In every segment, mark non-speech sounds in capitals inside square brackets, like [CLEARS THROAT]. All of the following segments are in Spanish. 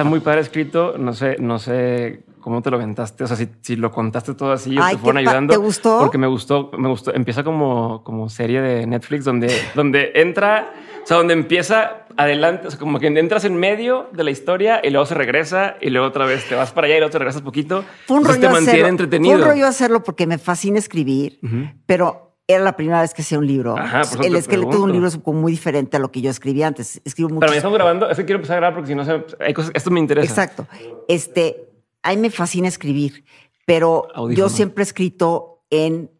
está muy padre escrito. No sé, no sé cómo te lo aventaste. O sea, si, lo contaste todo así, y te fueron ayudando. ¿Te gustó? Porque me gustó, me gustó. Empieza como, como serie de Netflix donde, donde entra, o sea, donde empieza adelante, o como que entras en medio de la historia y luego se regresa y luego otra vez te vas para allá y luego te regresas poquito. Fue un rollo mantiene hacerlo. Fue un rollo hacerlo porque me fascina escribir, pero era la primera vez que hacía un libro. el esqueleto de un libro es muy diferente a lo que yo escribí antes. Escribo mucho. Pero me estamos grabando, es quiero empezar a grabar porque si no, esto me interesa. Exacto. Este, a mí me fascina escribir, pero yo siempre he escrito en,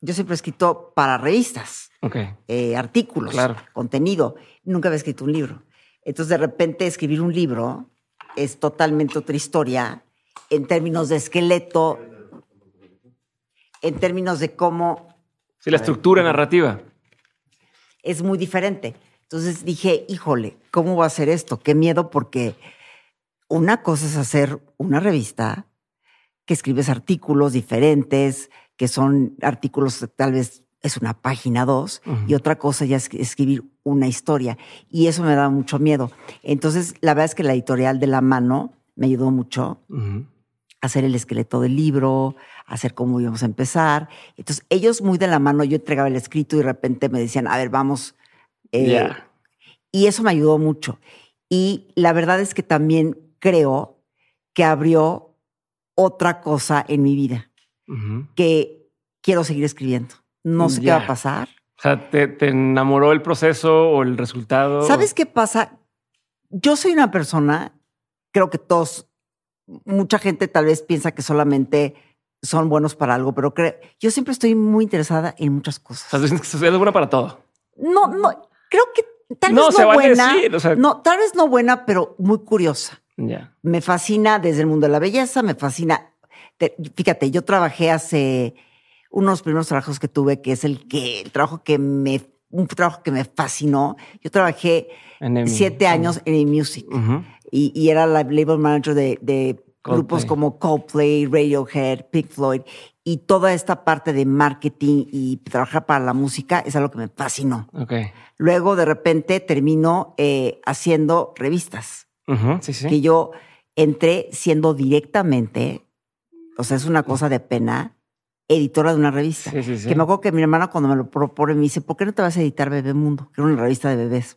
yo siempre he escrito para revistas, okay. Eh, artículos, contenido. Nunca había escrito un libro. Entonces, de repente, escribir un libro es totalmente otra historia en términos de esqueleto, en términos de cómo Sí, la estructura narrativa. Es muy diferente. Entonces dije, híjole, ¿cómo va a ser esto? Qué miedo porque una cosa es hacer una revista que escribes artículos diferentes, que son artículos tal vez es una página dos, y otra cosa ya es escribir una historia. Y eso me da mucho miedo. Entonces, la verdad es que la editorial de la mano me ayudó mucho. a hacer el esqueleto del libro, hacer cómo íbamos a empezar. Entonces, ellos muy de la mano, yo entregaba el escrito y de repente me decían, a ver, vamos. Eh, y eso me ayudó mucho. Y la verdad es que también creo que abrió otra cosa en mi vida, que quiero seguir escribiendo. No sé qué va a pasar. O sea, te enamoró el proceso o el resultado? ¿Sabes qué pasa? Yo soy una persona, creo que todos, mucha gente tal vez piensa que solamente son buenos para algo, pero yo siempre estoy muy interesada en muchas cosas. es buena para todo. No, no, creo que tal vez no buena. no, tal vez no buena, pero muy curiosa. Me fascina desde el mundo de la belleza, me fascina. fíjate, yo trabajé hace uno de los primeros trabajos que tuve, que es el que el trabajo que me un trabajo que me fascinó. Yo trabajé siete años en Music y, era la label manager de grupos como Coldplay, Radiohead, Pink Floyd y toda esta parte de marketing y trabajar para la música es algo que me fascinó. Luego de repente termino eh, haciendo revistas. y sí, sí. Que yo entré siendo directamente, o sea, es una cosa de pena, editora de una revista. que me acuerdo que mi hermana cuando me lo propone me dice, ¿por qué no te vas a editar Bebé Mundo? Que era una revista de bebés.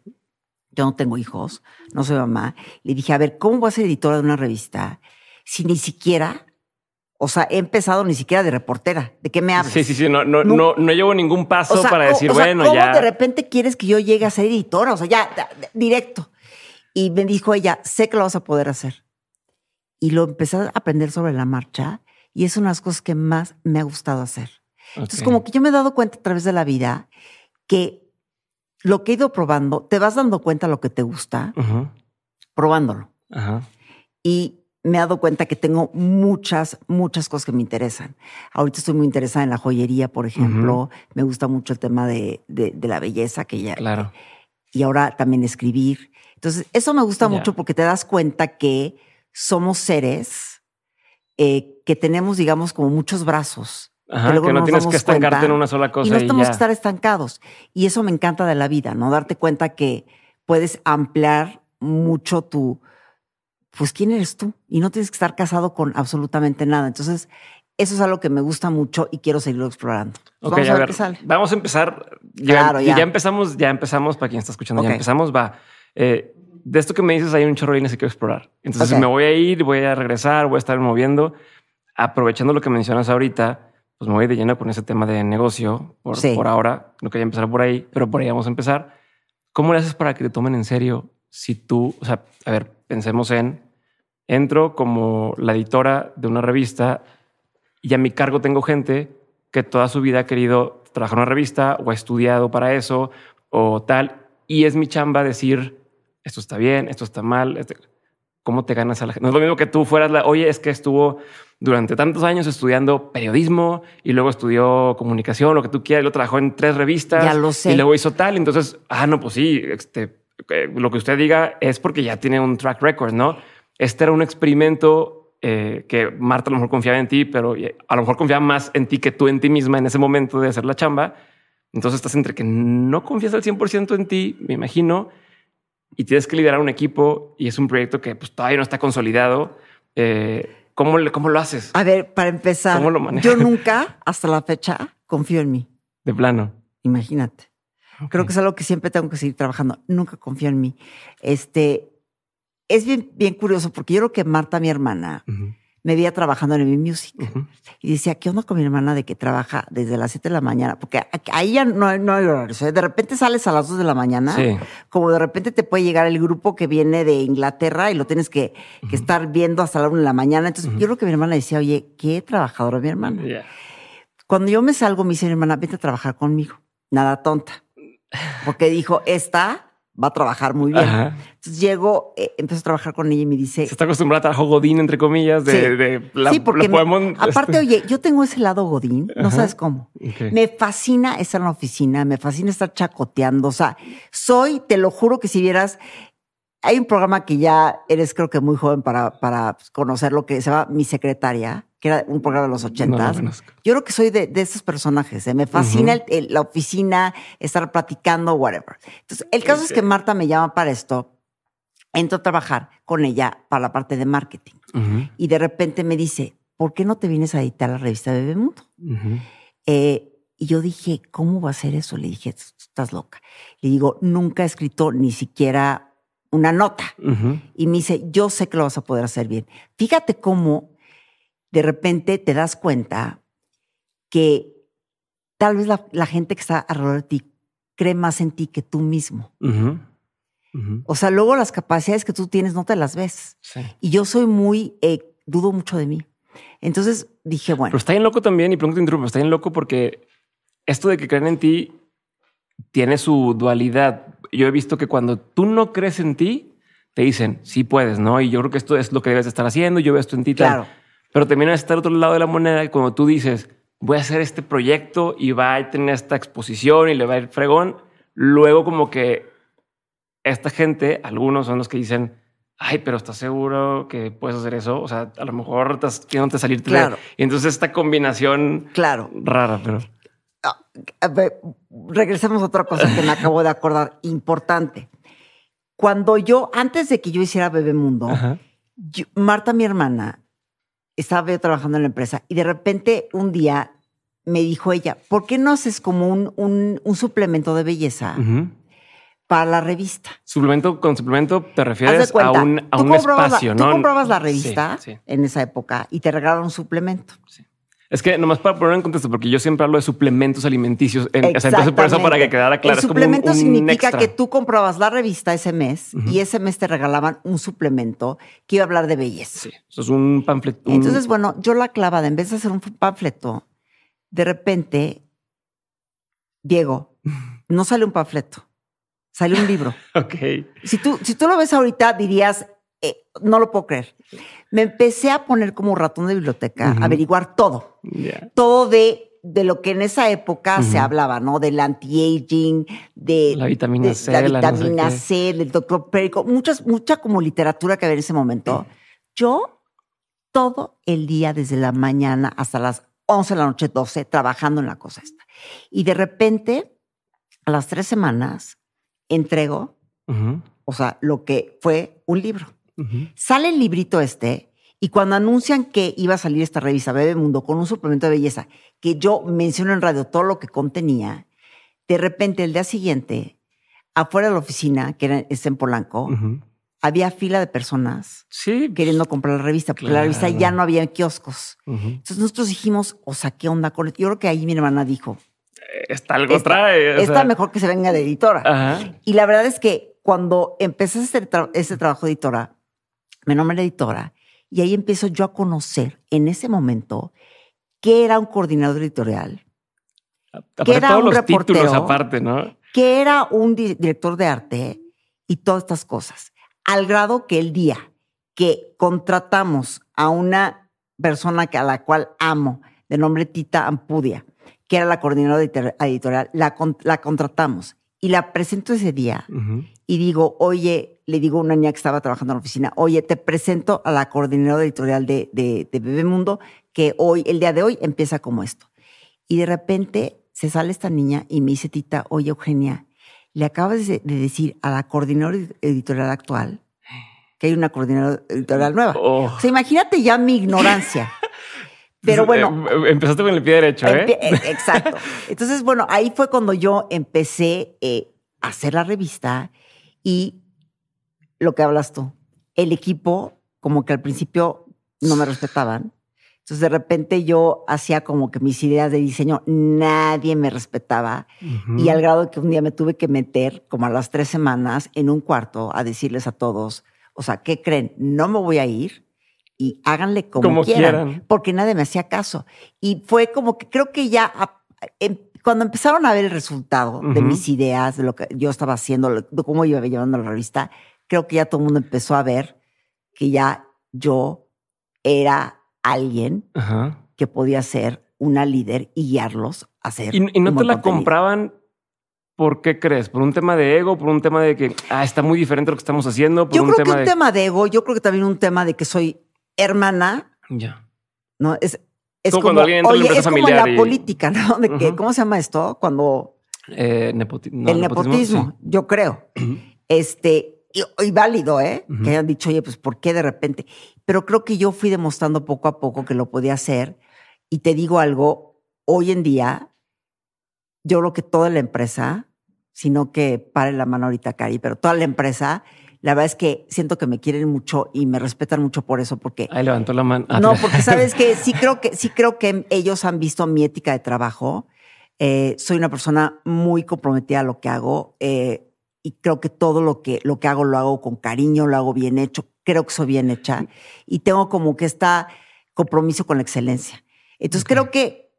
Yo no tengo hijos, no soy mamá. Le dije, a ver, ¿cómo voy a ser editora de una revista? si ni siquiera, o sea, he empezado ni siquiera de reportera. ¿De qué me hablas? Sí, sí, sí, no, no, no, llevo ningún paso para decir, o bueno, ya. de repente quieres que yo llegue a ser editora? O sea, ya, directo. Y me dijo ella, sé que lo vas a poder hacer. Y lo empecé a aprender sobre la marcha y es una de las cosas que más me ha gustado hacer. Entonces, como que yo me he dado cuenta a través de la vida que lo que he ido probando, te vas dando cuenta lo que te gusta probándolo. Y me he dado cuenta que tengo muchas, muchas cosas que me interesan. Ahorita estoy muy interesada en la joyería, por ejemplo. Me gusta mucho el tema de, de, la belleza que ya. Claro. Y ahora también escribir. Entonces, eso me gusta mucho porque te das cuenta que somos seres eh, que tenemos, digamos, como muchos brazos. que, no tienes que estancarte en una sola cosa. Y no tenemos que estar estancados. Y eso me encanta de la vida, ¿no? Darte cuenta que puedes ampliar mucho tu, pues quién eres tú y no tienes que estar casado con absolutamente nada. Entonces, eso es algo que me gusta mucho y quiero seguirlo explorando. Pues, vamos a, ver, qué sale. Vamos a empezar. Ya, claro, ya. empezamos, ya empezamos para quien está escuchando. Ya empezamos, va. Eh, de esto que me dices, hay un chorro y líneas que quiero explorar. Entonces me voy a ir, voy a regresar, voy a estar moviendo. Aprovechando lo que mencionas ahorita, pues me voy de lleno con ese tema de negocio por, por ahora. No quería empezar por ahí, pero por ahí vamos a empezar. ¿Cómo le haces para que te tomen en serio si tú, o sea, a ver, pensemos en, entro como la editora de una revista y a mi cargo tengo gente que toda su vida ha querido trabajar en una revista o ha estudiado para eso o tal, y es mi chamba decir, esto está bien, esto está mal, este, ¿cómo te ganas a la gente? No es lo mismo que tú fueras la, oye, es que estuvo durante tantos años estudiando periodismo y luego estudió comunicación, lo que tú quieras, y lo trabajó en tres revistas. Ya lo sé. Y luego hizo tal. Entonces, ah, no, pues sí, este, lo que usted diga es porque ya tiene un track record, ¿no? Este era un experimento eh, que Marta a lo mejor confiaba en ti, pero eh, a lo mejor confiaba más en ti que tú en ti misma en ese momento de hacer la chamba. Entonces estás entre que no confías al 100% en ti, me imagino, y tienes que liderar un equipo y es un proyecto que pues, todavía no está consolidado. Eh, ¿cómo, lo haces? A ver, para empezar, yo nunca hasta la fecha confío en mí. De plano. Imagínate. Creo que es algo que siempre tengo que seguir trabajando. Nunca confío en mí. Este, es bien, curioso porque yo creo que Marta, mi hermana, me veía trabajando en mi music y decía, ¿qué onda con mi hermana de que trabaja desde las 7 de la mañana? Porque ahí ya no hay, no horario. de repente sales a las 2 de la mañana, como de repente te puede llegar el grupo que viene de Inglaterra y lo tienes que, estar viendo hasta la 1 de la mañana. Entonces, yo creo que mi hermana decía, oye, qué trabajadora mi hermana. Cuando yo me salgo, me dice mi hermana, vete a trabajar conmigo. Nada tonta porque dijo, esta va a trabajar muy bien. Entonces llego, eh, a trabajar con ella y me dice... Se está acostumbrada a trabajar. godín, entre comillas, de, sí. de porque aparte, oye, yo tengo ese lado godín, no sabes cómo. Me fascina estar en la oficina, me fascina estar chacoteando, o sea, soy, te lo juro que si vieras... Hay un programa que ya eres creo que muy joven para, para pues, conocer lo que se llama Mi Secretaria que era un programa de los ochentas. yo creo que soy de, esos personajes. ¿eh? Me fascina la oficina, estar platicando, whatever. Entonces, el caso es que Marta me llama para esto. Entro a trabajar con ella para la parte de marketing. Y de repente me dice, ¿por qué no te vienes a editar la revista Bebemundo? Eh, y yo dije, ¿cómo va a ser eso? Le dije, estás loca. Le digo, nunca he escrito ni siquiera una nota. Y me dice, yo sé que lo vas a poder hacer bien. Fíjate cómo de repente te das cuenta que tal vez la, gente que está alrededor de ti cree más en ti que tú mismo. O sea, luego las capacidades que tú tienes no te las ves. Y yo soy muy, eh, dudo mucho de mí. Entonces dije, bueno. Pero está bien loco también, y pronto te está bien loco porque esto de que creen en ti tiene su dualidad. Yo he visto que cuando tú no crees en ti, te dicen, sí puedes, ¿no? Y yo creo que esto es lo que debes estar haciendo, yo veo esto en ti. Claro. Pero también estar el otro lado de la moneda y cuando tú dices, voy a hacer este proyecto y va a tener esta exposición y le va a ir fregón, luego como que esta gente, algunos son los que dicen, ay, pero ¿estás seguro que puedes hacer eso? O sea, a lo mejor estás queriendo salir Claro. Y entonces esta combinación claro. rara, pero... Ah, regresemos a otra cosa que me acabo de acordar, importante. Cuando yo, antes de que yo hiciera Bebemundo, Mundo, Marta, mi hermana, estaba yo trabajando en la empresa y de repente un día me dijo ella, ¿por qué no haces como un, un, suplemento de belleza? Para la revista. Suplemento con suplemento te refieres a un, a un espacio, ¿no? Tú comprabas la revista en esa época y te regalaron un suplemento. Sí. Es que nomás para poner en contexto, porque yo siempre hablo de suplementos alimenticios. En, entonces, por eso, para que quedara claro. El suplemento significa que tú comprabas la revista ese mes y ese mes te regalaban un suplemento que iba a hablar de belleza. Sí, eso es un panfleto. Entonces, bueno, yo la clavada, en vez de hacer un panfleto, de repente, Diego, [LAUGHS] no sale un panfleto, sale un libro. [LAUGHS] ok. Si tú, si tú lo ves ahorita, dirías, eh, no lo puedo creer me empecé a poner como ratón de biblioteca, a averiguar todo. Todo de de lo que en esa época se hablaba, ¿no? Del anti-aging, de la vitamina C, la vitamina C, del doctor Perico, muchas, mucha como literatura que había en ese momento. Yo todo el día, desde la mañana hasta las 11 de la noche, 12, trabajando en la cosa esta. Y de repente, a las tres semanas, entrego, o sea, lo que fue un libro. Sale el librito este y cuando anuncian que iba a salir esta revista Bebe Mundo con un suplemento de belleza que yo menciono en radio todo lo que contenía, de repente el día siguiente, afuera de la oficina, que era, es en Polanco, había fila de personas sí, pues, queriendo comprar la revista, porque la revista ya no había kioscos. Entonces nosotros dijimos, o sea, ¿qué onda con esto? Yo creo que ahí mi hermana dijo. Eh, está algo trae. mejor que se venga de editora. Y la verdad es que cuando empecé a hacer ese trabajo de editora, me nombré editora y ahí empiezo yo a conocer en ese momento qué era un coordinador editorial, qué era un reportero, ¿no? qué era un director de arte y todas estas cosas. Al grado que el día que contratamos a una persona que, a la cual amo, de nombre Tita Ampudia, que era la coordinadora editorial, la, contratamos y la presento ese día y digo, oye, le digo a una niña que estaba trabajando en la oficina, oye, te presento a la coordinadora editorial de, de, Bebemundo, que hoy, el día de hoy, empieza como esto. Y de repente se sale esta niña y me dice, Tita, oye, Eugenia, le acabas de decir a la coordinadora editorial actual que hay una coordinadora editorial nueva. Oh. O sea, imagínate ya mi ignorancia. [LAUGHS] Pero pues, bueno. Em, em, empezaste con el pie derecho, ¿eh? eh exacto. [LAUGHS] Entonces, bueno, ahí fue cuando yo empecé eh, a hacer la revista y lo que hablas tú, el equipo, como que al principio no me respetaban. Entonces de repente yo hacía como que mis ideas de diseño nadie me respetaba y al grado que un día me tuve que meter como a las tres semanas en un cuarto a decirles a todos, o sea, ¿qué creen? No me voy a ir y háganle como, quieran, porque nadie me hacía caso. Y fue como que creo que ya em, cuando empezaron a ver el resultado de mis ideas, de lo que yo estaba haciendo, de cómo yo iba llevando la revista, creo que ya todo el mundo empezó a ver que ya yo era alguien que podía ser una líder y guiarlos a hacer. ¿Y, no te la compraban ¿Por qué crees? ¿Por un tema de ego? ¿Por un tema de que ah, está muy diferente lo que estamos haciendo? yo creo que un tema de ego, yo creo que también un tema de que soy hermana. Ya. No, es, es como, cuando oye, es como la política, ¿no? ¿Cómo se llama esto? Cuando... Eh, el nepotismo, yo creo. Este... Y, válido, ¿eh? Que hayan dicho, oye, pues, ¿por qué de repente? Pero creo que yo fui demostrando poco a poco que lo podía hacer. Y te digo algo, hoy en día, yo creo que toda la empresa, sino que pare la mano ahorita, Cari, pero toda la empresa la verdad es que siento que me quieren mucho y me respetan mucho por eso, porque. Ahí levantó la mano. no, porque sabes que [LAUGHS] sí creo que, sí creo que ellos han visto mi ética de trabajo. Eh, soy una persona muy comprometida a lo que hago. Eh, y creo que todo lo que, lo que hago lo hago con cariño, lo hago bien hecho, creo que soy bien hecha y tengo como que está compromiso con la excelencia. Entonces creo que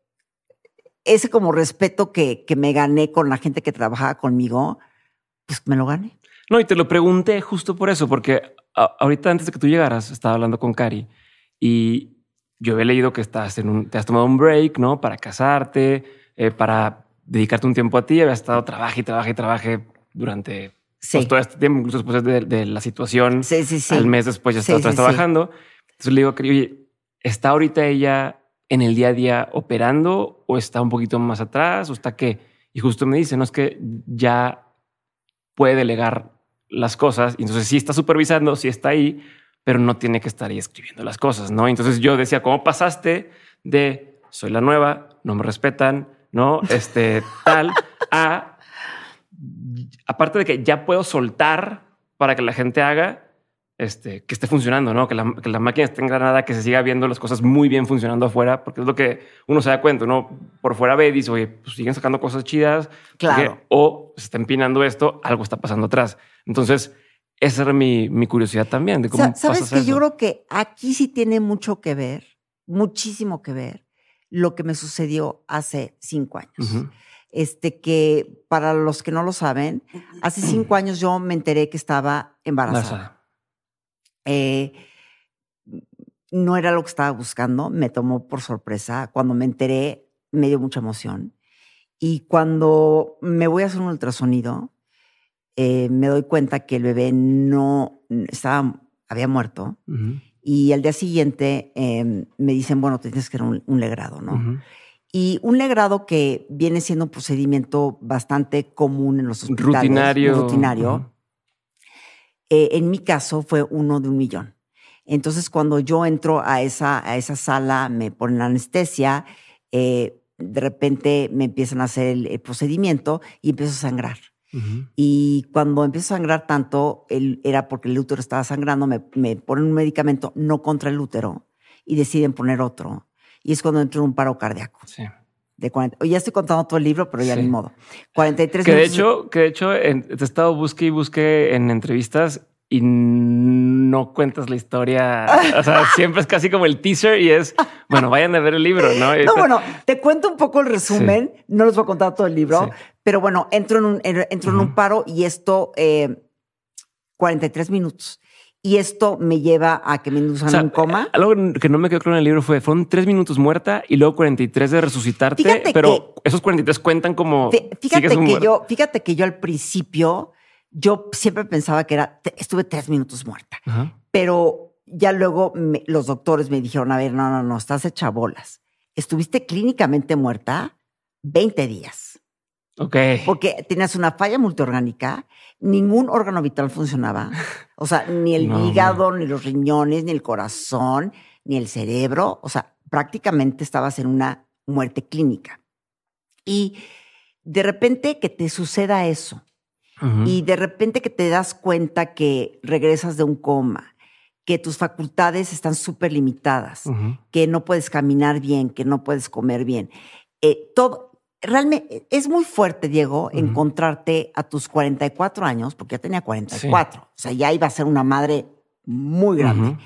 ese como respeto que, que me gané con la gente que trabajaba conmigo, pues me lo gané. No, y te lo pregunté justo por eso, porque ahorita antes de que tú llegaras estaba hablando con Cari y yo había leído que estás en un, te has tomado un break, ¿no? Para casarte, eh, para dedicarte un tiempo a ti. había estado trabajo y trabajo y trabajo durante pues, todo este tiempo, incluso después de, la situación. Sí, sí, sí. Al mes después ya estás trabajando. Entonces le digo, oye, ¿está ahorita ella en el día a día operando o está un poquito más atrás o está qué? Y justo me dice, no, es que ya puede delegar las cosas. entonces sí está supervisando, sí está ahí, pero no tiene que estar ahí escribiendo las cosas, ¿no? Entonces yo decía, ¿cómo pasaste de soy la nueva, no me respetan, no, este [LAUGHS] tal, a aparte de que ya puedo soltar para que la gente haga, este, que esté funcionando, ¿no? Que la, que máquina esté engranada, que se siga viendo las cosas muy bien funcionando afuera, porque es lo que uno se da cuenta, ¿no? Por fuera ve y dice, oye, pues siguen sacando cosas chidas. Claro. o se está empinando esto, algo está pasando atrás. Entonces, esa era mi, mi curiosidad también. Sabes que yo creo que aquí sí tiene mucho que ver, muchísimo que ver, lo que me sucedió hace cinco años. Este que para los que no lo saben, hace cinco años yo me enteré que estaba embarazada. Eh, no era lo que estaba buscando, me tomó por sorpresa. Cuando me enteré, me dio mucha emoción. Y cuando me voy a hacer un ultrasonido, eh, me doy cuenta que el bebé no estaba, había muerto. Y al día siguiente em, me dicen, bueno, tienes que dar un, legrado, ¿no? Y un legrado que viene siendo un procedimiento bastante común en los hospitales. Rutinario. Rutinario. Eh, en mi caso fue uno de un millón. Entonces, cuando yo entro a esa, a esa sala, me ponen la anestesia, eh, de repente me empiezan a hacer el, procedimiento y empiezo a sangrar. Y cuando empiezo a sangrar tanto, era porque el útero estaba sangrando, me, me, ponen un medicamento no contra el útero y deciden poner otro. Y es cuando entro en un paro cardíaco. Sí. De ya estoy contando todo el libro, pero ya ni modo. 43 que De hecho, que de hecho, te he estado busque y busque en entrevistas y no cuentas la historia. O sea, [LAUGHS] siempre es casi como el teaser y es, bueno, vayan a ver el libro, ¿no? No, bueno, te cuento un poco el resumen, no les voy a contar todo el libro, pero bueno, entro en un, entro en un paro y esto, 43 eh, minutos. Y esto me lleva a que me induzcan o un coma. Algo que no me quedó claro en el libro fue, fueron tres minutos muerta y luego 43 de resucitarte, pero esos 43 cuentan como... Fíjate que yo, fíjate que yo al principio yo siempre pensaba que era, estuve tres minutos muerta, pero ya luego los doctores me dijeron, a ver, no, no, no, estás hecha bolas. Estuviste clínicamente muerta 20 días. Ok. Porque tenías una falla multiorgánica, ningún órgano vital funcionaba. O sea, ni el hígado, ni los riñones, ni el corazón, ni el cerebro. O sea, prácticamente estabas en una muerte clínica. Y de repente que te suceda eso, y de repente que te das cuenta que regresas de un coma, que tus facultades están súper limitadas, que no puedes caminar bien, que no puedes comer bien. Eh, todo, realmente es muy fuerte, Diego, encontrarte a tus 44 años, porque ya tenía 44, o sea, ya iba a ser una madre muy grande.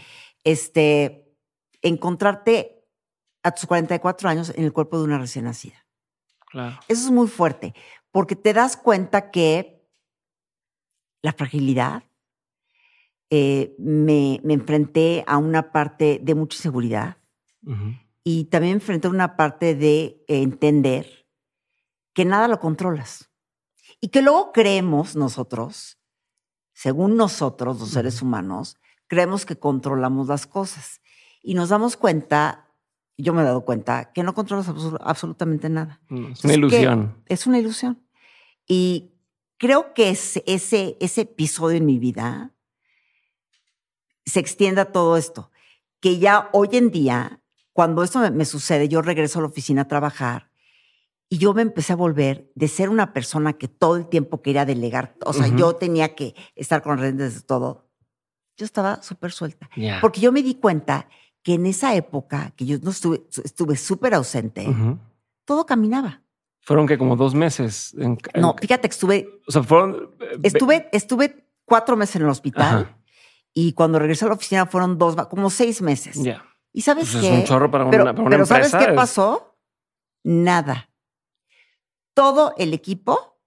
Este, encontrarte a tus 44 años en el cuerpo de una recién nacida. Claro. Eso es muy fuerte, porque te das cuenta que la fragilidad. Eh, me, enfrenté a una parte de mucha seguridad y también me enfrenté a una parte de entender que nada lo controlas y que luego creemos nosotros, según nosotros los seres humanos, creemos que controlamos las cosas y nos damos cuenta, yo me he dado cuenta, que no controlas absolutamente nada. Mm, es una ilusión. Es una ilusión. Y creo que ese, ese episodio en mi vida se extienda todo esto, que ya hoy en día, cuando esto me, sucede, yo regreso a la oficina a trabajar y yo me empecé a volver de ser una persona que todo el tiempo quería delegar, o sea, yo tenía que estar con redes de todo. Yo estaba súper suelta, porque yo me di cuenta que en esa época, que yo no estuve súper ausente, todo caminaba. Fueron que como dos meses. no, fíjate que estuve. Eh, estuve, estuve cuatro meses en el hospital y cuando regresé a la oficina fueron dos, como seis meses. Ya. Y sabes qué? Es pero, pero ¿sabes qué pasó? Nada. Todo el equipo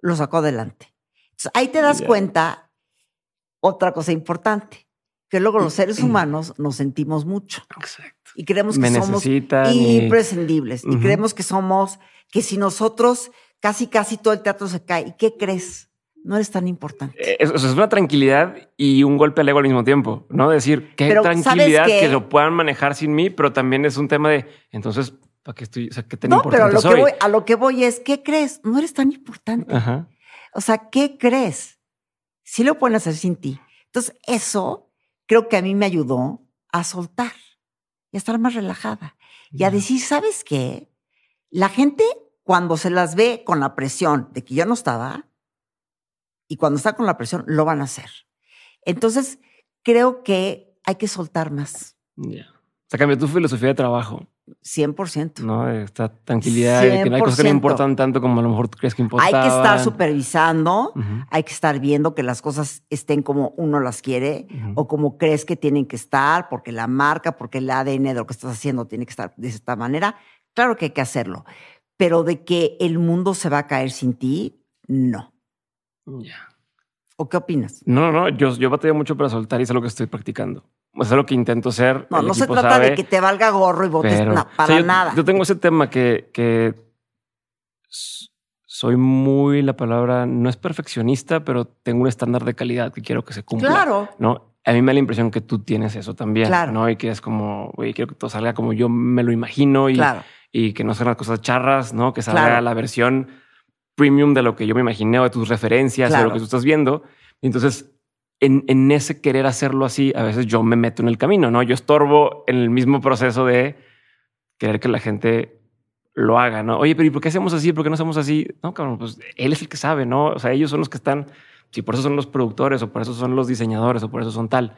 lo sacó adelante. ahí te das cuenta otra cosa importante que luego los seres [CLEARS THROAT] humanos nos sentimos mucho. Exacto. Y creemos que somos imprescindibles. Y... creemos que somos, que si nosotros casi, casi todo el teatro se cae, ¿y qué crees? No eres tan importante. Eh, es, es una tranquilidad y un golpe al ego al mismo tiempo, ¿no? Decir, qué tranquilidad que... lo puedan manejar sin mí, pero también es un tema de, entonces, ¿Para qué estoy? O sea, ¿qué tan no, pero a lo, Que voy, a lo que voy es, ¿qué crees? No eres tan importante. O sea, ¿qué crees? Si sí lo pueden hacer sin ti. Entonces, eso creo que a mí me ayudó a soltar y a estar más relajada y a decir, ¿sabes qué? La gente cuando se las ve con la presión de que yo no estaba y cuando está con la presión, lo van a hacer. Entonces, creo que hay que soltar más. Ya. O sea, tu filosofía de trabajo. 100%. No, esta tranquilidad que no hay cosas que no importan tanto como a lo mejor crees que importan. Hay que estar supervisando, hay que estar viendo que las cosas estén como uno las quiere o como crees que tienen que estar, porque la marca, porque el ADN de lo que estás haciendo tiene que estar de esta manera. Claro que hay que hacerlo, pero de que el mundo se va a caer sin ti, no. Ya. ¿O qué opinas? No, no, yo, yo batallé mucho para soltar y es lo que estoy practicando es lo que intento ser. No, no se trata de que te valga gorro y votes para nada. Yo tengo ese tema que, soy muy, la palabra, no es perfeccionista, pero tengo un estándar de calidad que quiero que se cumpla. Claro. ¿no? A mí me da la impresión que tú tienes eso también. Claro. ¿no? Y que es como, güey, quiero que todo salga como yo me lo imagino y, y que no sean las cosas charras, ¿no? Que salga la versión premium de lo que yo me imaginé o de tus referencias, o lo que tú estás viendo. Entonces, en, ese querer hacerlo así, a veces yo me meto en el camino, ¿no? Yo estorbo en el mismo proceso de querer que la gente lo haga, ¿no? Oye, pero ¿y por qué hacemos así? ¿Por qué no hacemos así? No, cabrón, pues él es el que sabe, ¿no? O sea, ellos son los que están, si por eso son los productores o por eso son los diseñadores o por eso son tal.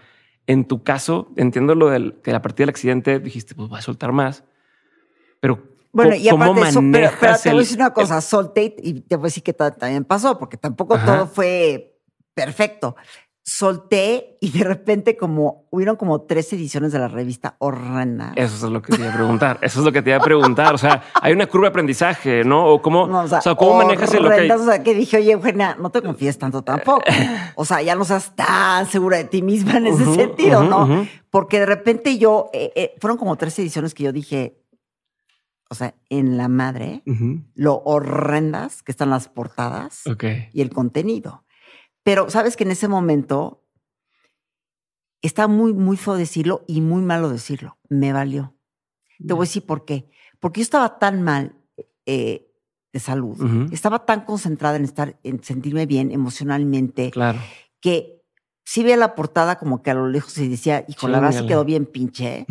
En tu caso, entiendo lo del que a partir del accidente dijiste, pues voy a soltar más, pero bueno, y aparte de eso, pero, te voy a decir una cosa, Solte y te voy a decir que también pasó, porque tampoco todo fue perfecto solté y de repente como hubieron como tres ediciones de la revista horrenda. Eso es lo que te iba a preguntar. Eso es lo que te iba a preguntar. O sea, hay una curva de aprendizaje, ¿no? O cómo, ¿cómo manejas el lo O sea, que dije, oye, Eugenia, no te confíes tanto eh, tampoco. Eh. O sea, ya no seas tan segura de ti misma en ese sentido, ¿no? Porque de repente yo, eh, fueron como tres ediciones que yo dije, o sea, en la madre, lo horrendas que están las portadas y el contenido. Pero sabes que en ese momento está muy, muy feo decirlo y muy malo decirlo. Me valió. Te voy a decir por qué. Porque yo estaba tan mal eh, de salud, estaba tan concentrada en estar, en sentirme bien emocionalmente, claro. que sí veía la portada como que a lo lejos se decía, y con la verdad quedó bien pinche. ¿eh?".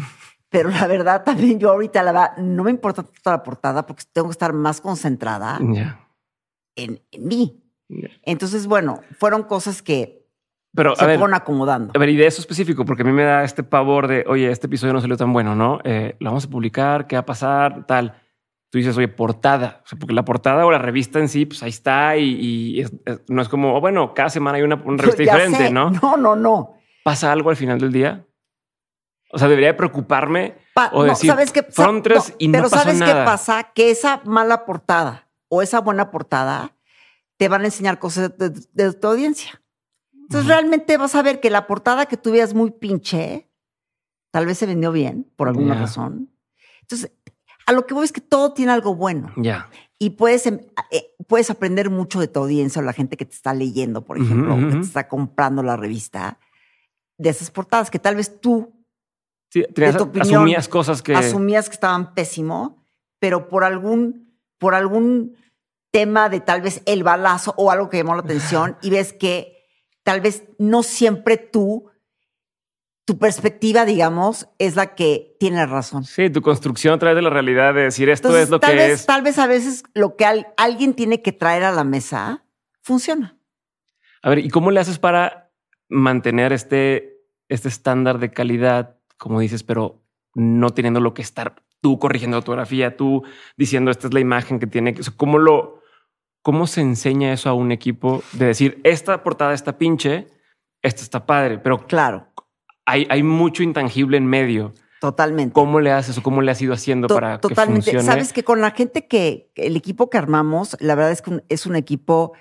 Pero la verdad también yo ahorita la verdad no me importa tanto la portada porque tengo que estar más concentrada en, mí. Entonces, bueno, fueron cosas que se fueron acomodando. A ver, y de eso específico, porque a mí me da este pavor de, oye, este episodio no salió tan bueno, ¿no? Eh, lo vamos a publicar, ¿qué va a pasar? Tal. Tú dices, oye, portada. porque la portada o la revista en sí, pues ahí está y, no es como, oh, bueno, cada semana hay una, [LAUGHS] revista diferente, No, no, no. ¿Pasa algo al final del día? O sea, debería preocuparme o decir, no, ¿sabes qué? fueron tres y no Pero ¿sabes qué pasa? Que esa mala portada o esa buena portada te van a enseñar cosas de, tu audiencia. Entonces realmente vas a ver que la portada que tú veas muy pinche, tal vez se vendió bien por alguna razón. Entonces, a lo que voy es que todo tiene algo bueno. Ya. Y puedes, em, eh, puedes aprender mucho de tu audiencia o la gente que te está leyendo, por ejemplo, que te está comprando la revista, de esas portadas que tal vez tú de tu opinión, asumías cosas que. Asumías que estaban pésimo, pero por algún, por algún tema de tal vez el balazo o algo que llamó la atención y ves que tal vez no siempre tú, tu perspectiva, digamos, es la que tiene razón. Sí, tu construcción a través de la realidad de decir esto es lo que es. Tal vez a veces lo que alguien tiene que traer a la mesa funciona. A ver, ¿y cómo le haces para mantener este, este estándar de calidad, como dices, pero no teniendo lo que estar tú corrigiendo la fotografía, tú diciendo esta es la imagen que tiene. ¿Cómo lo, ¿Cómo se enseña eso a un equipo de decir, esta portada está pinche, esta está padre? Pero claro, hay, hay mucho intangible en medio. Totalmente. ¿Cómo le haces o cómo le has ido haciendo para totalmente. que Totalmente. Sabes que con la gente que, el equipo que armamos, la verdad es que es un equipo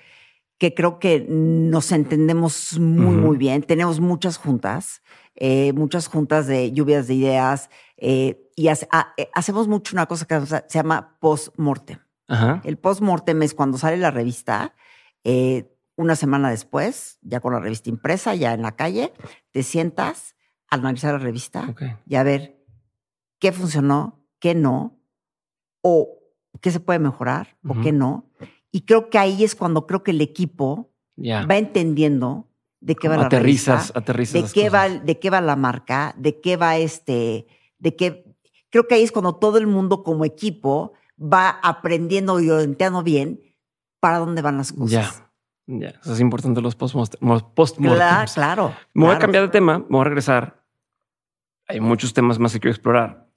que creo que nos entendemos muy, muy bien. Tenemos muchas juntas, eh, muchas juntas de lluvias de ideas eh, y ah, eh, hacemos mucho una cosa que se llama post morte el post-mortem es cuando sale la revista, eh, una semana después, ya con la revista impresa, ya en la calle, te sientas a analizar la revista y a ver qué funcionó, qué no, o qué se puede mejorar o qué no. Y creo que ahí es cuando creo que el equipo va entendiendo de qué va la de qué va, de qué va la marca, de qué va este, de qué. Creo que ahí es cuando todo el mundo como equipo va aprendiendo y orientando bien para dónde van las cosas. Ya. Ya, eso es importante los post claro, Me voy a cambiar de tema, me voy a regresar. Hay muchos temas más que quiero explorar,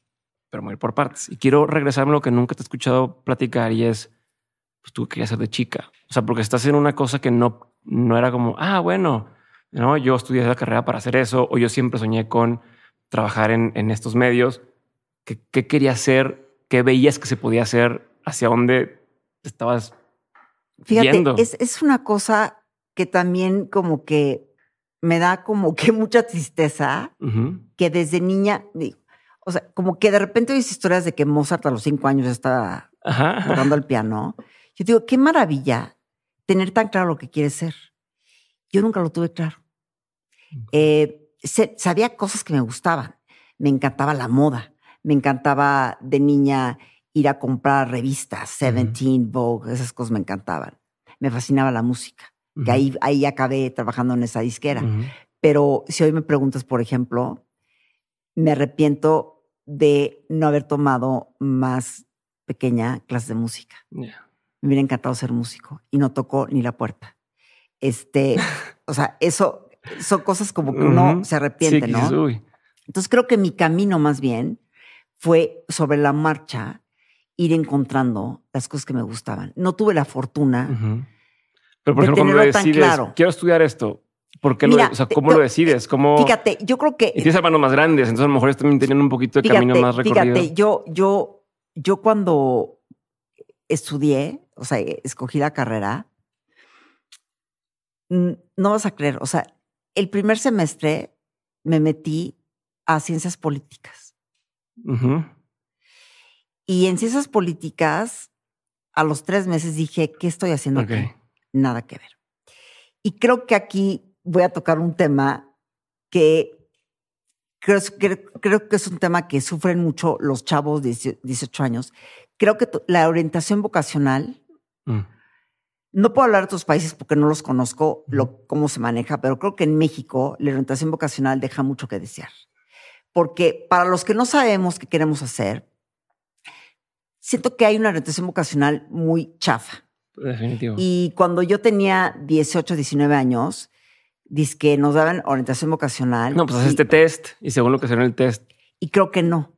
pero voy a ir por partes. Y quiero regresar a lo que nunca te he escuchado platicar y es, pues tú querías ser de chica. O sea, porque estás en una cosa que no, no era como, ah, bueno, no, yo estudié esa carrera para hacer eso, o yo siempre soñé con trabajar en, en estos medios. ¿Qué, qué quería hacer qué veías que se podía hacer, hacia dónde estabas Fíjate, Es, una cosa que también como que me da como que [LAUGHS] mucha tristeza que desde niña, o sea, como que de repente oyes historias de que Mozart a los cinco años estaba tocando el piano. Yo digo, qué maravilla tener tan claro lo que quieres ser. Yo nunca lo tuve claro. Eh, sabía cosas que me gustaban. Me encantaba la moda me encantaba de niña ir a comprar revistas, Seventeen, Vogue, esas cosas me encantaban. Me fascinaba la música, que ahí, ahí acabé trabajando en esa disquera. Pero si hoy me preguntas, por ejemplo, me arrepiento de no haber tomado más pequeña clase de música. Me hubiera encantado ser músico y no tocó ni la puerta. Este, [LAUGHS] o sea, eso son cosas como que uno se arrepiente, ¿no? Entonces creo que mi camino más bien fue sobre la marcha ir encontrando las cosas que me gustaban. No tuve la fortuna. Pero por ejemplo, cuando decides, quiero estudiar esto, ¿por qué o sea, ¿cómo lo decides? fíjate, yo creo que. Y tienes hermanos más grandes, entonces a lo mejor también teniendo un poquito de camino más recorrido. Fíjate, yo, yo, yo cuando estudié, o sea, escogí la carrera, no vas a creer, o sea, el primer semestre me metí a ciencias políticas. Y en ciencias políticas, a los tres meses dije, ¿qué estoy haciendo aquí? Nada que ver. Y creo que aquí voy a tocar un tema que creo, que, es un tema que sufren mucho los chavos de 18 años. Creo que la orientación vocacional, mm. no puedo hablar de otros países porque no los conozco, cómo se maneja, pero creo que en México la orientación vocacional deja mucho que desear porque para los que no sabemos qué queremos hacer, siento que hay una orientación vocacional muy chafa. Definitivo. Y cuando yo tenía 18, 19 años, dice que nos daban orientación vocacional. No, pues haces este test y según lo que en el test. Y creo que no.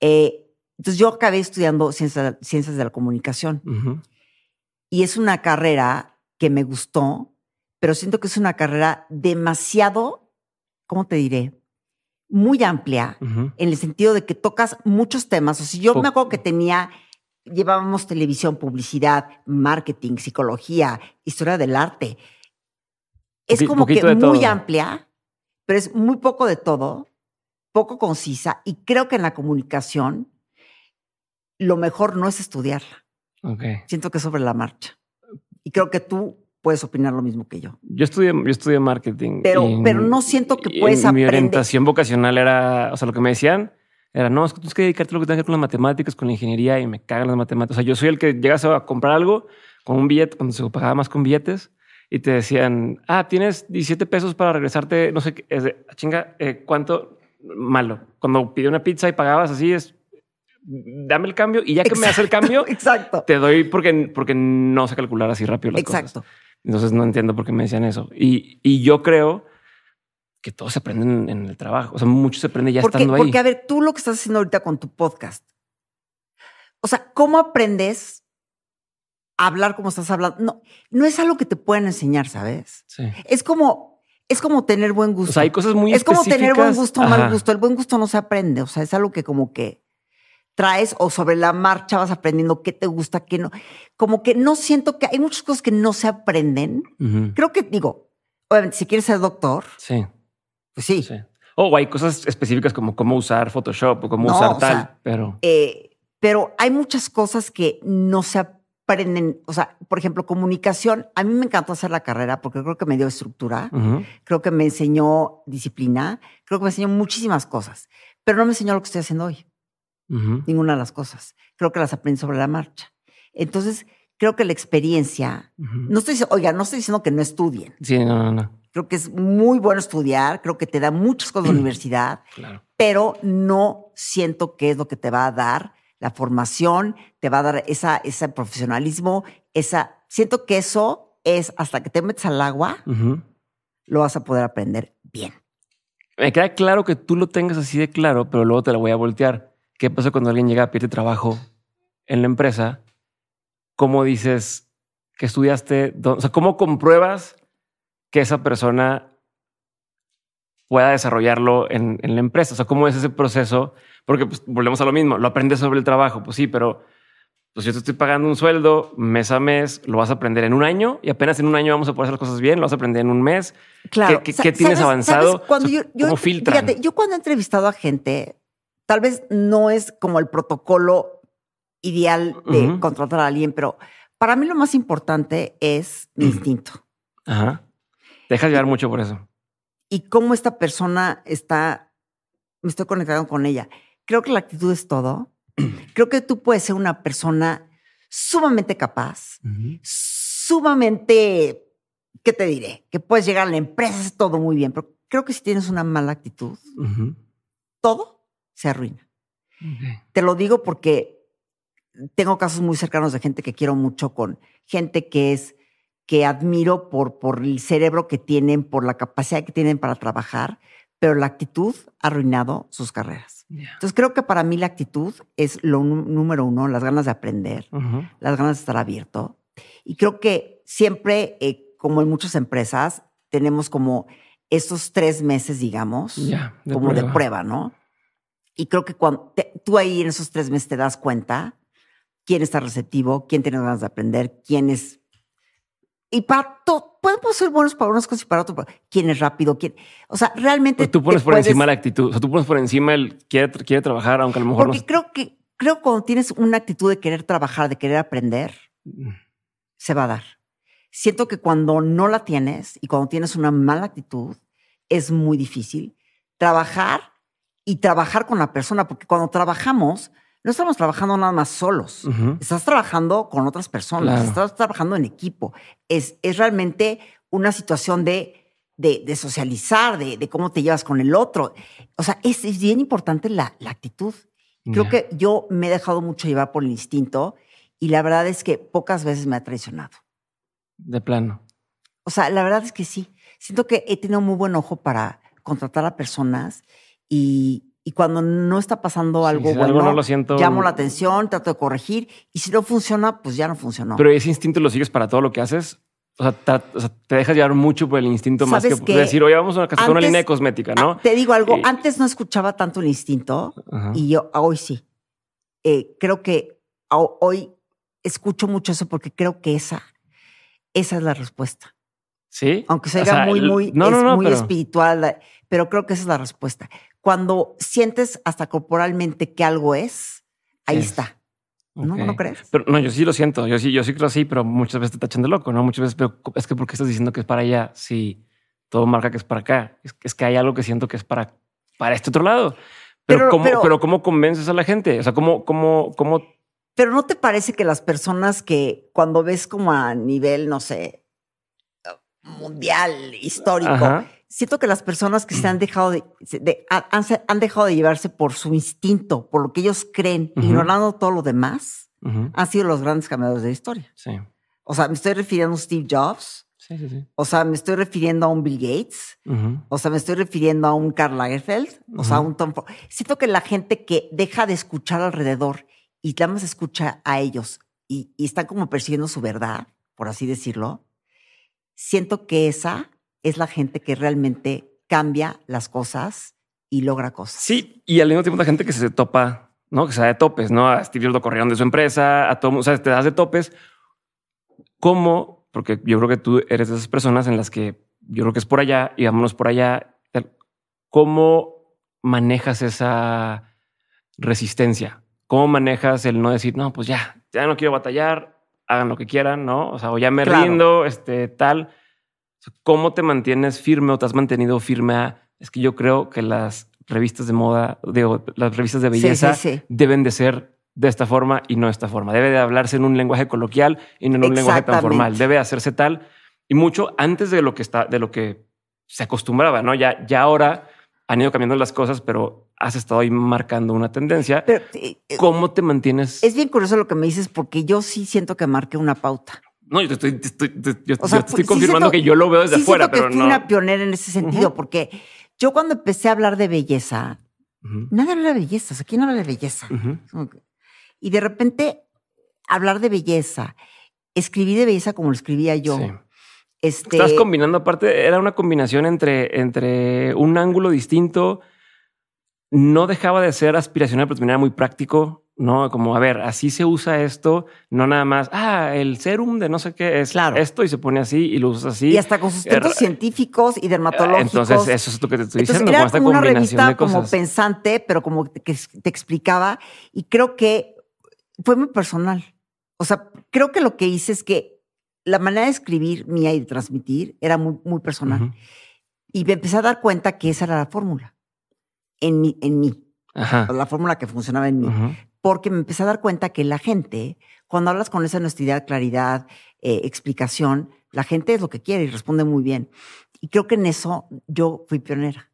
Eh, entonces yo acabé estudiando ciencias, de la comunicación. Y es una carrera que me gustó, pero siento que es una carrera demasiado, ¿cómo te diré? muy amplia, en el sentido de que tocas muchos temas. O sea, yo me acuerdo que tenía, llevábamos televisión, publicidad, marketing, psicología, historia del arte. Es como que muy amplia, pero es muy poco de todo, poco concisa, y creo que en la comunicación lo mejor no es estudiarla. Siento que es sobre la marcha. Y creo que tú puedes opinar lo mismo que yo. Yo estudié, yo marketing. Pero, pero no siento que puedes aprender. Mi orientación vocacional era, o sea, lo que me decían era, no, es que tienes que dedicarte a lo que tenga que ver con las matemáticas, con la ingeniería y me cagan las matemáticas. O sea, yo soy el que llegas a comprar algo con un billete, cuando se pagaba más con billetes y te decían, ah, tienes 17 pesos para regresarte, no sé, qué, es de, ah, chinga, eh, ¿cuánto? Malo. Cuando pide una pizza y pagabas así, es dame el cambio y ya que me hace el cambio, exacto. te doy porque, porque no sé calcular así rápido las exacto. Entonces no entiendo por qué me decían eso. Y, yo creo que todo se aprende en el trabajo. O sea, mucho se aprende ya estando ahí. Porque, a ver, tú lo que estás haciendo ahorita con tu podcast. O sea, ¿cómo aprendes a hablar como estás hablando? No, no es algo que te pueden enseñar, ¿sabes? Sí. Es como es como tener buen gusto. O sea, hay cosas muy Es como tener buen gusto o mal gusto. El buen gusto no se aprende. O sea, es algo que como que traes o sobre la marcha vas aprendiendo qué te gusta, qué no. Como que no siento que hay muchas cosas que no se aprenden. Creo que digo, obviamente, si quieres ser doctor, sí. pues sí. O hay cosas específicas como cómo usar Photoshop o cómo usar tal, pero. Eh, pero hay muchas cosas que no se aprenden. O sea, por ejemplo, comunicación. A mí me encantó hacer la carrera porque creo que me dio estructura, creo que me enseñó disciplina, creo que me enseñó muchísimas cosas, pero no me enseñó lo que estoy haciendo hoy ninguna de las cosas. Creo que las aprendí sobre la marcha. Entonces, creo que la experiencia, no estoy, oiga, no estoy diciendo que no estudien. Sí, no, no, no. Creo que es muy bueno estudiar, creo que te da muchas cosas de la [CLEARS THROAT] universidad, pero no siento que es lo que te va a dar la formación, te va a dar esa, ese profesionalismo, esa. Siento que eso es hasta que te metes al agua, lo vas a poder aprender bien. Me queda claro que tú lo tengas así de claro, pero luego te la voy a voltear. ¿Qué pasa cuando alguien llega a pedirte trabajo en la empresa? ¿Cómo dices que estudiaste? O sea, ¿cómo compruebas que esa persona pueda desarrollarlo en, la empresa? O sea, ¿cómo es ese proceso? Porque pues, volvemos a lo mismo, lo aprendes sobre el trabajo, pues sí, pero pues yo te estoy pagando un sueldo mes a mes, lo vas a aprender en un año y apenas en un año vamos a poder hacer las cosas bien, lo vas a aprender en un mes. Claro. ¿Qué, tienes avanzado? ¿Cómo Fíjate, yo cuando he entrevistado a gente, tal vez no es como el protocolo ideal de contratar a alguien, pero para mí lo más importante es mi instinto. Ajá. Te dejas llevar mucho por eso. Y cómo esta persona está, me estoy conectando con ella. Creo que la actitud es todo. [CLEARS THROAT] Creo que tú puedes ser una persona sumamente capaz, sumamente, ¿qué te diré? Que puedes llegar a la empresa, es todo muy bien, pero creo que si tienes una mala actitud, todo se arruina. Te lo digo porque tengo casos muy cercanos de gente que quiero mucho con gente que es que admiro por, por el cerebro que tienen, por la capacidad que tienen para trabajar, pero la actitud ha arruinado sus carreras. Entonces creo que para mí la actitud es lo número uno, las ganas de aprender, las ganas de estar abierto. Y creo que siempre, eh, como en muchas empresas, tenemos como estos tres meses, digamos, como de prueba, ¿no? Y creo que cuando tú ahí en esos tres meses te das cuenta quién está receptivo, quién tiene ganas de aprender, quién es... Y para todo, podemos ser buenos para unas cosas y para otras. Quién es rápido, quién... O sea, realmente... tú pones por encima la actitud, o sea, tú pones por encima el quiere, quiere trabajar, aunque a lo mejor... Porque no... creo que creo que cuando tienes una actitud de querer trabajar, de querer aprender, mm. se va a dar. Siento que cuando no la tienes y cuando tienes una mala actitud, es muy difícil trabajar y trabajar con la persona, porque cuando trabajamos, no estamos trabajando nada más solos, estás trabajando con otras personas, estás trabajando en equipo. Es, es realmente una situación de, de, socializar, de, cómo te llevas con el otro. O sea, es, es bien importante la, la actitud. Creo que yo me he dejado mucho llevar por el instinto y la verdad es que pocas veces me ha traicionado. De plano. O sea, la verdad es que sí. Siento que he tenido muy buen ojo para contratar a personas y, cuando no está pasando algo bueno, llamo la atención, trato de corregir y si no funciona, pues ya no funcionó. Pero ese instinto lo sigues para todo lo que haces. O sea, te, dejas llevar mucho por el instinto más que, decir, oye, vamos a casa una línea de cosmética, ¿no? Te digo algo, antes no escuchaba tanto el instinto y yo ah, hoy sí. Eh, creo que ah, hoy escucho mucho eso porque creo que esa, esa es la respuesta. Sí. Aunque sea, muy, muy, muy espiritual, pero creo que esa es la respuesta cuando sientes hasta corporalmente que algo es, ahí está. ¿No? crees? Pero no, yo sí lo siento. Yo sí, yo sí creo así, pero muchas veces te tachan de loco, ¿no? Muchas veces, pero es que porque estás diciendo que es para allá si todo marca que es para acá. Es, que hay algo que siento que es para, para este otro lado. Pero, ¿cómo, pero, ¿cómo convences a la gente? O sea, ¿cómo, cómo, cómo? Pero ¿no te parece que las personas que cuando ves como a nivel, no sé, mundial, histórico, siento que las personas que se han dejado de, han, dejado de llevarse por su instinto, por lo que ellos creen, ignorando todo lo demás, han sido los grandes cambiadores de la historia. Sí. O sea, me estoy refiriendo a Steve Jobs. Sí, sí, sí. O sea, me estoy refiriendo a un Bill Gates. O sea, me estoy refiriendo a un Karl Lagerfeld. O sea, a un Tom Ford. Siento que la gente que deja de escuchar alrededor y nada más escucha a ellos y, y están como persiguiendo su verdad, por así decirlo, siento que esa es la gente que realmente cambia las cosas y logra cosas. Sí, y al mismo tiempo la gente que se topa, ¿no? Que se da de topes, ¿no? A Steve Jobs lo de su empresa, a todo, o sea, te das de topes. ¿Cómo? Porque yo creo que tú eres de esas personas en las que yo creo que es por allá y vámonos por allá. ¿Cómo manejas esa resistencia? ¿Cómo manejas el no decir, no, pues ya, ya no quiero batallar, hagan lo que quieran, ¿no? O sea, o ya me rindo, este, tal. ¿Cómo te mantienes firme o te has mantenido firme? es que yo creo que las revistas de moda, digo, las revistas de belleza deben de ser de esta forma y no de esta forma. Debe de hablarse en un lenguaje coloquial y no en un lenguaje tan formal. Debe hacerse tal y mucho antes de lo que está, de lo que se acostumbraba, ¿no? Ya, ya ahora han ido cambiando las cosas, pero has estado ahí marcando una tendencia. ¿Cómo te mantienes? Es bien curioso lo que me dices porque yo sí siento que marqué una pauta. No, yo estoy, confirmando que yo lo veo desde sí afuera, pero no. Fui una pionera en ese sentido, porque yo cuando empecé a hablar de belleza, nada era de belleza. O sea, ¿quién habla de belleza? Y de repente, hablar de belleza, escribí de belleza como lo escribía yo. Estás combinando, aparte, era una combinación entre, entre un ángulo distinto. No dejaba de ser aspiracional, pero también era muy práctico. No, como a ver, así se usa esto, no nada más, ah, el serum de no sé qué es esto y se pone así y lo usas así. Y hasta con sustentos er, científicos y dermatológicos. Entonces, eso es lo que te estoy diciendo, como una como pensante, pero como que te explicaba y creo que fue muy personal. O sea, creo que lo que hice es que la manera de escribir mía y de transmitir era muy, muy personal. Y me empecé a dar cuenta que esa era la fórmula en mí. En mí. Ajá. La fórmula que funcionaba en mí porque me empecé a dar cuenta que la gente, cuando hablas con esa honestidad, claridad, eh, explicación, la gente es lo que quiere y responde muy bien. Y creo que en eso yo fui pionera.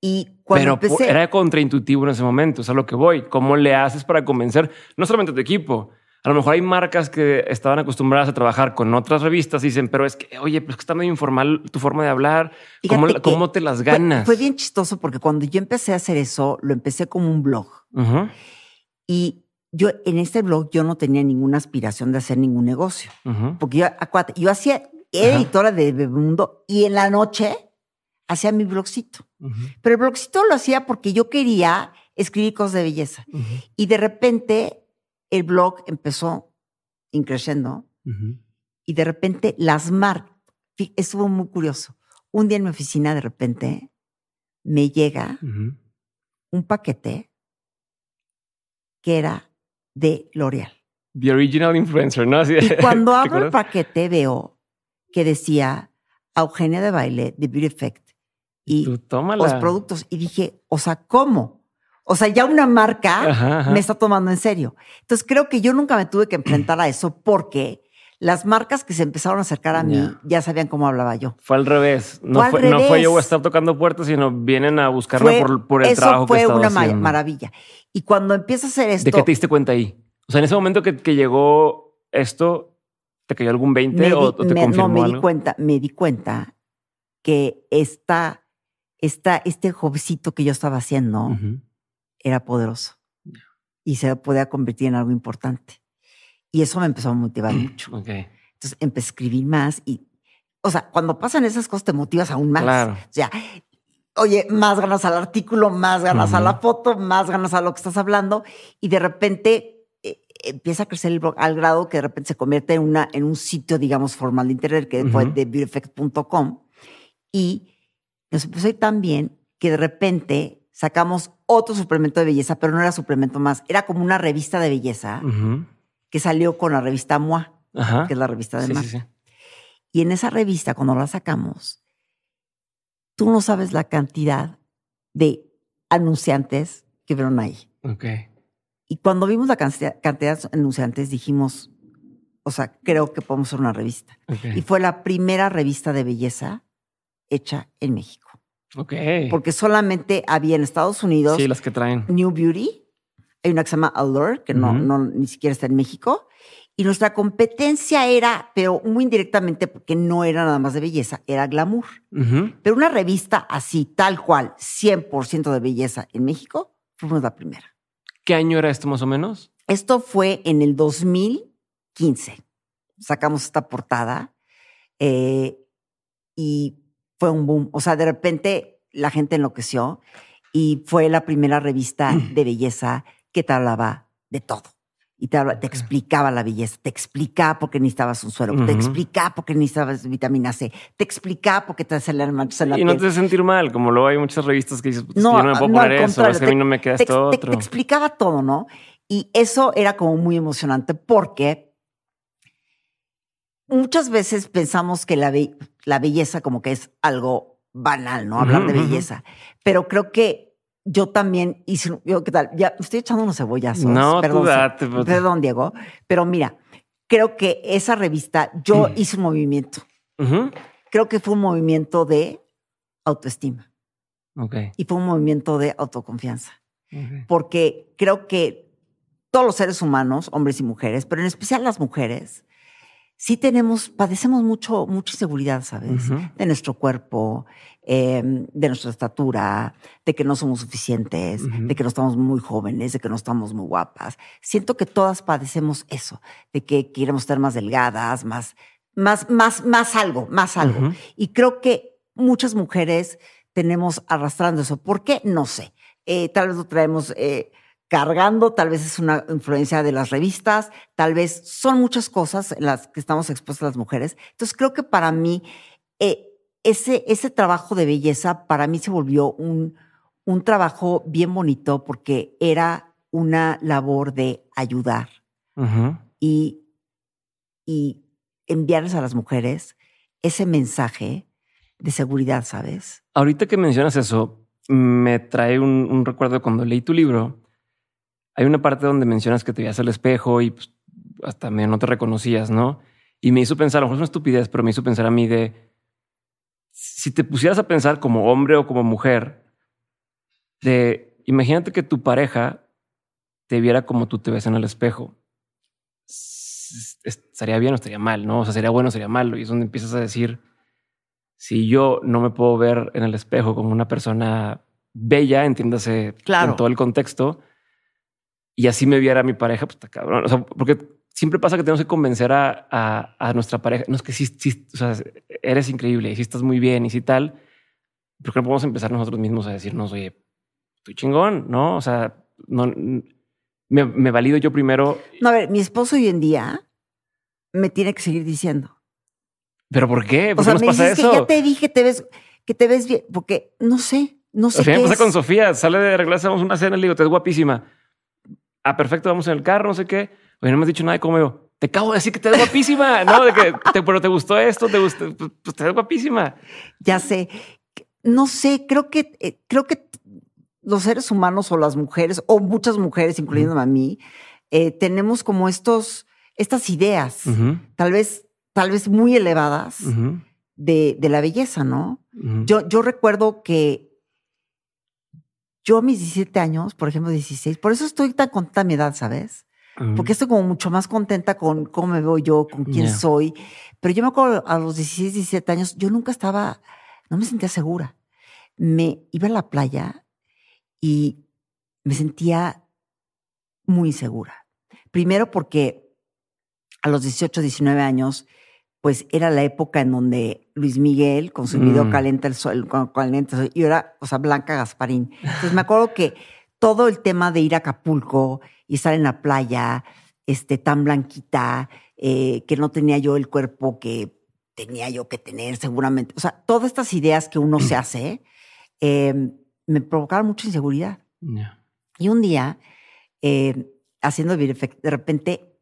Y cuando Pero era contraintuitivo en ese momento, o sea, lo que voy, ¿cómo le haces para convencer no solamente a tu equipo? A lo mejor hay marcas que estaban acostumbradas a trabajar con otras revistas y dicen, pero es que, oye, pues está muy informal tu forma de hablar. ¿Cómo, ¿Cómo, te las ganas? Fue, bien chistoso porque cuando yo empecé a hacer eso, lo empecé como un blog. Ajá. Y yo en este blog yo no tenía ninguna aspiración de hacer ningún negocio. Porque yo, hacía, era editora de Bebemundo y en la noche hacía mi blogcito. Pero el blogcito lo hacía porque yo quería escribir cosas de belleza. Y de repente el blog empezó increciendo y de repente las marcas, estuvo muy curioso. Un día en mi oficina de repente me llega un paquete que era de L'Oreal. The original influencer, ¿no? y [LAUGHS] cuando abro el paquete veo que decía Eugenia de Baile, The Beauty Effect y los productos. Y dije, o sea, ¿cómo? O sea, ya una marca me está tomando en serio. Entonces creo que yo nunca me tuve que enfrentar a eso porque las marcas que se empezaron a acercar a mí ya sabían cómo hablaba yo. Fue al revés. No fue, no fue yo a estar tocando puertas, sino vienen a buscarme por, el trabajo que estaba haciendo. fue una maravilla. Y cuando empieza a hacer esto... ¿De qué te diste cuenta ahí? O sea, en ese momento que, llegó esto, ¿te cayó algún 20 o, te me, No, me di cuenta, me di cuenta que esta, esta, este jovencito que yo estaba haciendo era poderoso. Y se podía convertir en algo importante. Y eso me empezó a motivar mm, mucho. Entonces empecé a escribir más y, o sea, cuando pasan esas cosas te motivas aún más. Claro. O sea, oye, más ganas al artículo, más ganas a la foto, más ganas a lo que estás hablando y de repente e, empieza a crecer el blog al grado que de repente se convierte en, una, en un sitio, digamos, formal de internet que después de beautyfx.com. y nos empezó a ir tan bien que de repente sacamos otro suplemento de belleza, pero no era suplemento más, era como una revista de belleza que salió con la revista MOA, que es la revista de sí, Y en esa revista, cuando la sacamos, tú no sabes la cantidad de anunciantes que vieron ahí. Y cuando vimos la cantidad, de anunciantes, dijimos, o sea, creo que podemos hacer una revista. Y fue la primera revista de belleza hecha en México. Porque solamente había en Estados Unidos. Sí, las que traen. New Beauty hay una que se llama Allure, que no, ni siquiera está en México. Y nuestra competencia era, pero muy indirectamente, porque no era nada más de belleza, era glamour. Pero una revista así, tal cual, 100% de belleza en México, fuimos la primera. ¿Qué año era esto más o menos? Esto fue en el 2015. Sacamos esta portada eh, y fue un boom. O sea, de repente la gente enloqueció y fue la primera revista [CLEARS THROAT] de belleza que te hablaba de todo. Y te, te explicaba la belleza, te explicaba por qué necesitabas un suero, te explicaba por qué necesitabas vitamina C, te explicaba por qué te hacía la mal Y no te hace sentir mal, como luego hay muchas revistas que dices, pues, no, yo no me puedo poner eso, es a mí no me queda esto otro. Te, explicaba todo, ¿no? Y eso era como muy emocionante porque muchas veces pensamos que la, la, belleza como que es algo banal, ¿no? Hablar de belleza. Pero creo que yo también hice, yo, ¿qué tal? Ya estoy echando unos cebollazos. No, perdón, tú date, pues. perdón, Diego. Pero mira, creo que esa revista, yo mm. hice un movimiento. Creo que fue un movimiento de autoestima. Okay. Y fue un movimiento de autoconfianza. Porque creo que todos los seres humanos, hombres y mujeres, pero en especial las mujeres, sí tenemos, padecemos mucho, mucha inseguridad, ¿sabes? De nuestro cuerpo, Em, de nuestra estatura, de que no somos suficientes, de que no estamos muy jóvenes, de que no estamos muy guapas. Siento que todas padecemos eso, de que queremos estar más delgadas, más, más, más, más algo, más algo. Y creo que muchas mujeres tenemos arrastrando eso. ¿Por qué? No sé. Eh, tal vez lo traemos eh, cargando, tal vez es una influencia de las revistas, tal vez son muchas cosas en las que estamos expuestas las mujeres. Entonces creo que para mí eh, ese, ese trabajo de belleza para mí se volvió un, un trabajo bien bonito porque era una labor de ayudar y, y enviarles a las mujeres ese mensaje de seguridad, ¿sabes? Ahorita que mencionas eso, me trae un, recuerdo cuando leí tu libro. Hay una parte donde mencionas que te veías al espejo y pues, hasta medio no te reconocías, ¿no? Y me hizo pensar, a lo mejor es una estupidez, pero me hizo pensar a mí de si te pusieras a pensar como hombre o como mujer, de imagínate que tu pareja te viera como tú te ves en el espejo. Estaría bien o estaría mal, ¿no? O sea, sería bueno o sería malo. Y es donde empiezas a decir, si yo no me puedo ver en el espejo como una persona bella, entiéndase en todo el contexto, y así me viera mi pareja, pues está cabrón. O sea, porque siempre pasa que tenemos que convencer a, a, nuestra pareja. No es que si o sea, eres increíble y si estás muy bien y si tal. pero creo no podemos empezar nosotros mismos a decirnos, oye, estoy chingón, no? O sea, no, me, me valido yo primero. No, a ver, mi esposo hoy en día me tiene que seguir diciendo. ¿Pero por qué? ¿Por qué nos pasa eso? que ya te dije te ves, que te ves bien, porque no sé, no sé. O sea, pasa con Sofía, sale de regreso, vamos una cena, le digo, te es guapísima. Ah, perfecto, vamos en el carro, no sé qué Oye, no me has dicho nada de cómo yo. Te acabo de decir que te ves guapísima, ¿no? De que pero te gustó esto, te gustó, pues, pues te ves guapísima. Ya sé. No sé, creo que, eh, creo que los seres humanos o las mujeres, o muchas mujeres, incluyéndome a mí, eh, tenemos como estos, estas ideas, tal vez, tal vez muy elevadas de, la belleza, ¿no? yo, yo recuerdo que yo a mis 17 años, por ejemplo, 16, por eso estoy tan contenta a mi edad, ¿sabes? porque estoy como mucho más contenta con cómo me veo yo, con quién soy. Pero yo me acuerdo a los 16, 17 años, yo nunca estaba, no me sentía segura. Me iba a la playa y me sentía muy insegura. Primero porque a los 18, 19 años, pues era la época en donde Luis Miguel con su video mm. Calenta el Sol, calienta y era, o sea, Blanca Gasparín. Entonces me acuerdo que todo el tema de ir a Acapulco y estar en la playa, este, tan blanquita, eh, que no tenía yo el cuerpo que tenía yo que tener seguramente. O sea, todas estas ideas que uno se [CLEARS THROAT] hace em, me provocaron mucha inseguridad. Y un día, eh, haciendo de repente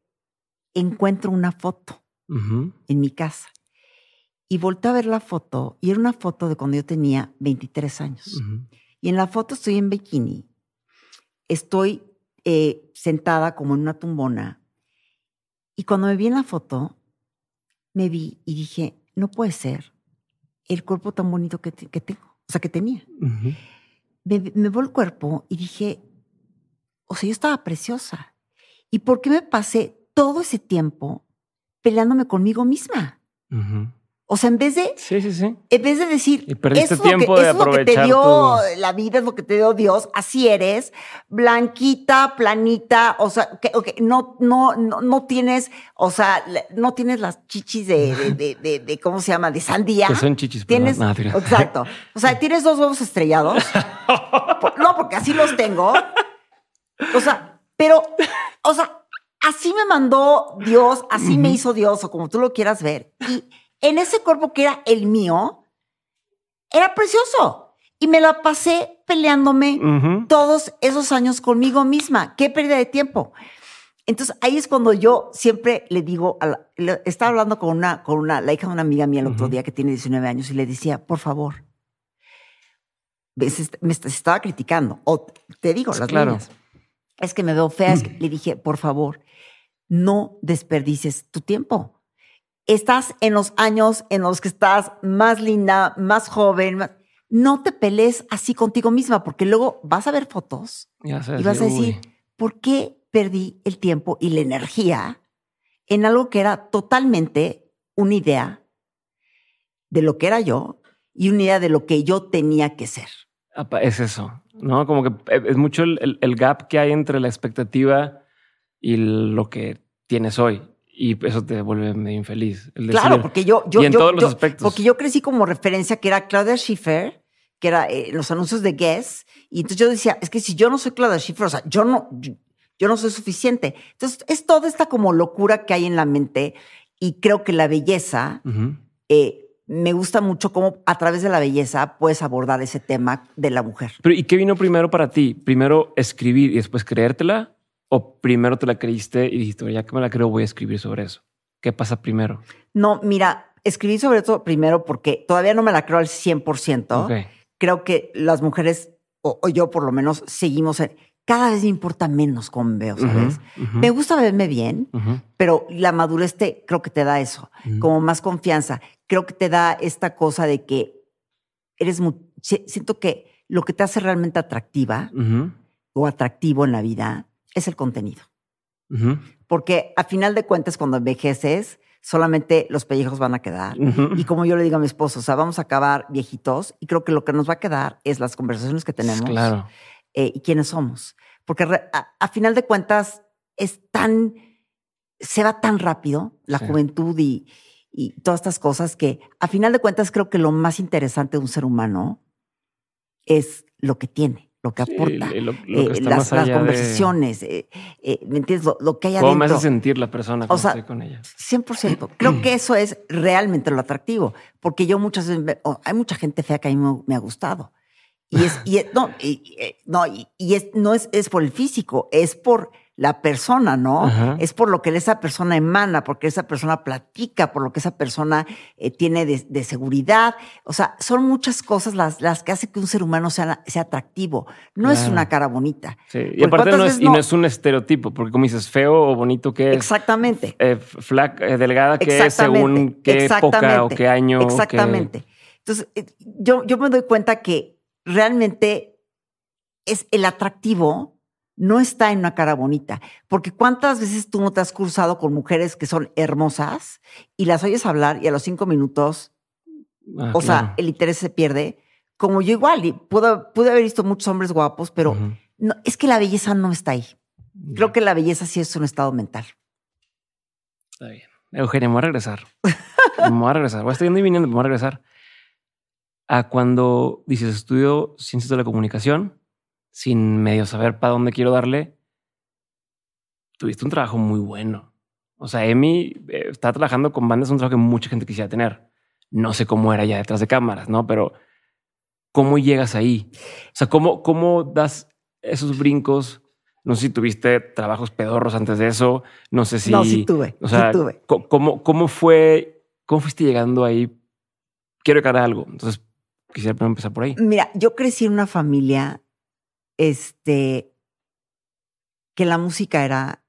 encuentro una foto en mi casa. Y volteé a ver la foto, y era una foto de cuando yo tenía 23 años. Y en la foto estoy en bikini estoy eh, sentada como en una tumbona. Y cuando me vi en la foto, me vi y dije, no puede ser el cuerpo tan bonito que, tengo, o sea, que tenía. me, voy el cuerpo y dije, o sea, yo estaba preciosa. ¿Y por qué me pasé todo ese tiempo peleándome conmigo misma? Ajá. O sea, en vez de, sí, sí, sí. En vez de decir, y perdiste tiempo que, de es lo que te dio la vida, es lo que te dio Dios, así eres, blanquita, planita, o sea, que, no, no, no, tienes, o sea, no tienes las chichis de, ¿cómo se llama? De sandía. Que son chichis, tienes, Exacto. O sea, tienes dos huevos estrellados. [LAUGHS] no, porque así los tengo. O sea, pero, o sea, así me mandó Dios, así me hizo Dios, o como tú lo quieras ver. Y en ese cuerpo que era el mío, era precioso. Y me la pasé peleándome todos esos años conmigo misma. Qué pérdida de tiempo. Entonces ahí es cuando yo siempre le digo, estaba hablando con una, con una, la hija de una amiga mía el otro día que tiene 19 años y le decía, por favor, este, me, me estaba criticando, o te digo, las claro. es que me veo fea, [CLEARS THROAT] le dije, por favor, no desperdices tu tiempo estás en los años en los que estás más linda, más joven, no te pelees así contigo misma, porque luego vas a ver fotos y vas a decir, ¿por qué perdí el tiempo y la energía en algo que era totalmente una idea de lo que era yo y una idea de lo que yo tenía que ser? Ah, es eso, ¿no? Como que eh, es mucho el gap que hay entre la expectativa y lo que tienes hoy y eso te vuelve infeliz. claro, porque yo, yo, Porque yo crecí como referencia que era Claudia Schiffer, que era eh, los anuncios de Guess, y entonces yo decía, es que si yo no soy Claudia Schiffer, o sea, yo no, yo, no soy suficiente. Entonces, es toda esta como locura que hay en la mente y creo que la belleza, eh, me gusta mucho cómo a través de la belleza puedes abordar ese tema de la mujer. Pero ¿y qué vino primero para ti? ¿Primero escribir y después creértela? ¿O primero te la creíste y dijiste, ya que me la creo, voy a escribir sobre eso? ¿Qué pasa primero? No, mira, escribí sobre eso primero porque todavía no me la creo al 100%. Creo que las mujeres, o, yo por lo menos, seguimos en... Cada vez me importa menos cómo veo, ¿sabes? Me gusta verme bien, pero la madurez te, creo que te da eso, mm. como más confianza. Creo que te da esta cosa de que eres... Siento que lo que te hace realmente atractiva o atractivo en la vida es el contenido. Porque a final de cuentas, cuando envejeces, solamente los pellejos van a quedar. Y como yo le digo a mi esposo, o sea, vamos a acabar viejitos y creo que lo que nos va a quedar es las conversaciones que tenemos eh, y quiénes somos. Porque a, final de cuentas es tan, se va tan rápido la juventud y, y todas estas cosas que a final de cuentas creo que lo más interesante de un ser humano es lo que tiene lo que aporta, las, conversaciones, ¿me entiendes? Lo, que hay adentro. ¿Cómo me hace sentir la persona que estoy con ella? 100%. Creo que eso es realmente lo atractivo, porque yo muchas veces, oh, hay mucha gente fea que a mí me, ha gustado. Y es, no, y, eh, no, y, es, no es, es por el físico, es por la persona, ¿no? Es por lo que esa persona emana, porque esa persona platica, por lo que esa persona eh, tiene de, seguridad. O sea, son muchas cosas las, las que hace que un ser humano sea, sea atractivo. No es una cara bonita. Sí. Y aparte no es, Y no es un estereotipo, porque como dices, feo o bonito que es. Exactamente. Eh, eh, delgada que es según qué época o qué año. Exactamente. Entonces, yo, yo me doy cuenta que realmente es el atractivo no está en una cara bonita. Porque cuántas veces tú no te has cruzado con mujeres que son hermosas y las oyes hablar y a los cinco minutos, ah, o sea, el interés se pierde. Como yo igual, y puedo, pude haber visto muchos hombres guapos, pero es que la belleza no está ahí. Creo que la belleza sí es un estado mental. Está bien. Eugenia, me voy a regresar. me voy a regresar. Voy a estar yendo y viniendo, me voy a regresar a cuando dices estudio ciencias de la comunicación sin medio saber para dónde quiero darle, tuviste un trabajo muy bueno. O sea, Emi eh, está trabajando con bandas, un trabajo que mucha gente quisiera tener. No sé cómo era ya detrás de cámaras, ¿no? Pero ¿cómo llegas ahí? O sea, ¿cómo, cómo das esos brincos? No sé si tuviste trabajos pedorros antes de eso. No sé si. No, sí tuve. O sea, tuve. ¿cómo, ¿cómo, fue? ¿Cómo fuiste llegando ahí? Quiero a algo. Entonces, quisiera empezar por ahí. Mira, yo crecí en una familia este, que la música era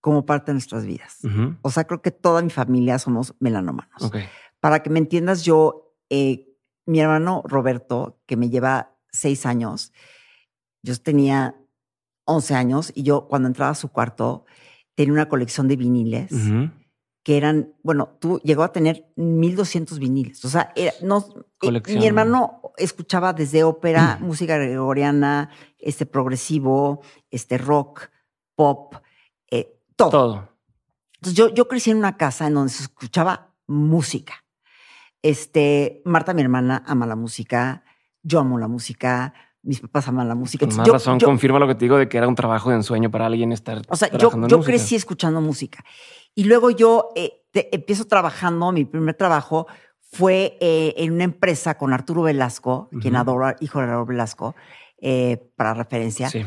como parte de nuestras vidas. O sea, creo que toda mi familia somos melanómanos. Para que me entiendas, yo, eh, mi hermano Roberto, que me lleva seis años, yo tenía 11 años y yo cuando entraba a su cuarto tenía una colección de viniles que eran, bueno, tú llegó a tener 1200 viniles. O sea, eh, mi hermano escuchaba desde ópera, mm. música gregoriana, este progresivo, este rock, pop, eh, todo. Todo. Entonces yo, crecí en una casa en donde se escuchaba música. Este, Marta, mi hermana, ama la música, yo amo la música, mis papás aman la música. Con más razón, confirma lo que te digo de que era un trabajo de ensueño para alguien estar. O sea, yo, yo crecí escuchando música. Y luego yo eh, empiezo trabajando, mi primer trabajo fue eh, en una empresa con Arturo Velasco, quien adora, hijo de Arturo Velasco, eh, para referencia. Sí.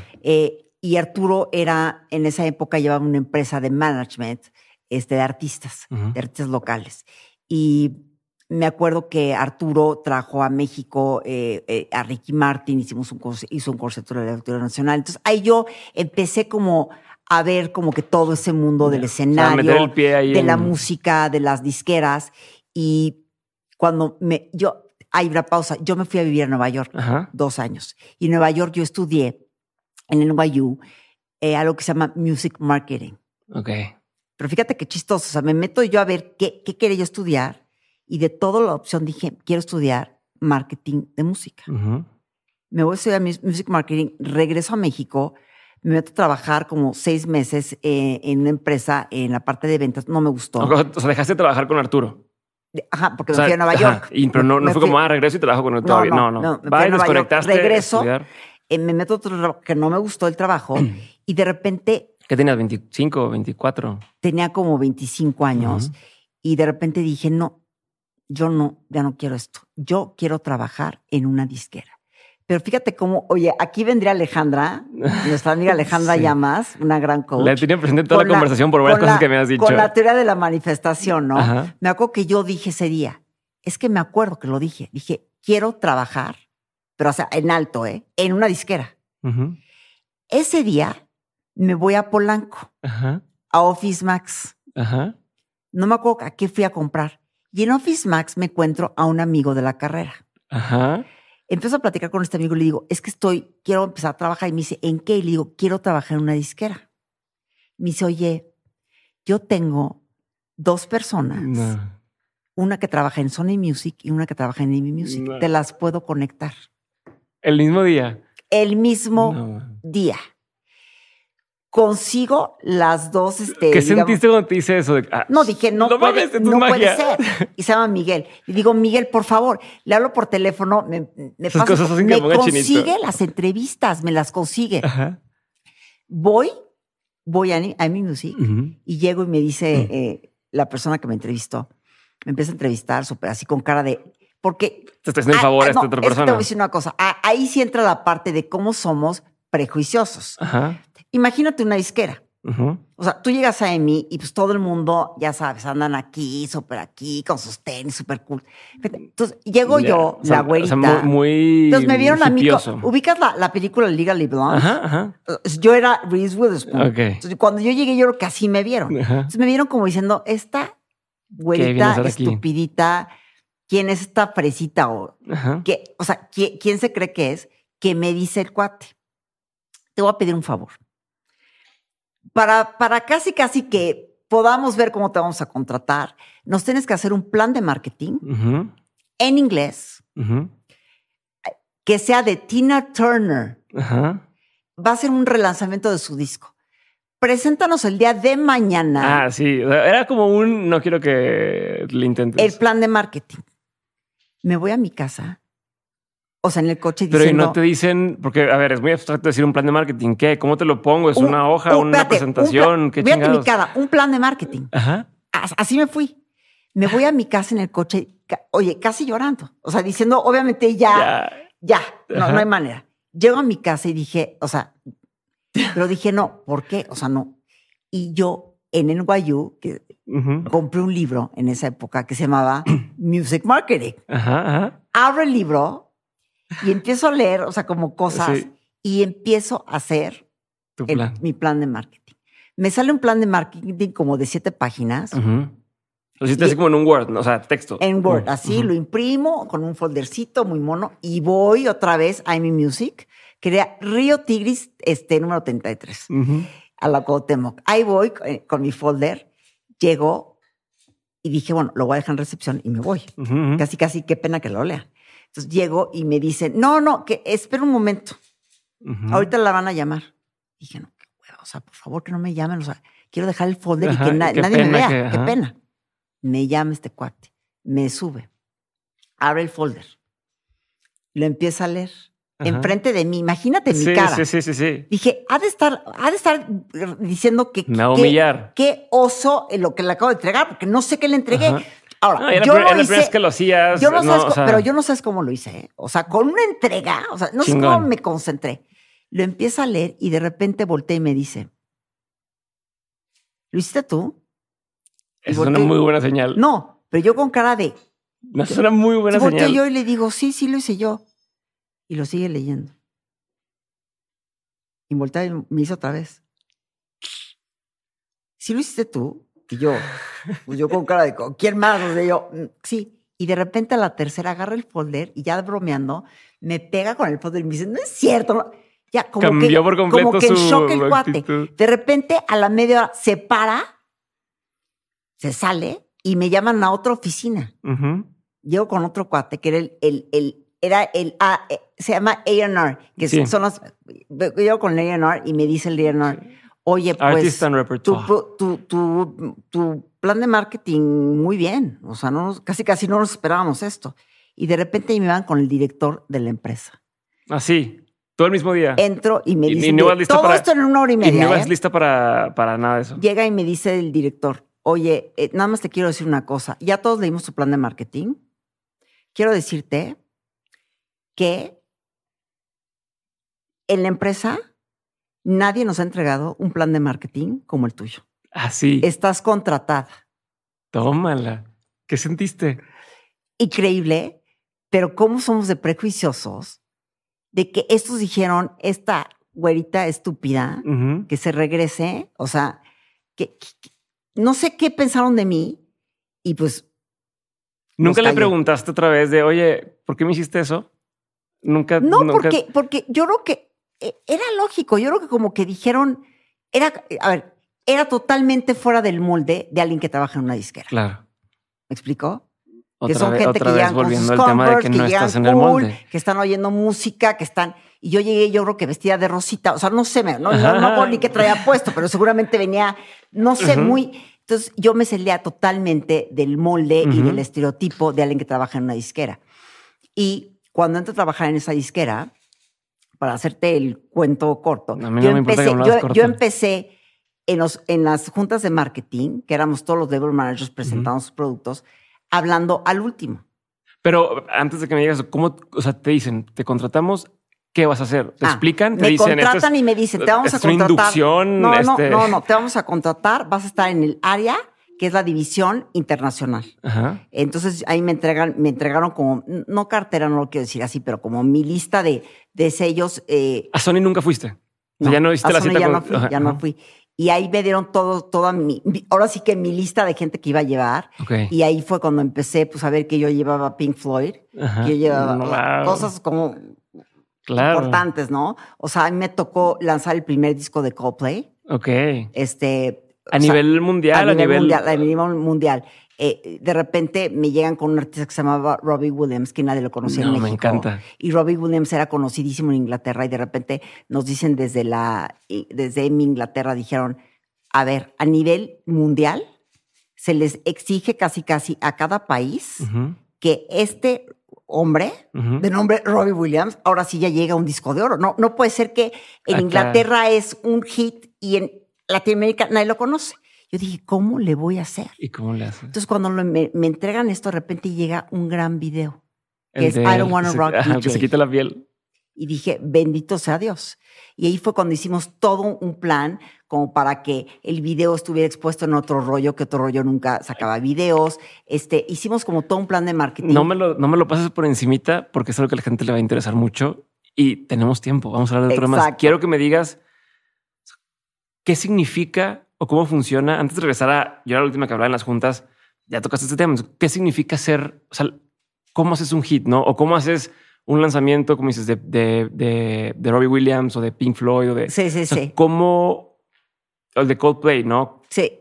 y Arturo era, en esa época llevaba una empresa de management este, de artistas, de artistas locales. Y me acuerdo que Arturo trajo a México eh, eh, a Ricky Martin, hicimos un hizo un curso de lectura nacional. Entonces ahí yo empecé como a ver como que todo ese mundo del escenario, de la música, de las disqueras. Y cuando me, yo, hay una pausa, yo me fui a vivir a Nueva York dos años. Y en Nueva York yo estudié en el NYU eh, algo que se llama Music Marketing. Ok. Pero fíjate qué chistoso, o sea, me meto yo a ver qué, qué quería yo estudiar y de toda la opción dije, quiero estudiar marketing de música. Me voy a estudiar music marketing, regreso a México, me meto a trabajar como seis meses eh, en una empresa en la parte de ventas, no me gustó. O sea, dejaste de trabajar con Arturo. Ajá, porque o me fui a Nueva York. pero no, no fue como, ah, regreso y trabajo con él todavía. No, no. no, no. Me conectaste. regreso, eh, me meto a otro trabajo que no me gustó el trabajo y de repente. ¿Qué tenías, 25, 24? Tenía como 25 años y de repente dije, no, yo no, ya no quiero esto. Yo quiero trabajar en una disquera. Pero fíjate cómo, oye, aquí vendría Alejandra, [LAUGHS] nuestra amiga Alejandra ya más, una gran coach. La tenía presente toda la, conversación por varias cosas que me has dicho. Con la teoría de la manifestación, ¿no? Me acuerdo que yo dije ese día, es que me acuerdo que lo dije, dije, quiero trabajar, pero o sea, en alto, ¿eh? En una disquera. Ese día me voy a Polanco, a Office Max. Ajá. No me acuerdo a qué fui a comprar y en Office Max me encuentro a un amigo de la carrera. Ajá. Empiezo a platicar con este amigo y le digo, es que estoy, quiero empezar a trabajar. Y me dice, ¿en qué? Y le digo, quiero trabajar en una disquera. Me dice, oye, yo tengo dos personas, una que trabaja en Sony Music y una que trabaja en Amy Music. Te las puedo conectar. ¿El mismo día? El mismo día consigo las dos. ¿Qué sentiste cuando te hice eso? Ah, no, dije, no, puede, no puede ser. Y se llama Miguel. Y digo, Miguel, por favor, le hablo por teléfono, me, me, consigue las entrevistas, me las consigue. Voy, voy a, a mi music y llego y me dice mm. eh, la persona que me entrevistó, me empieza a entrevistar súper así con cara de... Porque... Te estás haciendo ah, favor a ah, esta otra persona. Te voy a decir una cosa. ahí sí entra la parte de cómo somos prejuiciosos. Ajá Imagínate una disquera. O sea, tú llegas a EMI y pues todo el mundo, ya sabes, andan aquí, súper aquí, con sus tenis, súper cool. Entonces, llego yo, la güerita. Entonces me vieron a mí. ¿Ubicas la, la película Liga LeBlanc? Ajá, Yo era Reese Witherspoon. Entonces, cuando yo llegué, yo creo que así me vieron. Entonces me vieron como diciendo, esta güerita estupidita, ¿quién es esta fresita? O, que, o sea, ¿quién se cree que es? Que me dice el cuate. Te voy a pedir un favor para, casi, casi que podamos ver cómo te vamos a contratar, nos tienes que hacer un plan de marketing en inglés que sea de Tina Turner. Va a ser un relanzamiento de su disco. Preséntanos el día de mañana. Ah, sí. Era como un no quiero que le intentes. El plan de marketing. Me voy a mi casa o sea, en el coche diciendo... Pero y no te dicen, porque, a ver, es muy abstracto decir un plan de marketing. ¿Qué? ¿Cómo te lo pongo? ¿Es una hoja, una presentación? Un plan, mi cara, un plan de marketing. Ajá. Así me fui. Me voy a mi casa en el coche, oye, casi llorando. O sea, diciendo, obviamente ya, ya, no, no hay manera. Llego a mi casa y dije, o sea, pero dije, no, ¿por qué? O sea, no. Y yo en NYU, que compré un libro en esa época que se llamaba [CLEARS THROAT] Music Marketing. Ajá, ajá. Abro el libro y empiezo a leer, o sea, como cosas, y empiezo a hacer mi plan de marketing. Me sale un plan de marketing como de siete páginas. Lo hiciste así como en un Word, o sea, texto. En Word, así lo imprimo con un foldercito muy mono y voy otra vez a mi Music, que era Río Tigris, este número 33, a la Cotemoc. Ahí voy eh, con mi folder, llego y dije, bueno, lo voy a dejar en recepción y me voy. Casi, casi, qué pena que lo lea. Entonces llego y me dicen, no, no, que espera un momento. Ahorita la van a llamar. dije, no, qué hueva, o sea, por favor que no me llamen, o sea, quiero dejar el folder y que nadie me vea, qué pena. Me llama este cuate, me sube, abre el folder, lo empieza a leer. Enfrente de mí, imagínate mi cara. Sí, sí, sí, sí. Dije, ha de estar, ha de estar diciendo que. Me Qué oso eh, lo que le acabo de entregar, porque no sé qué le entregué. Ahora, yo que lo hacías, no, pero yo no sabes cómo lo hice. ¿eh? O sea, con una entrega, o sea, no sé cómo me concentré. Lo empiezo a leer y de repente volteé y me dice, ¿lo hiciste tú? es una muy buena señal. No, pero yo con cara de... No, es una muy buena volteé yo y le digo, sí, sí lo hice yo. Y lo sigue leyendo. Y voltea y me hizo otra vez. Si ¿Sí lo hiciste tú, que yo, pues yo con cara de, ¿quién más? O yo, mm, sí. Y de repente a la tercera agarra el folder y ya bromeando, me pega con el folder y me dice, no es cierto. Ya, como Cambió que, por completo su el cuate. De repente a la media hora se para, se sale y me llaman a otra oficina. Llego con otro cuate que era el, el, era el ah, eh, se llama A&R, que son los eh, llego con el A&R y me dice el A&R, Oye, pues tu, plan de marketing muy bien, o sea, casi casi no nos esperábamos esto. Y de repente me van con el director de la empresa. Así, ah, todo el mismo día. Entro y me dice, todo esto en una hora y media. Y no vas ¿eh? lista para, para nada de eso. Llega y me dice el director, oye, eh, nada más te quiero decir una cosa, ya todos leímos tu plan de marketing, quiero decirte que en la empresa Nadie nos ha entregado un plan de marketing como el tuyo. Así. Ah, Estás contratada. Tómala. ¿Qué sentiste? Increíble, pero cómo somos de prejuiciosos de que estos dijeron, esta güerita estúpida, que se regrese, o sea, que, no sé qué pensaron de mí y pues... Nunca le preguntaste otra vez de, oye, ¿por qué me hiciste eso? Nunca. No, Porque, porque yo creo que e, era lógico. Yo creo que como que dijeron, era, a ver, era totalmente fuera del molde de alguien que trabaja en una disquera. Claro. ¿Me explicó? Otra que son gente que vez volviendo al tema de que, no estás en el molde. que están oyendo música, que están. Y yo llegué, yo creo que vestida de rosita, o sea, no sé, no, no, no, ni qué traía puesto, pero seguramente venía, no sé, muy. Entonces yo me salía totalmente del molde y del estereotipo de alguien que trabaja en una disquera. Y cuando entro a trabajar en esa disquera, para hacerte el cuento corto. yo, empecé, en, las juntas de marketing, que éramos todos los label managers presentando sus productos, hablando al último. Pero antes de que me digas, ¿cómo? O sea, te dicen, te contratamos, ¿qué vas a hacer? ¿Te ah, explican? Te me contratan y me dicen, te vamos a contratar. Inducción, no, este no, no, te vamos a contratar, vas a estar en el área que es la división internacional. Entonces ahí me entregan, me entregaron como, no cartera, no lo quiero decir así, pero como mi lista de, sellos. Eh, a Sony nunca fuiste. ya no hiciste la Ya no fui, ya no fui. Y ahí me dieron todo, toda mi, ahora sí que mi lista de gente que iba a llevar. Y ahí fue cuando empecé pues, a ver que yo llevaba Pink Floyd, que yo llevaba cosas como importantes, ¿no? O sea, a mí me tocó lanzar el primer disco de Coldplay. Ok. Este, a nivel mundial, a, nivel, mundial. A nivel mundial. de repente me llegan con un artista que se llamaba Robbie Williams, que nadie lo conocía en México. Me encanta. Y Robbie Williams era conocidísimo en Inglaterra y de repente nos dicen desde la, desde mi Inglaterra, dijeron, a ver, a nivel mundial se les exige casi casi a cada país que este hombre de nombre Robbie Williams ahora sí ya llega un disco de oro. No, no puede ser que en ah, Inglaterra es un hit y en Latinoamérica nadie lo conoce. Yo dije, ¿cómo le voy a hacer? ¿Y cómo le haces? Entonces, cuando me, entregan esto, de repente llega un gran video, que es I Don't to Rock se, Que se quita la piel. Y dije, bendito sea Dios. Y ahí fue cuando hicimos todo un plan como para que el video estuviera expuesto en otro rollo, que otro rollo nunca sacaba videos. Este, hicimos como todo un plan de marketing. No me lo, no me lo pases por encimita porque es algo que a la gente le va a interesar mucho y tenemos tiempo. Vamos a hablar de otro más. Quiero que me digas ¿Qué significa o cómo funciona? Antes de regresar a, yo era la última que hablaba en las juntas, ya tocaste este tema. ¿Qué significa ser, o sea, cómo haces un hit, ¿no? O cómo haces un lanzamiento, como dices, de, de, de, Robbie Williams o de Pink Floyd o de... Sí, sí, sí. ¿Cómo... El de Coldplay, ¿no? Sí.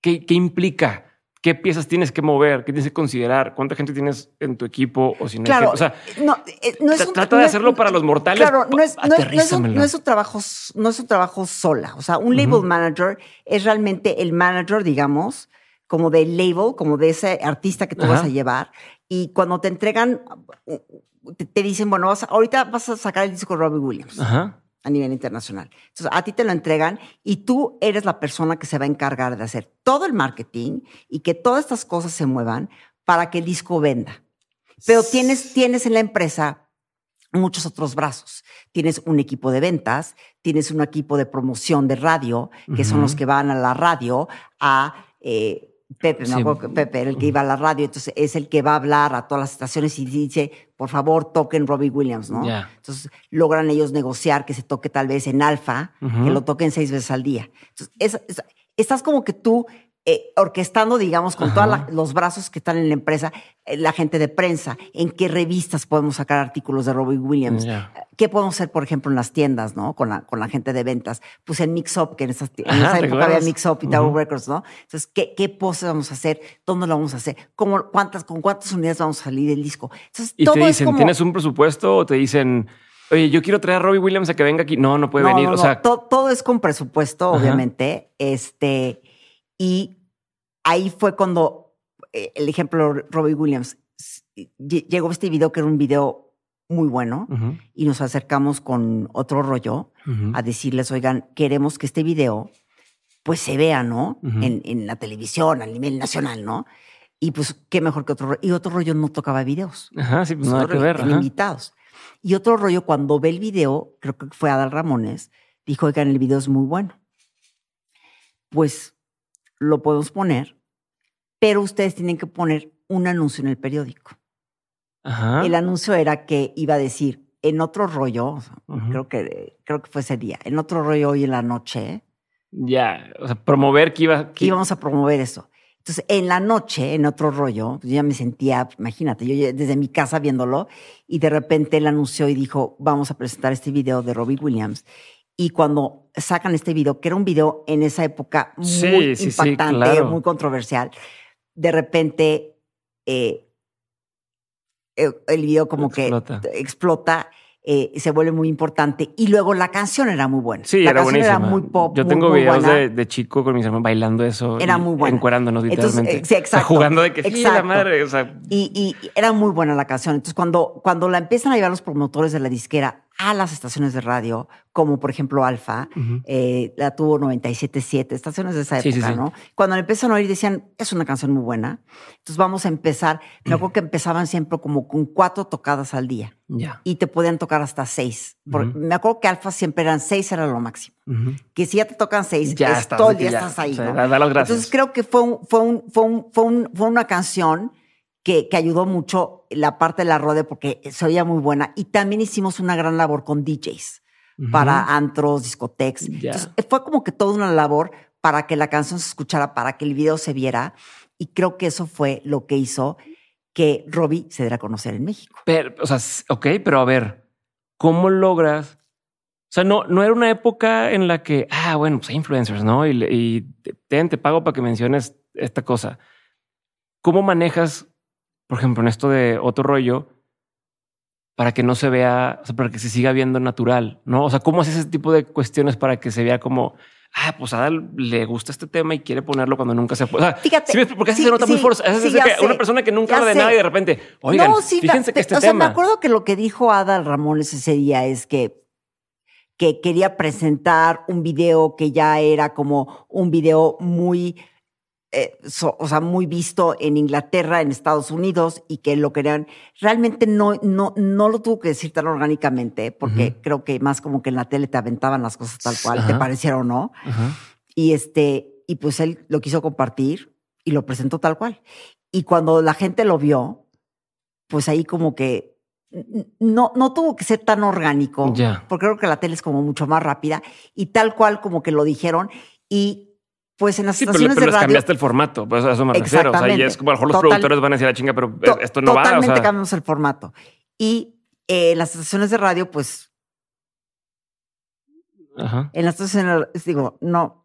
¿Qué, qué implica? qué piezas tienes que mover, qué tienes que considerar, cuánta gente tienes en tu equipo o sin sea, trata de hacerlo para los mortales. Claro, no es, no, es un, trabajo, sola. O sea, un label manager es realmente el manager, digamos, como del label, como de ese artista que tú vas a llevar. Y cuando te entregan, te, dicen, bueno, ahorita vas a sacar el disco de Robbie Williams. Ajá a nivel internacional. Entonces, a ti te lo entregan y tú eres la persona que se va a encargar de hacer todo el marketing y que todas estas cosas se muevan para que el disco venda. Pero tienes, tienes en la empresa muchos otros brazos. Tienes un equipo de ventas, tienes un equipo de promoción de radio, que son los que van a la radio a... Eh, Pepe, Pepe el que iba a la radio, entonces es el que va a hablar a todas las estaciones y dice, por favor, toquen Robbie Williams, ¿no? Entonces logran ellos negociar que se toque tal vez en alfa, que lo toquen seis veces al día. Entonces, estás como que tú eh, orquestando, digamos, con todos los brazos que están en la empresa, eh, la gente de prensa, en qué revistas podemos sacar artículos de Robbie Williams, eh, qué podemos hacer, por ejemplo, en las tiendas, ¿no? Con la, con la gente de ventas. Pues en Mix Up, que en, esas, tiendas esa época había Mix Up y Tower Records, ¿no? Entonces, ¿qué, poses vamos a hacer? ¿Dónde lo vamos a hacer? cuántas, ¿Con cuántas unidades vamos a salir el disco? Entonces, y todo te dicen, ¿tienes un presupuesto o te dicen... Oye, yo quiero traer a Robbie Williams a que venga aquí. No, no puede venir. o sea, todo, es con presupuesto, obviamente. Este, y ahí fue cuando, eh, el ejemplo, Robbie Williams, llegó este video que era un video muy bueno y nos acercamos con otro rollo a decirles, oigan, queremos que este video pues se vea, ¿no? en, la televisión, a nivel nacional, ¿no? Y pues qué mejor que otro rollo. Y otro rollo no tocaba videos. Pues, que ver. invitados. Y otro rollo, cuando ve el video, creo que fue Adal Ramones, dijo, oigan, el video es muy bueno. Pues lo podemos poner, pero ustedes tienen que poner un anuncio en el periódico. El anuncio era que iba a decir, en otro rollo, creo, que, creo que fue ese día, en otro rollo hoy en la noche. Ya, o sea, promover que iba... Que... Íbamos a promover eso. Entonces, en la noche, en otro rollo, pues, yo ya me sentía, pues, imagínate, yo desde mi casa viéndolo y de repente él anunció y dijo, vamos a presentar este video de Robbie Williams y cuando sacan este video, que era un video en esa época muy impactante, muy controversial, de repente eh, el video como que explota. Eh, y se vuelve muy importante. Y luego la canción era muy buena. Sí, la era canción era muy pop. Yo tengo videos de, chico con mis hermanos bailando eso. Era muy buena. literalmente. Eh, exacto. [LAUGHS] jugando de que sí, La madre. y, era muy buena la canción. Entonces, cuando, cuando la empiezan a llevar los promotores de la disquera a las estaciones de radio, como por ejemplo Alfa, eh, la tuvo 97.7, estaciones de esa época, ¿no? Cuando empezaron a oír decían, es una canción muy buena, entonces vamos a empezar. Me acuerdo que empezaban siempre como con cuatro tocadas al día y te podían tocar hasta seis. Me acuerdo que Alfa siempre eran seis, era lo máximo. Que si ya te tocan seis, ya estás ahí. Entonces creo que fue, un, fue, un, fue, un, fue una canción que, ayudó mucho la parte de la rode porque se oía muy buena. Y también hicimos una gran labor con DJs para antros, discotecas. Entonces, eh, fue como que toda una labor para que la canción se escuchara, para que el video se viera. Y creo que eso fue lo que hizo que Robbie se diera a conocer en México. Pero, o sea, ok, pero a ver, ¿cómo logras? O sea, no, no era una época en la que, ah, bueno, pues hay influencers, ¿no? Y, te pago para que menciones esta cosa. ¿Cómo manejas por ejemplo, en esto de otro rollo, para que no se vea, para que se siga viendo natural, ¿no? O sea, ¿cómo haces ese tipo de cuestiones para que se vea como, ah, pues a Adal le gusta este tema y quiere ponerlo cuando nunca se puede? fíjate. Porque así se nota muy fuerte. una persona que nunca habla de nada y de repente, oigan, fíjense que este o sea, me acuerdo que lo que dijo Adal Ramones ese día es que que quería presentar un video que ya era como un video muy eh, o sea, muy visto en Inglaterra, en Estados Unidos y que lo querían. Realmente no, no, no lo tuvo que decir tan orgánicamente, porque creo que más como que en la tele te aventaban las cosas tal cual, te pareciera o no. Y este, y pues él lo quiso compartir y lo presentó tal cual. Y cuando la gente lo vio, pues ahí como que no, no tuvo que ser tan orgánico, porque creo que la tele es como mucho más rápida y tal cual como que lo dijeron. Y pues en las estaciones pero de radio... cambiaste el formato, pues eso me refiero. O sea, y es como a lo mejor los productores van a decir la ah, chinga, pero esto no va. Totalmente o sea. cambiamos el formato. Y en eh, las estaciones de radio, pues... Ajá. En las estaciones, digo, no,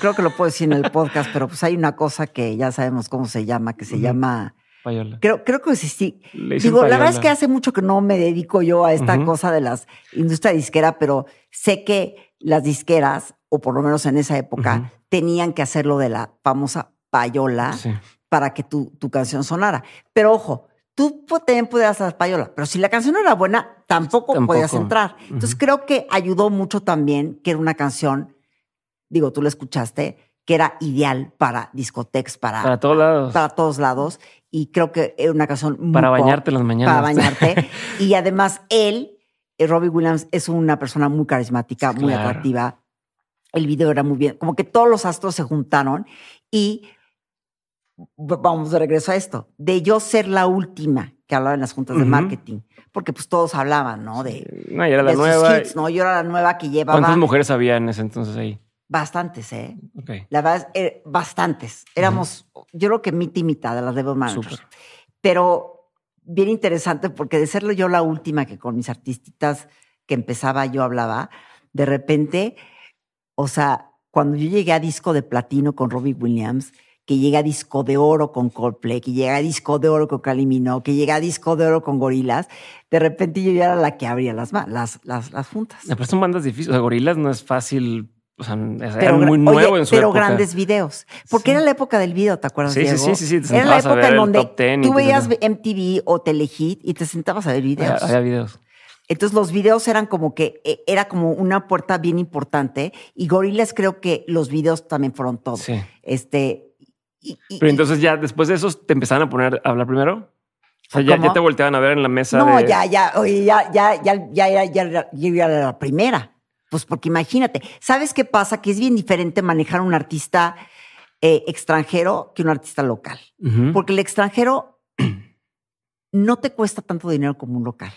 creo que lo puedo decir en el podcast, pero pues hay una cosa que ya sabemos cómo se llama, que se llama... Payola. Creo, creo que sí. sí. Digo, la verdad es que hace mucho que no me dedico yo a esta cosa de las industria disquera, pero sé que las disqueras, o por lo menos en esa época, tenían que hacerlo de la famosa payola para que tu, tu, canción sonara. Pero ojo, tú también podías hacer payola, pero si la canción no era buena, tampoco, podías entrar. Entonces creo que ayudó mucho también que era una canción, digo, tú la escuchaste, que era ideal para discotecas, para, para todos lados. Para todos lados. Y creo que era una canción muy Para bañarte las mañanas. Para bañarte. [LAUGHS] y además él eh, Robbie Williams es una persona muy carismática, muy atractiva. El video era muy bien. Como que todos los astros se juntaron y vamos de regreso a esto, de yo ser la última que hablaba en las juntas de marketing, porque pues todos hablaban, ¿no? De, no, yo era la nueva. ¿no? Yo era la nueva que llevaba. ¿Cuántas mujeres había en ese entonces ahí? Bastantes, ¿eh? La verdad, eh, bastantes. Éramos, yo creo que mitad y mitad de las Devil Managers. Pero bien interesante porque de serlo yo la última que con mis artistas que empezaba yo hablaba, de repente, o sea, cuando yo llegué a disco de platino con Robbie Williams, que llega a disco de oro con Coldplay, que llega a disco de oro con Calimino, que llega a disco de oro con Gorilas, de repente yo ya era la que abría las, las, las, las juntas. Pero son bandas difíciles. O sea, gorilas no es fácil o pero, muy nuevo en su Pero grandes videos. Porque era la época del video, ¿te acuerdas? Sí, sí, sí, sí. era la época en donde tú veías MTV o Telehit y te sentabas a ver videos. Había, videos. Entonces los videos eran como que e, era como una puerta bien importante y Gorilas creo que los videos también fueron todos Sí. Este. pero entonces ya después de eso, te empezaban a poner a hablar primero. O sea, ya, te volteaban a ver en la mesa. No, ya, ya, oye, ya, ya, ya, ya, ya, ya, ya, ya, ya, ya, pues porque imagínate, ¿sabes qué pasa? Que es bien diferente manejar un artista eh, extranjero que un artista local. Porque el extranjero [CLEARS THROAT] no te cuesta tanto dinero como un local.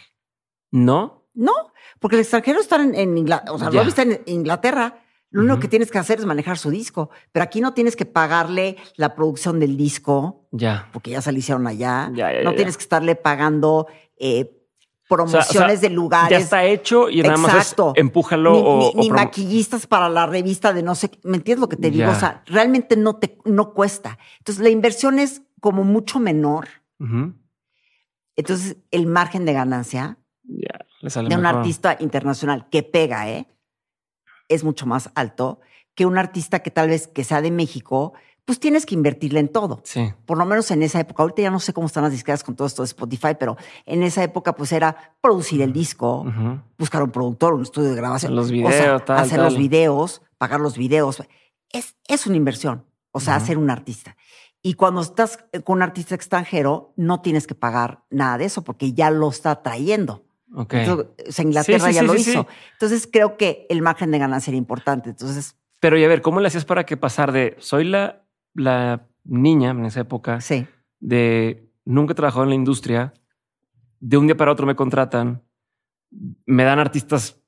¿No? No, porque el extranjero está en, Inglaterra, o sea, lo en Inglaterra. Lo único que tienes que hacer es manejar su disco, pero aquí no tienes que pagarle la producción del disco, ya, porque ya salieron allá. no tienes que estarle pagando eh, promociones de lugares. Ya está hecho y nada más empújalo. Ni, maquillistas para la revista de no sé, ¿me entiendes lo que te digo? O sea, realmente no te no cuesta. Entonces la inversión es como mucho menor. Entonces el margen de ganancia de un artista internacional que pega, ¿eh? Es mucho más alto que un artista que tal vez que sea de México, pues tienes que invertirle en todo. Sí. Por lo menos en esa época. Ahorita ya no sé cómo están las disqueras con todo esto de Spotify, pero en esa época pues era producir el disco, buscar un productor, un estudio de grabación. Los videos, hacer los videos, pagar los videos. Es, es una inversión. O sea, hacer un artista. Y cuando estás eh, con un artista extranjero, no tienes que pagar nada de eso porque ya lo está trayendo. Okay. Entonces, Inglaterra ya lo hizo. Entonces creo que el margen de ganancia era importante. Entonces. Pero y a ver, ¿cómo le hacías para que pasar de soy la la niña en esa época sí. de nunca he trabajado en la industria, de un día para otro me contratan, me dan artistas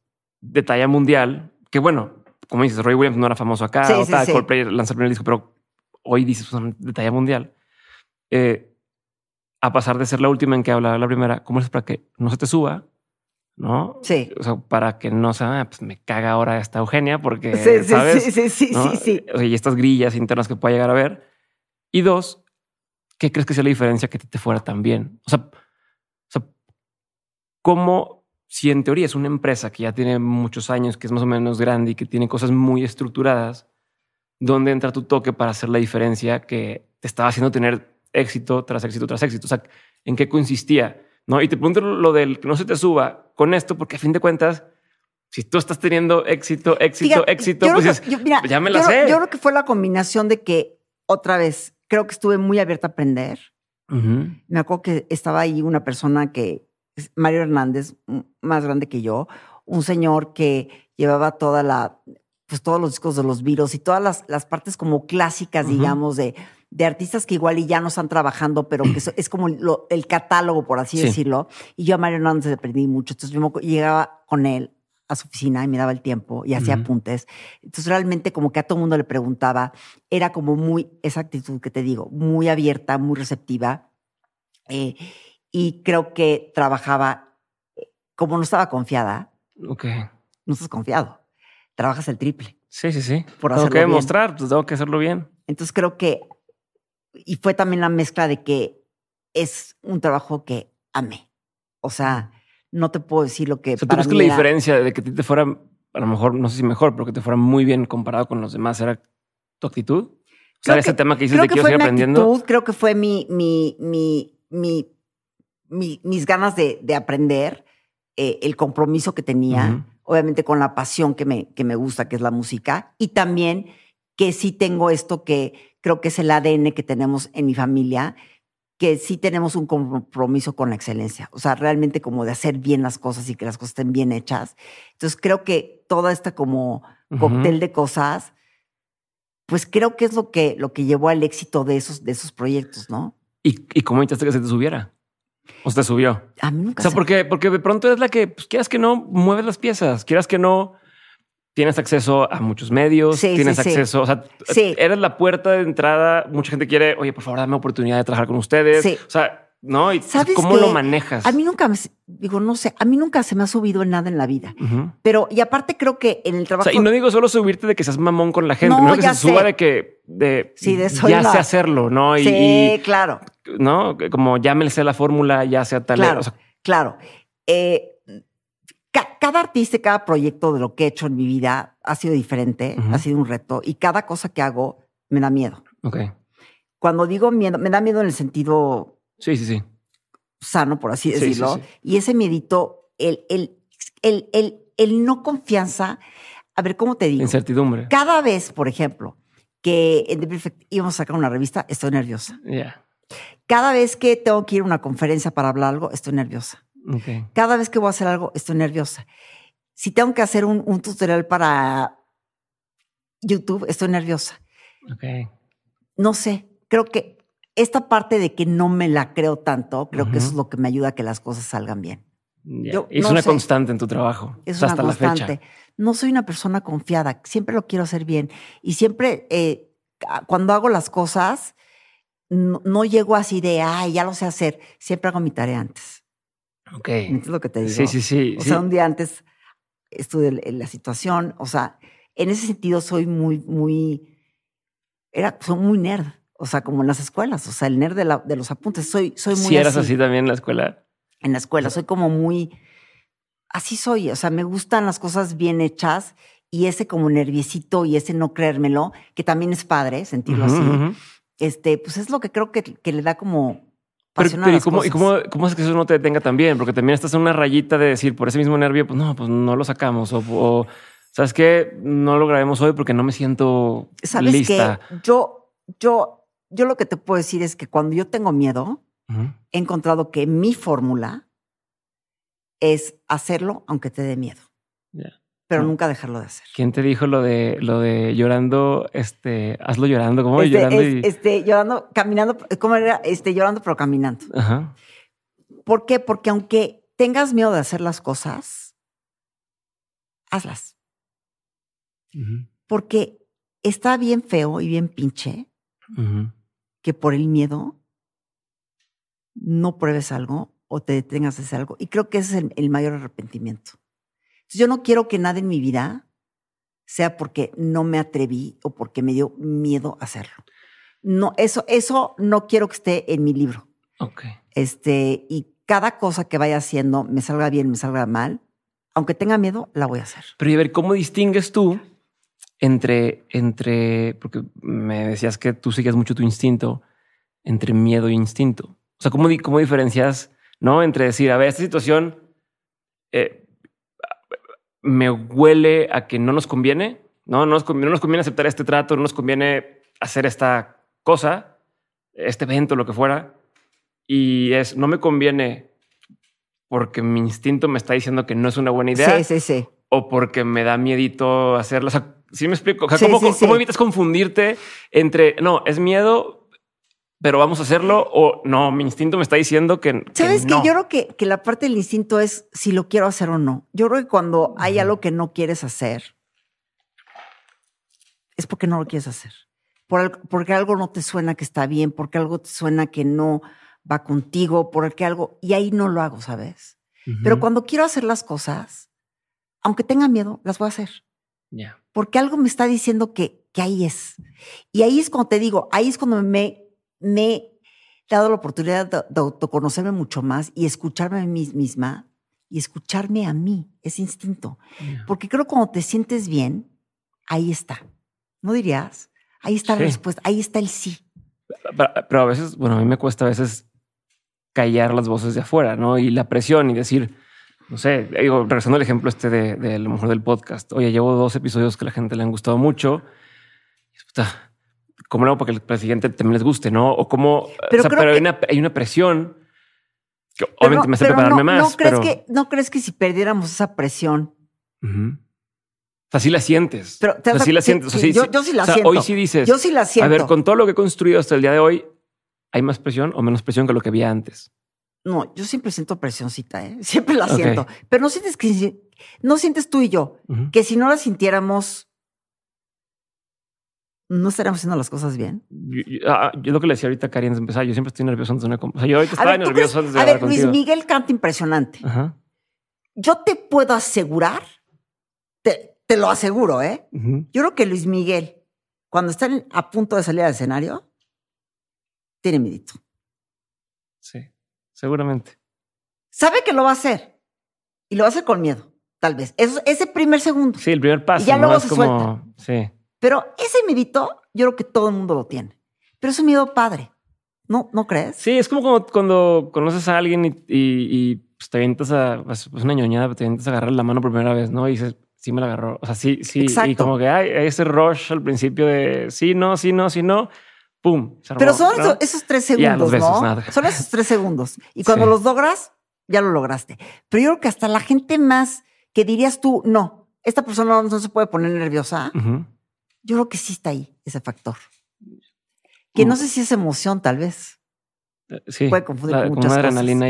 de talla mundial, que bueno, como dices, Roy Williams no era famoso acá, o lanzó el primer disco, pero hoy dices son de talla mundial. Eh, a pasar de ser la última en que hablaba la primera, ¿cómo es para que no se te suba? ¿no? Sí. O sea, para que no sea, pues me caga ahora esta Eugenia porque, sí, ¿sabes? Sí, sí, sí, sí, O sea, y estas grillas internas que pueda llegar a ver. Y dos, ¿qué crees que sea la diferencia que te fuera tan bien? O sea, sea, ¿cómo, si en teoría es una empresa que ya tiene muchos años, que es más o menos grande y que tiene cosas muy estructuradas, dónde entra tu toque para hacer la diferencia que te estaba haciendo tener éxito tras éxito tras éxito? O sea, ¿en qué consistía? ¿No? Y te pregunto lo del que no se te suba, con esto, porque a fin de cuentas, si tú estás teniendo éxito, éxito, éxito, pues ya me la sé. Yo creo que fue la combinación de que, otra vez, creo que estuve muy abierta a aprender. Me acuerdo que estaba ahí una persona que, Mario Hernández, más grande que yo, un señor que llevaba toda la, pues todos los discos de los virus y todas las, las partes como clásicas, digamos, de de artistas que igual y ya no están trabajando, pero que es, como el catálogo, por así decirlo. Y yo a Mario Hernández le aprendí mucho. Entonces yo llegaba con él a su oficina y me daba el tiempo y hacía apuntes. Entonces realmente como que a todo mundo le preguntaba, era como muy, esa actitud que te digo, muy abierta, muy receptiva. Eh, y creo que trabajaba, eh, como no estaba confiada, okay. no estás confiado, trabajas el triple. Sí, sí, sí. Por tengo que demostrar, pues, tengo que hacerlo bien. Entonces creo que y fue también la mezcla de que es un trabajo que amé. O sea, no te puedo decir lo que. para ¿Tú ves que la diferencia de que te fuera, a lo mejor, no sé si mejor, pero que te fuera muy bien comparado con los demás era tu actitud? O sea, ese tema que dices de que, yo aprendiendo. creo que fue mi, mis ganas de, aprender, eh, el compromiso que tenía, obviamente con la pasión que me, que me gusta, que es la música, y también que sí tengo esto que creo que es el ADN que tenemos en mi familia, que sí tenemos un compromiso con la excelencia, o sea, realmente como de hacer bien las cosas y que las cosas estén bien hechas. Entonces creo que toda esta como cóctel de cosas, pues creo que es lo que, lo que llevó al éxito de esos, de esos proyectos, ¿no? ¿Y, y cómo intentaste que se te subiera? ¿O se te subió? A mí nunca. O sea, porque, porque de pronto es la que, pues, quieras que no, mueves las piezas, quieras que no, tienes acceso a muchos medios, tienes acceso, o sea, eres la puerta de entrada. Mucha gente quiere, oye, por favor, dame oportunidad de trabajar con ustedes. O sea, ¿no? Pues, cómo lo manejas? A mí nunca, me, digo, no sé, a mí nunca se me ha subido en nada en la vida. Pero, y aparte creo que en el trabajo... y no digo solo subirte de que seas mamón con la gente, no, que ya suba de que... De, ya sé hacerlo, ¿no? Y, sí, claro. ¿No? Como ya me sé la fórmula, ya sea tal... Claro, o claro. Eh, cada artista, cada proyecto de lo que he hecho en mi vida ha sido diferente, ha sido un reto y cada cosa que hago me da miedo. Cuando digo miedo, me da miedo en el sentido. Sí, sí, sí. Sano, por así decirlo. Y ese miedito, el, no confianza. A ver, ¿cómo te digo? Incertidumbre. Cada vez, por ejemplo, que en The íbamos a sacar una revista, estoy nerviosa. Cada vez que tengo que ir a una conferencia para hablar algo, estoy nerviosa. Cada vez que voy a hacer algo, estoy nerviosa. Si tengo que hacer un, tutorial para YouTube, estoy nerviosa. No sé, creo que esta parte de que no me la creo tanto, creo que eso es lo que me ayuda a que las cosas salgan bien. es una constante en tu trabajo. Es una constante. No soy una persona confiada, siempre lo quiero hacer bien y siempre eh, cuando hago las cosas, no, no, llego así de, ay, ya lo sé hacer, siempre hago mi tarea antes. Ok. lo que te digo? Sí, sí, sí. O sea, un día antes estudié la situación. O sea, en ese sentido soy muy, muy. Era, soy muy nerd. O sea, como en las escuelas. O sea, el nerd de, de los apuntes. Soy, soy muy. Si ¿Sí eras así. también en la escuela. En la escuela. Soy como muy. Así soy. O sea, me gustan las cosas bien hechas y ese como nerviecito y ese no creérmelo, que también es padre sentirlo así. Este, pues es lo que creo que le da como pero, ¿y, cómo, ¿y es que eso no te detenga también? Porque también estás en una rayita de decir, por ese mismo nervio, pues no, pues no lo sacamos. O, ¿sabes que No lo grabemos hoy porque no me siento ¿Sabes lista. Yo, yo, yo lo que te puedo decir es que cuando yo tengo miedo, he encontrado que mi fórmula es hacerlo aunque te dé miedo pero nunca dejarlo de hacer. ¿Quién te dijo lo de lo de llorando, este, hazlo llorando, cómo este, llorando y... este llorando caminando, cómo era, este llorando pero caminando. Ajá. ¿Por qué? Porque aunque tengas miedo de hacer las cosas, hazlas. Porque está bien feo y bien pinche que por el miedo no pruebes algo o te detengas de hacer algo. Y creo que ese es el mayor arrepentimiento. Yo no quiero que nada en mi vida sea porque no me atreví o porque me dio miedo hacerlo. No, eso, eso no quiero que esté en mi libro. Ok. Este, y cada cosa que vaya haciendo, me salga bien, me salga mal, aunque tenga miedo, la voy a hacer. Pero y a ver, ¿cómo distingues tú entre, entre, porque me decías que tú sigues mucho tu instinto, entre miedo e instinto? O sea, ¿cómo, cómo diferencias, no? Entre decir, a ver, esta situación eh, me huele a que no nos conviene, no, no nos conviene, no nos conviene aceptar este trato, no nos conviene hacer esta cosa, este evento, lo que fuera. Y es, no me conviene porque mi instinto me está diciendo que no es una buena idea. Sí, sí, sí. O porque me da miedito hacerlo. O sea, si ¿sí me explico, ¿cómo, ¿cómo evitas confundirte entre, no, es miedo, pero vamos a hacerlo o no, mi instinto me está diciendo que... Sabes que, yo creo que, la parte del instinto es si lo quiero hacer o no. Yo creo que cuando hay algo que no quieres hacer, es porque no lo quieres hacer, porque algo no te suena que está bien, porque algo te suena que no va contigo, porque algo, y ahí no lo hago, ¿sabes? Pero cuando quiero hacer las cosas, aunque tenga miedo, las voy a hacer. Porque algo me está diciendo que, que ahí es. Y ahí es cuando te digo, ahí es cuando me me he dado la oportunidad de, autoconocerme mucho más y escucharme a mí misma y escucharme a mí, ese instinto. Porque creo que cuando te sientes bien, ahí está. ¿No dirías? Ahí está la respuesta, ahí está el sí. Pero, a veces, bueno, a mí me cuesta a veces callar las voces de afuera, ¿no? Y la presión y decir, no sé, digo, regresando al ejemplo este de, lo mejor del podcast, oye, llevo dos episodios que a la gente le han gustado mucho. Y, cómo no? Porque el presidente también les guste, ¿no? O cómo, pero, hay, una, presión que obviamente me hace prepararme más. No crees, que, ¿No crees que si perdiéramos esa presión? Así la sientes. Pero, sí la sientes. yo, sí la siento. Hoy sí dices. Yo sí la siento. A ver, con todo lo que he construido hasta el día de hoy, ¿hay más presión o menos presión que lo que había antes? No, yo siempre siento presioncita, ¿eh? [LAUGHS] siempre la siento. Pero no sientes que no sientes tú y yo que si no la sintiéramos ¿No estaremos haciendo las cosas bien? Yo, ah, ah, lo que le decía ahorita a es empezar, yo siempre estoy nervioso antes de una... O yo ahorita estaba nervioso antes de A ver, Luis Miguel canta impresionante. Yo te puedo asegurar, te, te lo aseguro, ¿eh? Yo creo que Luis Miguel, cuando está a punto de salir al escenario, tiene miedito. Sí, seguramente. Sabe que lo va a hacer. Y lo va a hacer con miedo, tal vez. ese primer segundo. Sí, el primer paso. ya luego se suelta. Sí. Pero ese miedito, yo creo que todo el mundo lo tiene. Pero es un miedo padre. ¿No, ¿No crees? Sí, es como cuando, cuando conoces a alguien y, pues, te avientas a pues, pues una ñoñada, te avientas a agarrar la mano por primera vez, ¿no? Y dices, sí me la agarró. O sea, sí, sí. Y como que hay, ese rush al principio de sí, no, sí, no, sí, no. ¡Pum! Pero son esos, tres segundos, ¿no? Son esos tres segundos. Y cuando los logras, ya lo lograste. Pero yo creo que hasta la gente más que dirías tú, no, esta persona no se puede poner nerviosa, Ajá. Yo creo que sí está ahí ese factor. Que no sé si es emoción, tal vez. Eh, sí. Puede confundir con muchas adrenalina A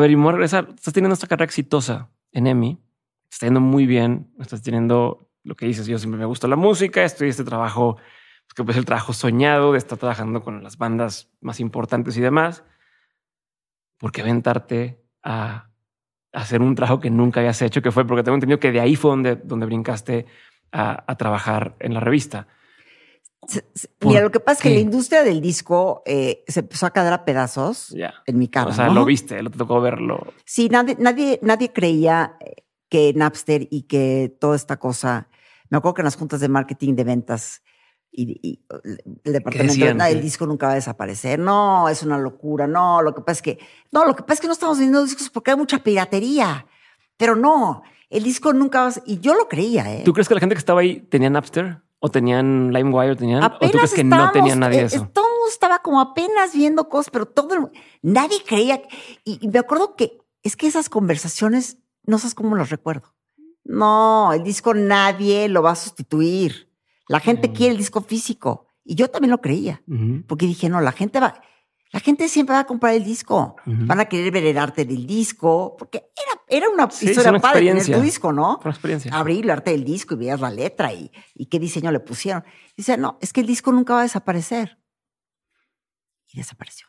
ver, y a regresar. Estás teniendo esta carrera exitosa en EMI. Estás yendo muy bien. Estás teniendo lo que dices. Yo siempre me gusta la música. Estoy este trabajo, pues, que pues el trabajo soñado de estar trabajando con las bandas más importantes y demás. ¿Por qué aventarte a hacer un trabajo que nunca habías hecho? Que fue porque tengo entendido que de ahí fue donde brincaste a, trabajar en la revista. Mira, lo que pasa es que la industria del disco eh, se empezó a caer a pedazos en mi cara. O sea, lo viste, lo te tocó verlo. Sí, nadie, nadie, creía eh, que Napster y que toda esta cosa. Me acuerdo que en las juntas de marketing de ventas y, el departamento del disco nunca va a desaparecer. No, es una locura. No, lo que pasa es que. No, lo que pasa es que no estamos vendiendo discos porque hay mucha piratería. Pero no, el disco nunca va a... Y yo lo creía, ¿eh? ¿Tú crees que la gente que estaba ahí tenía Napster? ¿O tenían LimeWire? Tenían, ¿O tú crees que no tenía nadie eh, eso? Eh, todo estaba como apenas viendo cosas, pero todo... El, nadie creía... Y, me acuerdo que... Es que esas conversaciones, no sabes cómo las recuerdo. No, el disco nadie lo va a sustituir. La gente mm. quiere el disco físico. Y yo también lo creía, porque dije, no, la gente va, la gente siempre va a comprar el disco. Van a querer ver el arte del disco, porque era, era una historia padre tener tu disco, ¿no? Abrir el arte del disco y veías la letra y, qué diseño le pusieron. Dice, no, es que el disco nunca va a desaparecer. Y desapareció.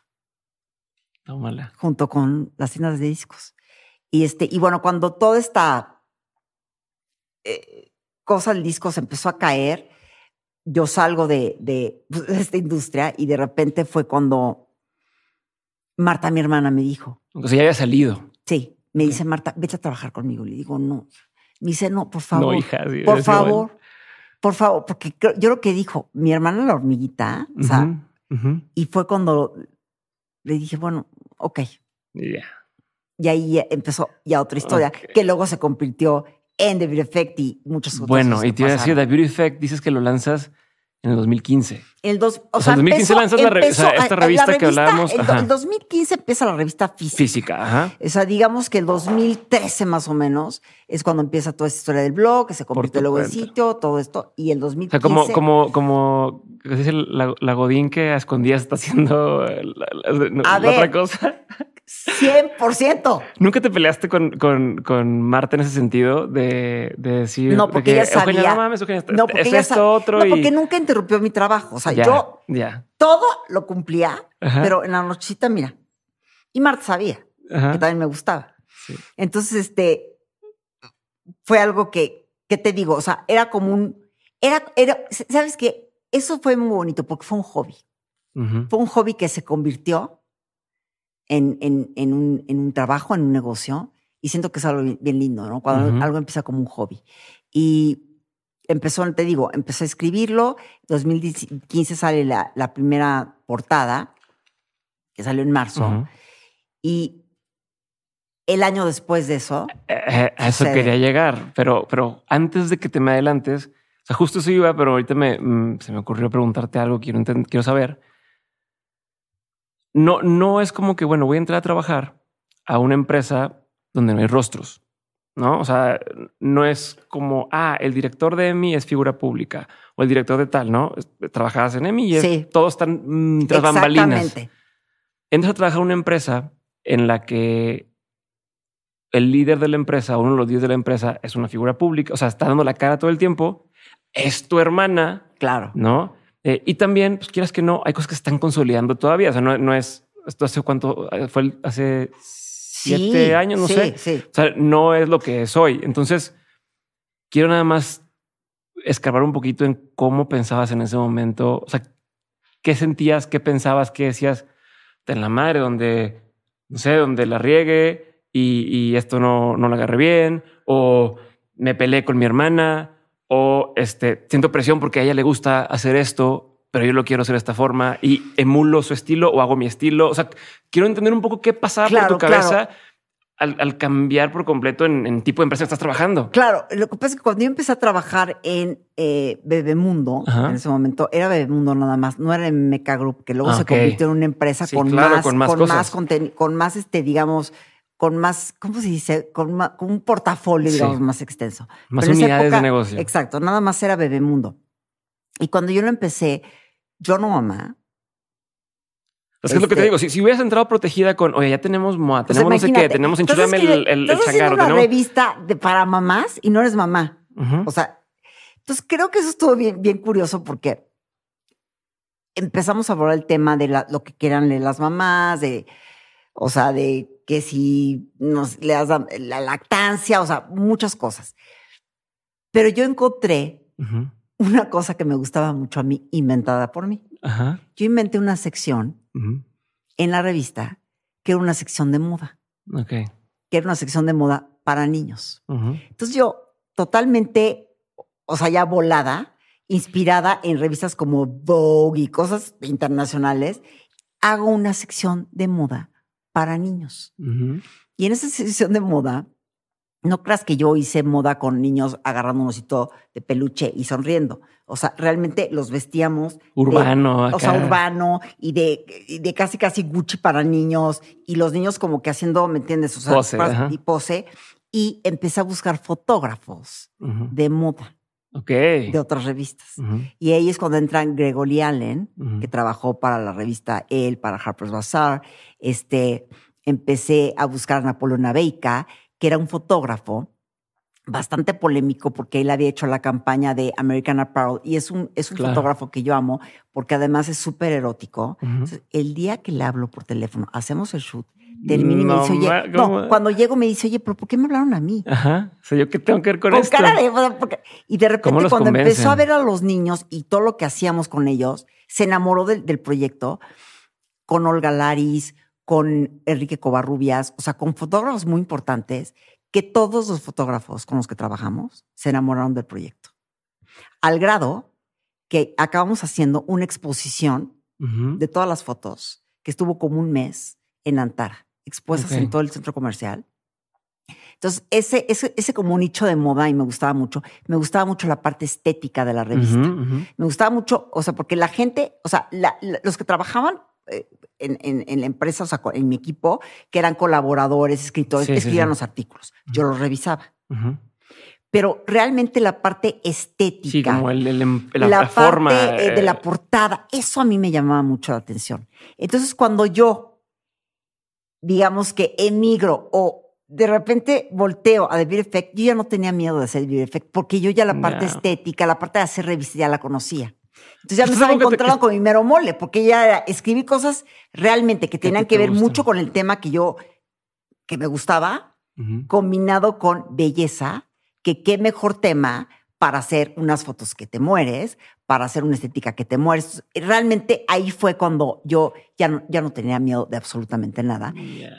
No Junto con las tiendas de discos. Y, este, y bueno, cuando toda esta eh, cosa del disco se empezó a caer, yo salgo de pues, esta industria y de repente fue cuando Marta, mi hermana, me dijo. O sea, ya había salido. Sí, me dice Marta, vete a trabajar conmigo. Le digo, no. Me dice, no, por favor. No, hija. por favor, por favor. Porque yo lo que dijo, mi hermana la hormiguita, y fue cuando le dije, bueno, ok. Ya. Y ahí empezó ya otra historia que luego se convirtió en The Beauty Effect y muchas otras bueno, y te iba decir, The Beauty Effect, dices que lo lanzas en el 2015. El dos, o, sea, en 2015 lanzas la esta revista, que hablábamos. En el 2015 empieza la revista física. Física, ajá. O sea, digamos que el 2013 más o menos es cuando empieza toda esta historia del blog, que se convierte luego en sitio, todo esto. Y el 2015. O sea, como, como, como la, la, Godín que a escondidas está haciendo eh, la, otra cosa. 100%. ¿Nunca te peleaste con, con, con Marta en ese sentido de, decir... No, porque ella sabía. no porque porque nunca interrumpió mi trabajo. O sea, yo ya. todo lo cumplía, pero en la nochita, mira. Y Marta sabía que también me gustaba. Entonces, este, fue algo que, que te digo? O sea, era como un... Era, era, ¿Sabes qué? Eso fue muy bonito porque fue un hobby. Fue un hobby que se convirtió en, en, en, un, en, un, trabajo, en un negocio, y siento que es algo bien, lindo, ¿no? Cuando algo empieza como un hobby. Y empezó, te digo, empecé a escribirlo, 2015 sale la, la primera portada, que salió en marzo, y el año después de eso... Eh, eh, a eso quería llegar, pero, pero antes de que te me adelantes, o sea, justo eso iba, pero ahorita me, mm, se me ocurrió preguntarte algo, quiero, quiero saber no, no es como que, bueno, voy a entrar a trabajar a una empresa donde no hay rostros, ¿no? O sea, no es como, ah, el director de EMI es figura pública o el director de tal, ¿no? Trabajabas en EMI y todos están mm, tras bambalinas. Entras a trabajar a una empresa en la que el líder de la empresa, uno de los líderes de la empresa, es una figura pública, o sea, está dando la cara todo el tiempo, es tu hermana. Claro. ¿No? Eh, y también, pues quieras que no, hay cosas que se están consolidando todavía. O sea, no, es esto hace cuánto eh, fue hace siete años, no sé. O sea, no es lo que soy Entonces, quiero nada más escarbar un poquito en cómo pensabas en ese momento. O sea, qué sentías, qué pensabas, qué decías en la madre, donde no sé, donde la riegue y, esto no, no la agarré bien o me peleé con mi hermana o este, siento presión porque a ella le gusta hacer esto, pero yo lo quiero hacer de esta forma y emulo su estilo o hago mi estilo. O sea, quiero entender un poco qué pasaba por tu cabeza. Al, cambiar por completo en, el tipo de empresa que estás trabajando. Claro, lo que pasa es que cuando yo empecé a trabajar en eh, Bebemundo, en ese momento, era Bebemundo nada más, no era en Meca Group, que luego ah, se convirtió en una empresa con, más, con, con más, con más, este, digamos, con más, ¿cómo se dice? Con, un portafolio, digamos, más extenso. Más unidades de negocio. Exacto, nada más era Bebemundo. Y cuando yo lo empecé, yo no mamá. Es lo que te este digo, si, si, hubieras entrado protegida con, oye, ya tenemos MOA, pues tenemos no sé qué, tenemos enchúlame el, el, el changarro. una revista de, para mamás y no eres mamá. O sea, entonces creo que eso estuvo bien, bien curioso porque empezamos a abordar el tema de lo que quieran las mamás, de, o sea, de que si nos, le das la, lactancia, o sea, muchas cosas. Pero yo encontré una cosa que me gustaba mucho a mí, inventada por mí. Yo inventé una sección en la revista que era una sección de moda. Que era una sección de moda para niños. Entonces yo totalmente, o sea, ya volada, inspirada en revistas como Vogue y cosas internacionales, hago una sección de moda para niños. Y en esa sesión de moda, no creas que yo hice moda con niños agarrando un osito de peluche y sonriendo. O sea, realmente los vestíamos. Urbano, O sea, urbano y de, de, casi, casi Gucci para niños. Y los niños como que haciendo, ¿me entiendes? O sea, pose, y pose. Y empecé a buscar fotógrafos de moda de otras revistas. Y ahí es cuando entran Gregory Allen, que trabajó para la revista el para Harper's Bazaar. Este, empecé a buscar a Napoleón Abeika, que era un fotógrafo bastante polémico porque él había hecho la campaña de American Apparel y es un, es un fotógrafo que yo amo porque además es súper erótico. el día que le hablo por teléfono, hacemos el shoot oye, cuando llego me dice, oye, pero ¿por qué me hablaron a mí? Ajá, o sea, ¿yo qué tengo que ver con, y de repente cuando empezó a ver a los niños y todo lo que hacíamos con ellos, se enamoró del proyecto con Olga Laris, con Enrique Covarrubias, o sea, con fotógrafos muy importantes, que todos los fotógrafos con los que trabajamos se enamoraron del proyecto. Al grado que acabamos haciendo una exposición de todas las fotos que estuvo como un mes en Antara expuestas en todo el centro comercial. Entonces, ese, ese, ese, como un nicho de moda y me gustaba mucho. Me gustaba mucho la parte estética de la revista. Me gustaba mucho, o sea, porque la gente, o sea, los que trabajaban eh, en, en, la empresa, o sea, en mi equipo, que eran colaboradores, escritores, que escribían los artículos. Yo los revisaba. Pero realmente la parte estética. como em, la, forma. Eh, de la eh. portada. Eso a mí me llamaba mucho la atención. Entonces, cuando yo digamos que emigro o de repente volteo a The Beauty Effect, yo ya no tenía miedo de hacer The Effect porque yo ya la parte estética, la parte de hacer revistas ya la conocía. Entonces ya me estaba encontrando con mi mero mole porque ya escribí cosas realmente que tenían que, ver mucho con el tema que yo, que me gustaba, combinado con belleza, que qué mejor tema para hacer unas fotos que te mueres, para hacer una estética que te mueres. Realmente ahí fue cuando yo ya no, ya no tenía miedo de absolutamente nada.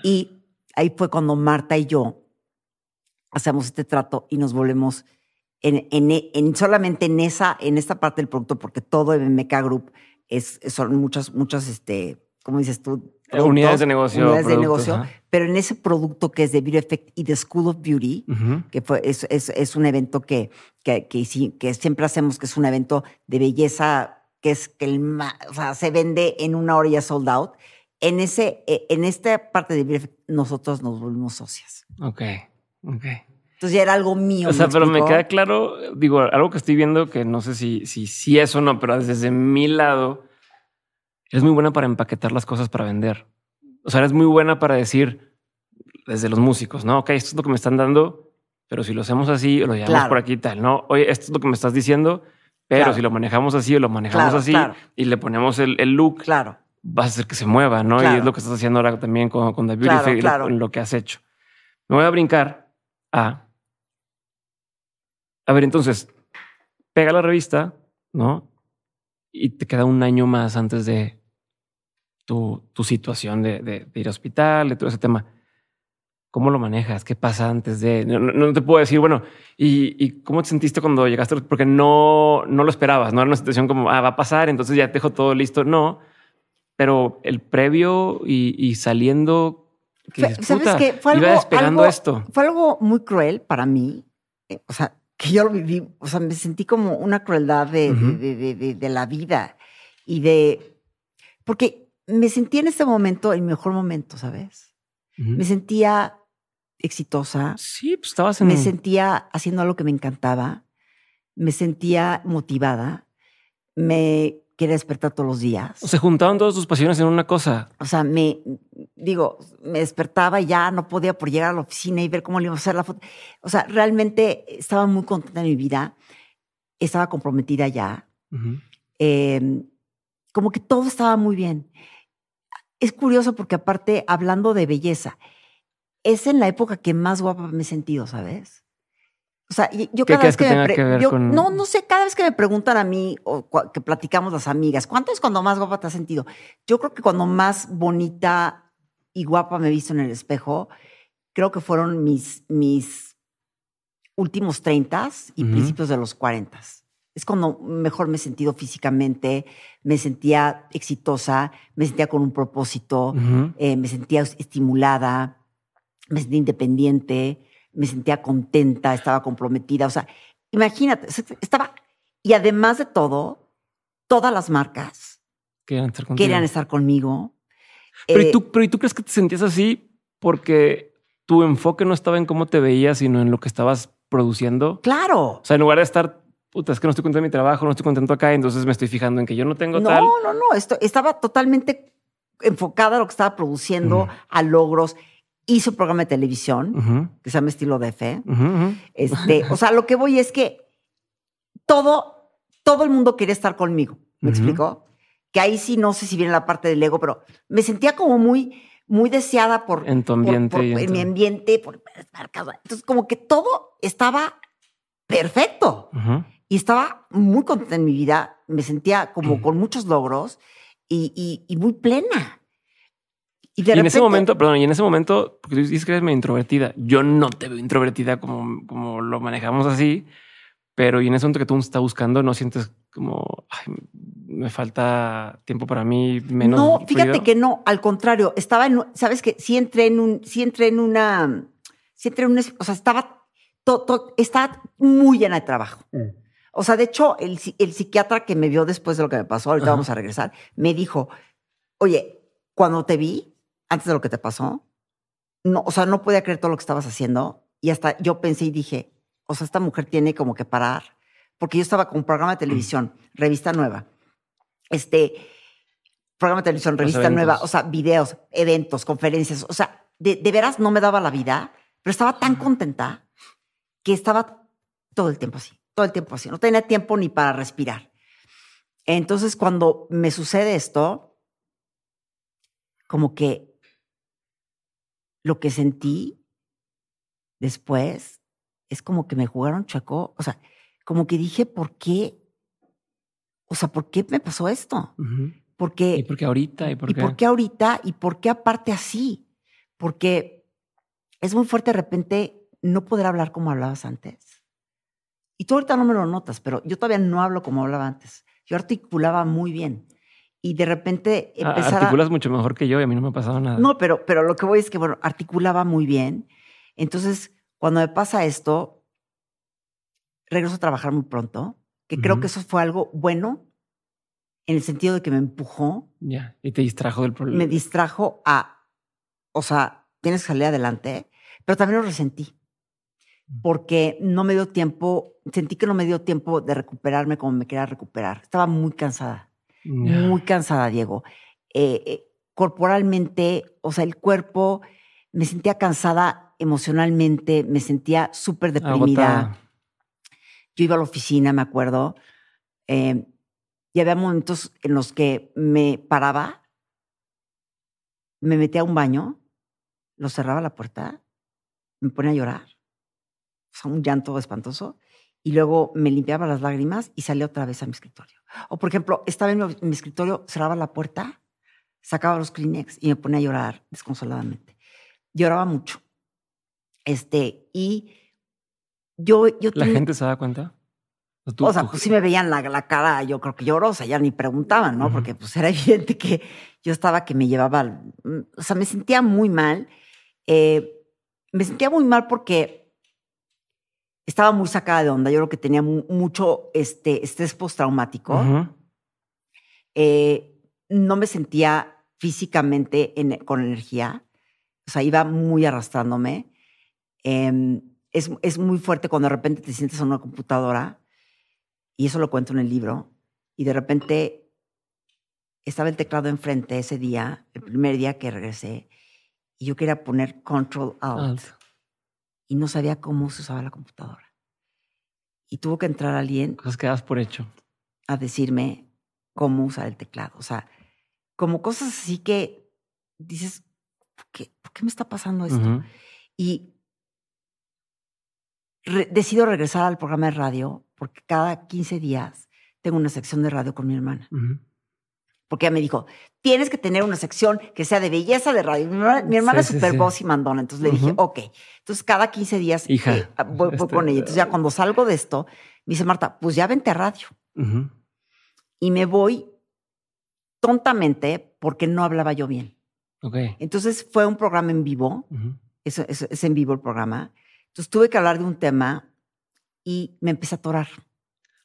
Y ahí fue cuando Marta y yo hacemos este trato y nos volvemos en, en, solamente en esa, en esta parte del producto, porque todo MMK Group es, son muchas, muchas, este, como dices tú, unidades de negocio. Unidades de negocio, pero en ese producto que es de Beauty Effect y The School of Beauty, que es, un evento que, que, que, siempre hacemos, que es un evento de belleza, que es que el, se vende en una hora ya sold out. En, ese, e, en esta parte de Beauty Effect, nosotros nos volvimos socias. Ok, ok. Entonces ya era algo mío. O sea, pero me queda claro, digo, algo que estoy viendo que no sé si, si, si es o no, pero desde mi lado es muy buena para empaquetar las cosas para vender. O sea, es muy buena para decir desde los músicos, no, ok, esto es lo que me están dando, pero si lo hacemos así, lo llevamos por aquí tal, no, oye, esto es lo que me estás diciendo, pero si lo manejamos así o lo manejamos así y le ponemos el, el, look, claro. vas a hacer que se mueva, ¿no? Y es lo que estás haciendo ahora también con, con The Beauty y lo, lo que has hecho. Me voy a brincar a... A ver, entonces, pega la revista, ¿no? y te queda un año más antes de tu, tu situación de, ir al hospital, de todo ese tema. ¿Cómo lo manejas? ¿Qué pasa antes de...? No, te puedo decir, bueno, ¿y, cómo te sentiste cuando llegaste? Porque no, no lo esperabas, no era una situación como, ah, va a pasar, entonces ya te dejo todo listo. No, pero el previo y, saliendo... ¿Sabes qué? Fue algo, iba esto. Fue algo muy cruel para mí. Eh, o sea, que yo lo viví, o sea, me sentí como una crueldad de, la vida y de, porque me sentía en ese momento, el mejor momento, ¿sabes? Me sentía exitosa. Sí, pues estabas en... Me sentía haciendo algo que me encantaba, me sentía motivada, me que despertar todos los días. Se juntaban todas sus pasiones en una cosa. O sea, me digo, me despertaba ya no podía por llegar a la oficina y ver cómo le iba a hacer la foto. O sea, realmente estaba muy contenta de mi vida. Estaba comprometida ya. Em, como que todo estaba muy bien. Es curioso porque aparte, hablando de belleza, es en la época que más guapa me he sentido, ¿sabes? O sea, yo cada vez que, me no, no sé, cada vez que me preguntan a mí o que platicamos las amigas, ¿cuánto es cuando más guapa te has sentido? Yo creo que cuando más bonita y guapa me he visto en el espejo, creo que fueron mis, mis últimos 30 y principios de los 40. Es cuando mejor me he sentido físicamente, me sentía exitosa, me sentía con un propósito, eh, me sentía estimulada, me sentía independiente, me sentía contenta, estaba comprometida. O sea, imagínate, estaba. Y además de todo, todas las marcas querían estar, Querían estar conmigo. Pero, ¿y eh, tú, pero tú crees que te sentías así porque tu enfoque no estaba en cómo te veías, sino en lo que estabas produciendo? Claro. O sea, en lugar de estar, puta, es que no estoy contento de mi trabajo, no estoy contento acá, entonces me estoy fijando en que yo no tengo no, tal. No, no, no. Esto, estaba totalmente enfocada a lo que estaba produciendo, a logros hizo programa de televisión, que se llama Estilo de Fe. este, o sea, lo que voy es que todo, todo el mundo quería estar conmigo. ¿Me explico? explicó? Que ahí sí, no sé si viene la parte del ego, pero me sentía como muy, muy deseada por, en tu ambiente por, en, mi ambiente, Entonces, como que todo estaba perfecto. Y estaba muy contenta en mi vida. Me sentía como mm. con muchos logros y, y muy plena. Y, en ese momento, perdón, y en ese momento, porque tú dices que eres medio introvertida, yo no te veo introvertida como, como lo manejamos así, pero y en ese momento que tú estás buscando, no sientes como ay, me falta tiempo para mí menos. No, fíjate que no, al contrario, estaba en, sabes que Si entré en un, si entré en una, entré en o sea, estaba, to, to, estaba muy llena de trabajo. Mm. O sea, de hecho, el, el, psiquiatra que me vio después de lo que me pasó, ahorita vamos a regresar, me dijo, oye, cuando te vi, antes de lo que te pasó, no, o sea, no podía creer todo lo que estabas haciendo. Y hasta yo pensé y dije, o sea, esta mujer tiene como que parar. Porque yo estaba con un programa de mm. televisión, revista nueva, este, programa de televisión, revista nueva, o sea, videos, eventos, conferencias. O sea, de veras no me daba la vida, pero estaba tan contenta que estaba todo el tiempo así, todo el tiempo así. No tenía tiempo ni para respirar. Entonces, cuando me sucede esto, como que lo que sentí después es como que me jugaron chacó, o sea, como que dije, ¿por qué? O sea, ¿por qué me pasó esto? ¿Y por qué ahorita? ¿Y por qué? ¿Y por qué ahorita? ¿Y por qué aparte así? Porque es muy fuerte de repente no poder hablar como hablabas antes. Y tú ahorita no me lo notas, pero yo todavía no hablo como hablaba antes. Yo articulaba muy bien y de repente empezaba... Articulas mucho mejor que yo y a mí no me ha pasado nada. No, pero, pero lo que voy es que, bueno, articulaba muy bien. Entonces, cuando me pasa esto, regreso a trabajar muy pronto, que creo que eso fue algo bueno en el sentido de que me empujó. Ya, y te distrajo del problema. Me distrajo a, o sea, tienes que salir adelante, pero también lo resentí mm. porque no me dio tiempo, sentí que no me dio tiempo de recuperarme como me quería recuperar. Estaba muy cansada muy cansada, Diego. Eh, eh, corporalmente, o sea, el cuerpo, me sentía cansada emocionalmente, me sentía súper deprimida. Yo iba a la oficina, me acuerdo, eh, y había momentos en los que me paraba, me metía a un baño, lo cerraba la puerta, me ponía a llorar, o sea, un llanto espantoso, y luego me limpiaba las lágrimas y salía otra vez a mi escritorio. O, por ejemplo, estaba en mi, escritorio, cerraba la puerta, sacaba los Kleenex y me ponía a llorar desconsoladamente. Lloraba mucho. Este, y yo. yo ¿La gente se da cuenta? O, sea, pues sí me veían la, cara, yo creo que llorosa, ya ni preguntaban, ¿no? Porque pues era [LAUGHS] evidente que yo estaba que me llevaba. Mm, o sea, me sentía muy mal. Eh, me sentía muy mal porque estaba muy sacada de onda. Yo creo que tenía mucho este, estrés postraumático. Eh, no me sentía físicamente con energía. O sea, iba muy arrastrándome. Em, es, muy fuerte cuando de repente te sientes en una computadora, y eso lo cuento en el libro, y de repente estaba el teclado enfrente ese día, el primer día que regresé, y yo quería poner control out y no sabía cómo se usaba la computadora. Y tuvo que entrar alguien. Cosas que por hecho. A decirme cómo usar el teclado. O sea, como cosas así que dices, ¿por qué, me está pasando esto? Y decido regresar al programa de radio porque cada 15 días tengo una sección de radio con mi hermana porque ella me dijo, tienes que tener una sección que sea de belleza de radio. Mi hermana, es super voz y mandona, entonces le dije, ok. Entonces cada 15 días eh, ah, voy, este, con ella. Entonces ya cuando salgo de esto, me dice Marta, pues ya vente a radio. Y me voy tontamente porque no hablaba yo bien. Entonces fue un programa en vivo, es, en vivo el programa. Entonces tuve que hablar de un tema y me empecé a atorar.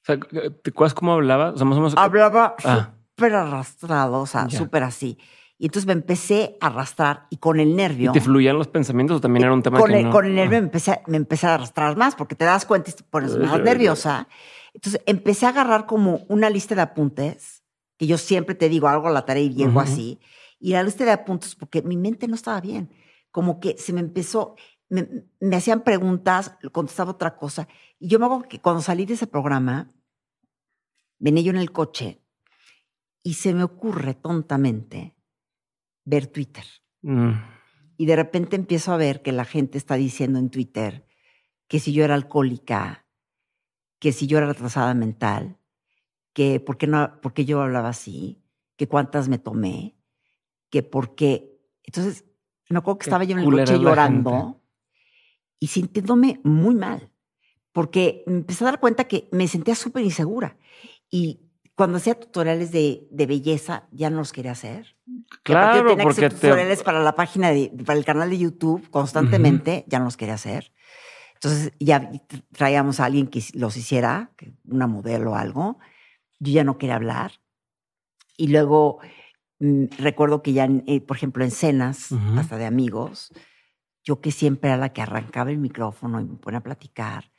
¿te acuerdas cómo hablaba? Hablaba... Ah súper arrastrado, o sea, súper así. Y entonces me empecé a arrastrar y con el nervio. ¿Y ¿Te fluían los pensamientos o también eh, era un tema con que no? Con el nervio ah. me empecé, me empecé a arrastrar más porque te das cuenta y te pones más nerviosa. Entonces empecé a agarrar como una lista de apuntes, que yo siempre te digo algo a la tarea y llego así. Y la lista de apuntes, porque mi mente no estaba bien. Como que se me empezó, me, hacían preguntas, contestaba otra cosa. Y yo me hago que cuando salí de ese programa, venía yo en el coche y se me ocurre tontamente ver Twitter. Mm. Y de repente empiezo a ver que la gente está diciendo en Twitter que si yo era alcohólica, que si yo era retrasada mental, que por qué, no, por qué yo hablaba así, que cuántas me tomé, que por qué. Entonces, no creo que estaba yo en el coche llorando y sintiéndome muy mal, porque me empecé a dar cuenta que me sentía súper insegura. Y cuando hacía tutoriales de, de, belleza, ya no los quería hacer. Claro, tenía porque que hacer tutoriales para la página, para el canal de YouTube constantemente, ya no los quería hacer. Entonces ya traíamos a alguien que los hiciera, una modelo o algo. Yo ya no quería hablar. Y luego mm, recuerdo que ya, eh, por ejemplo, en cenas, hasta de amigos, yo que siempre era la que arrancaba el micrófono y me ponía a platicar,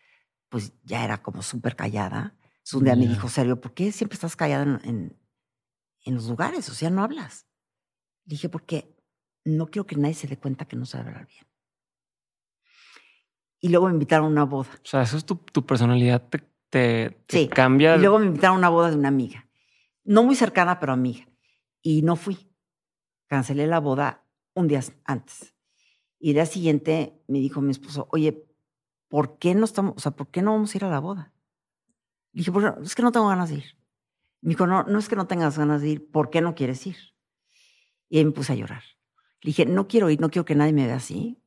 pues ya era como súper callada. Entonces un día me dijo, Sergio, ¿por qué siempre estás callada en, los lugares? O sea, no hablas. Le dije, porque no quiero que nadie se dé cuenta que no sabe hablar bien. Y luego me invitaron a una boda. O sea, eso es tu, personalidad, te, cambia. Y luego me invitaron a una boda de una amiga. No muy cercana, pero amiga. Y no fui. Cancelé la boda un día antes. Y el día siguiente me dijo mi esposo, oye, ¿por qué no estamos, o sea, por qué no vamos a ir a la boda? dije, pues es que no tengo ganas de ir. Me dijo, no, no es que no tengas ganas de ir, ¿por qué no quieres ir? Y ahí me puse a llorar. Le dije, no quiero ir, no quiero que nadie me vea así.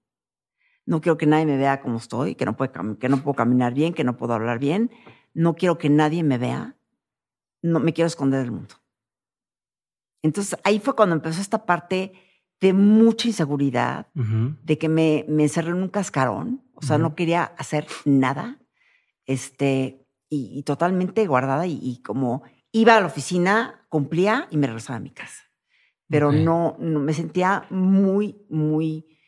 No quiero que nadie me vea como estoy, que no, que no puedo caminar bien, que no puedo hablar bien. No quiero que nadie me vea. No, me quiero esconder del mundo. Entonces ahí fue cuando empezó esta parte de mucha inseguridad, de que me, me encerré en un cascarón, o sea, no quería hacer nada. Este, y, totalmente guardada y, como iba a la oficina, cumplía y me regresaba a mi casa. Pero no, me sentía muy, muy,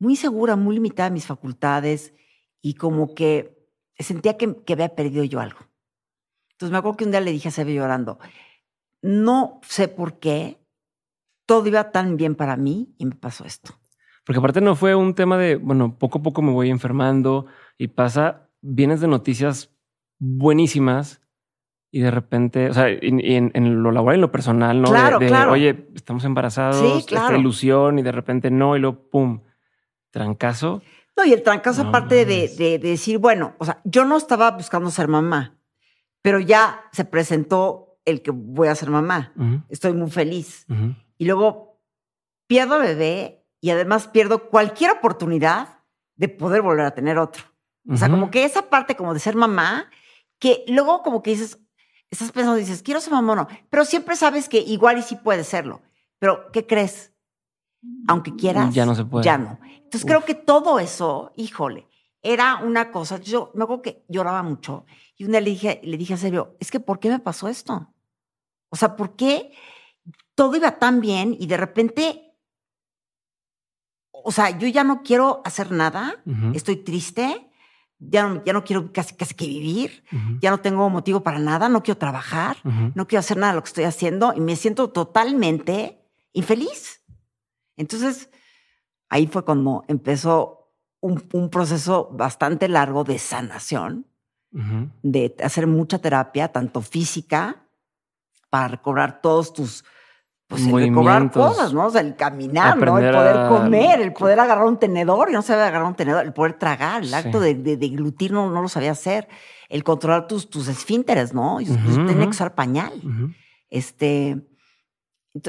muy segura, muy limitada en mis facultades y como que sentía que, había perdido yo algo. Entonces me acuerdo que un día le dije a Sebe llorando, no sé por qué todo iba tan bien para mí y me pasó esto. Porque aparte no fue un tema de, bueno, poco a poco me voy enfermando y pasa, vienes de noticias buenísimas y de repente, o sea, y, en, lo laboral y en lo personal, ¿no? Claro, claro. Oye, estamos embarazados, es una ilusión y de repente no, y luego, ¡pum! Trancazo. No, y el trancazo aparte de, decir, bueno, o sea, yo no estaba buscando ser mamá, pero ya se presentó el que voy a ser mamá. Estoy muy feliz. Y luego pierdo bebé y además pierdo cualquier oportunidad de poder volver a tener otro. O sea, como que esa parte como de ser mamá que luego como que dices, estás pensando, dices, quiero ser mamá pero siempre sabes que igual y sí puede serlo. Pero, ¿qué crees? Aunque mm, quieras, ya no se puede. Ya no. Entonces creo que todo eso, híjole, era una cosa. Yo me acuerdo que lloraba mucho y una le dije, le dije a Sergio, es que ¿por qué me pasó esto? O sea, ¿por qué todo iba tan bien y de repente, o sea, yo ya no quiero hacer nada, estoy triste, ya no, ya no quiero casi, que vivir, ya no tengo motivo para nada, no quiero trabajar, no quiero hacer nada de lo que estoy haciendo y me siento totalmente infeliz. Entonces, ahí fue cuando empezó un, un proceso bastante largo de sanación, de hacer mucha terapia, tanto física, para recobrar todos tus pues el cobrar cosas, ¿no? O sea, el caminar, ¿no? El poder comer, el poder agarrar un tenedor, yo no sabía agarrar un tenedor, el poder tragar, el acto de, de, glutir, no, lo sabía hacer, el controlar tus, tus esfínteres, ¿no? Y pues, tenía que usar pañal. Este.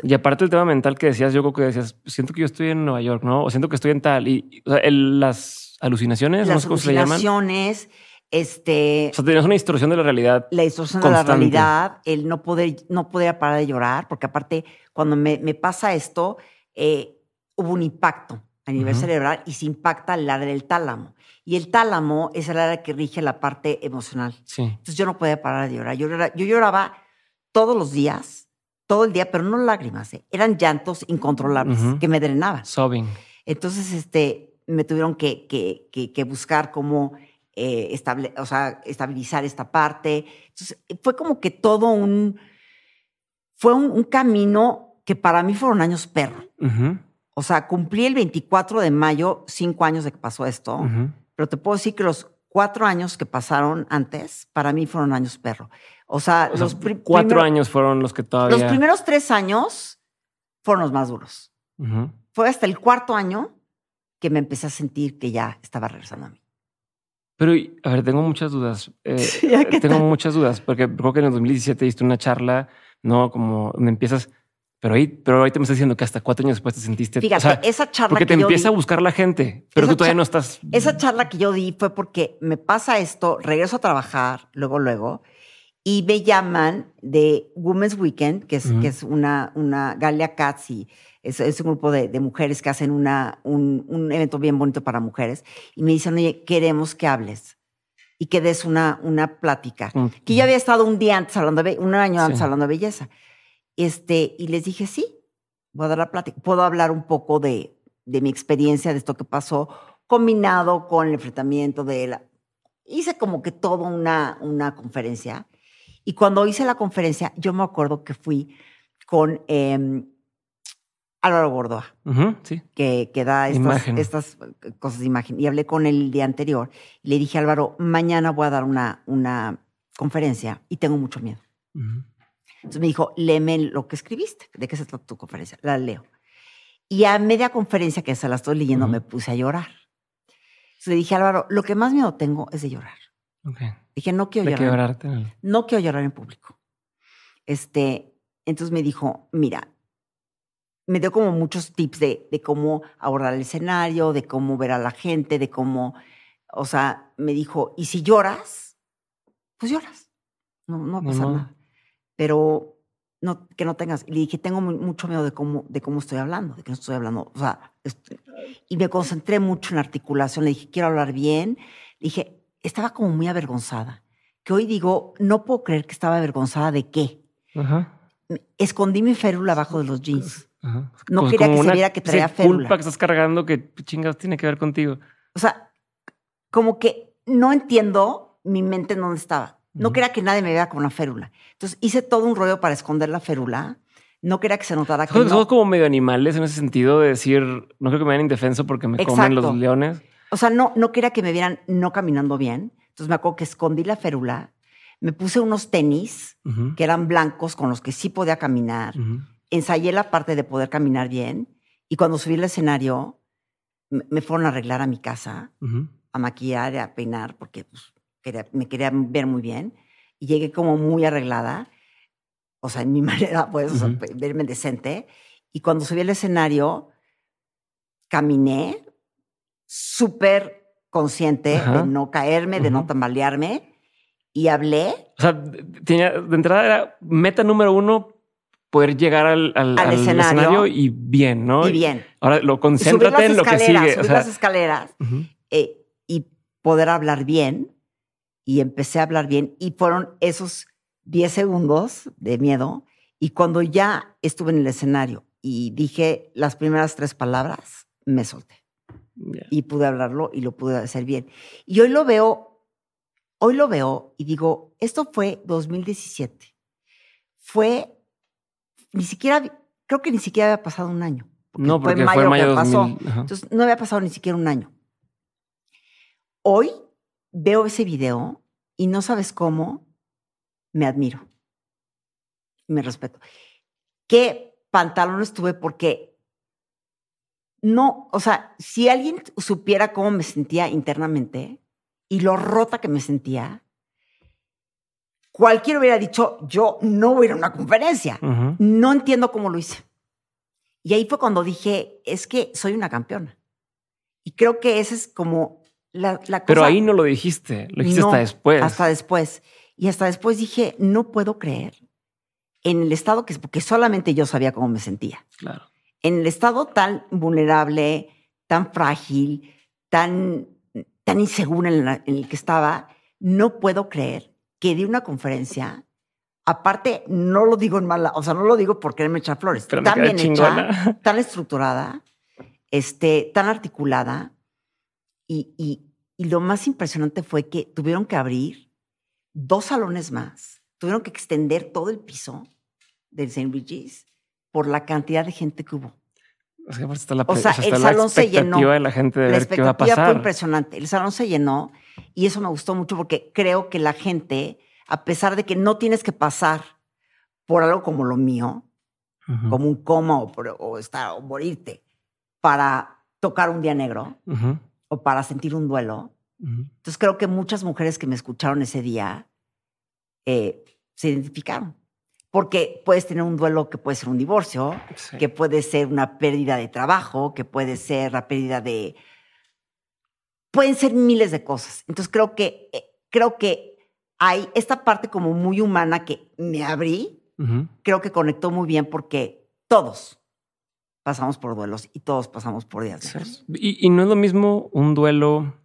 Y aparte el tema mental que decías, yo creo que decías, siento que yo estoy en Nueva York, ¿no? O siento que estoy en tal. Y las alucinaciones, las no alucinaciones, se llaman. este. O sea, tenías una distorsión de la realidad. La distorsión de la realidad, el no poder, no poder parar de llorar, porque aparte, cuando me, pasa esto, eh, hubo un impacto a nivel cerebral y se impacta la del tálamo. Y el tálamo es el área que rige la parte emocional. Entonces yo no podía parar de llorar. Yo, lloraba, todos los días, todo el día, pero no lágrimas, ¿eh? eran llantos incontrolables que me drenaban. Sobbing. Entonces este, me tuvieron que, buscar cómo eh, o sea, estabilizar esta parte. Entonces fue como que todo un... Fue un camino que para mí fueron años perro. O sea, cumplí el 24 de mayo, cinco años de que pasó esto, pero te puedo decir que los cuatro años que pasaron antes, para mí fueron años perro. O sea, los cuatro primeros, años fueron los que todavía. Los primeros tres años fueron los más duros. Fue hasta el cuarto año que me empecé a sentir que ya estaba regresando a mí. Pero, a ver, tengo muchas dudas. Eh, [LAUGHS] tengo muchas dudas, porque creo que en el 2017 diste una charla, ¿no? Como donde empiezas pero, ahí, pero ahorita me estás diciendo que hasta cuatro años después te sentiste. Fíjate, esa charla. Porque te empieza a buscar la gente, pero tú todavía no estás. Esa charla que yo di fue porque me pasa esto, regreso a trabajar, luego, luego, y me llaman de Women's Weekend, que es, que es una, una Galia Katz es, un grupo de, mujeres que hacen una, un, evento bien bonito para mujeres. Y me dicen, oye, queremos que hables y que des una, una plática. Que yo había estado un día antes hablando un año antes hablando de belleza. Este, y les dije, sí, voy a dar la plática. Puedo hablar un poco de, de mi experiencia, de esto que pasó, combinado con el enfrentamiento de él. Hice como que toda una, una conferencia. Y cuando hice la conferencia, yo me acuerdo que fui con em, Álvaro Gordoa, que, que, da estas, eh, cosas de imagen. Y hablé con él el día anterior. le dije, Álvaro, mañana voy a dar una, una conferencia y tengo mucho miedo. Uh entonces me dijo, léeme lo que escribiste. ¿De qué se trata tu conferencia? La leo. Y a media conferencia, que se la estoy leyendo, me puse a llorar. Entonces le dije, Álvaro, lo que más miedo tengo es de llorar. Dije, no quiero llorar. No quiero llorar en público. Este, entonces me dijo, mira, me dio como muchos tips de, cómo abordar el escenario, de cómo ver a la gente, de cómo, o sea, me dijo, y si lloras, pues lloras. No, no va a pasar nada pero no, que no tengas. le dije, tengo mucho miedo de cómo, de cómo estoy hablando, de que no estoy hablando. Este, y me concentré mucho en la articulación. Le dije, quiero hablar bien. Le dije, estaba como muy avergonzada. Que hoy digo, no puedo creer que estaba avergonzada de qué. Escondí mi férula abajo de los jeans. No pues quería que se viera que traía culpa férula. culpa que estás cargando que chingas tiene que ver contigo. O sea, como que no entiendo mi mente en dónde estaba no quería que nadie me vea con una férula. Entonces hice todo un rollo para esconder la férula. No quería que se notara que. Somos como medio animales en ese sentido de decir, no creo que me vean indefenso porque me comen los leones. O sea, no, no quería que me vieran no caminando bien. Entonces me acuerdo que escondí la férula, me puse unos tenis que eran blancos con los que sí podía caminar. Ensayé la parte de poder caminar bien. Y cuando subí al escenario, me fueron a arreglar a mi casa, a maquillar, a peinar, porque pues, me quería ver muy bien y llegué como muy arreglada, o sea, en mi [LAUGHS] manera, pues, verme decente. Y cuando subí al escenario, caminé súper consciente de no caerme, de no tambalearme y hablé. O sea, de entrada era meta número uno poder llegar al, al, escenario, y bien, ¿no? Y bien. Ahora lo concéntrate en lo que sigue. Subir las escaleras eh, y poder hablar bien y empecé a hablar bien y fueron esos 10 segundos de miedo y cuando ya estuve en el escenario y dije las primeras tres palabras, me solté. Y pude hablarlo y lo pude hacer bien. Y hoy lo veo, hoy lo veo y digo, esto fue 2017. Fue, ni siquiera, creo que ni siquiera había pasado un año. no, porque fue mayo, Entonces, no había pasado ni siquiera un año. Hoy veo ese video y no sabes cómo, me admiro. Me respeto. ¿Qué pantalón estuve? Porque no, o sea, si alguien supiera cómo me sentía internamente y lo rota que me sentía, cualquiera hubiera dicho, yo no voy a ir a una conferencia. No entiendo cómo lo hice. Y ahí fue cuando dije, es que soy una campeona. Y creo que ese es como pero ahí no lo dijiste, lo dijiste hasta después. Hasta después. Y hasta después dije, no puedo creer en el estado que, porque solamente yo sabía cómo me sentía. Claro. En el estado tan vulnerable, tan frágil, tan, tan insegura en, el que estaba, no puedo creer que di una conferencia aparte, no lo digo en mala, o sea, no lo digo por quererme echar flores. Pero tan bien hecha, tan estructurada, este, tan articulada, y, lo más impresionante fue que tuvieron que abrir dos salones más, tuvieron que extender todo el piso del St. Regis por la cantidad de gente que hubo. O sea, el salón se llenó. De la gente de ver qué a pasar. fue impresionante. El salón se llenó y eso me gustó mucho porque creo que la gente, a pesar de que no tienes que pasar por algo como lo mío, como un coma o, estar morirte para tocar un día negro, o para sentir un duelo. Entonces creo que muchas mujeres que me escucharon ese día eh, se identificaron. Porque puedes tener un duelo que puede ser un divorcio, que puede ser una pérdida de trabajo, que puede ser la pérdida de... Pueden ser miles de cosas. Entonces creo que, eh, creo que hay esta parte como muy humana que me abrí, creo que conectó muy bien porque todos, pasamos por duelos y todos pasamos por días Y, no es lo mismo un duelo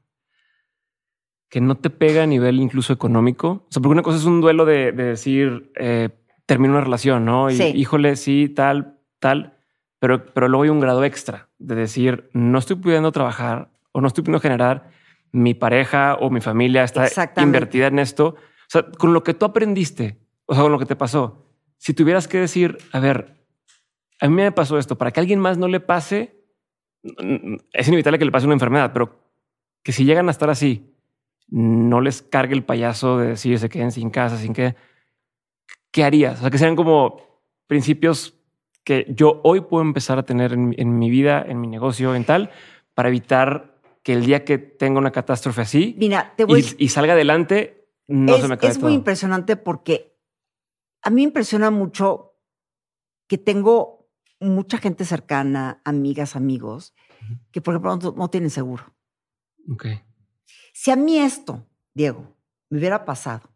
que no te pega a nivel incluso económico. O sea, porque una cosa es un duelo de, decir, eh, termino una relación, ¿no? Y híjole, sí, tal, tal. Pero, pero luego hay un grado extra de decir, no estoy pudiendo trabajar o no estoy pudiendo generar, mi pareja o mi familia está invertida en esto. O sea, con lo que tú aprendiste, o sea, con lo que te pasó, si tuvieras que decir, a ver, a mí me pasó esto, para que a alguien más no le pase, es inevitable que le pase una enfermedad, pero que si llegan a estar así, no les cargue el payaso de decir se queden sin casa, sin que, ¿qué harías? O sea, que sean como principios que yo hoy puedo empezar a tener en, mi vida, en mi negocio, en tal, para evitar que el día que tenga una catástrofe así y, salga adelante, no se me Es muy impresionante porque a mí me impresiona mucho que tengo mucha gente cercana, amigas, amigos, que por ejemplo no, tienen seguro. Ok. Si a mí esto, Diego, me hubiera pasado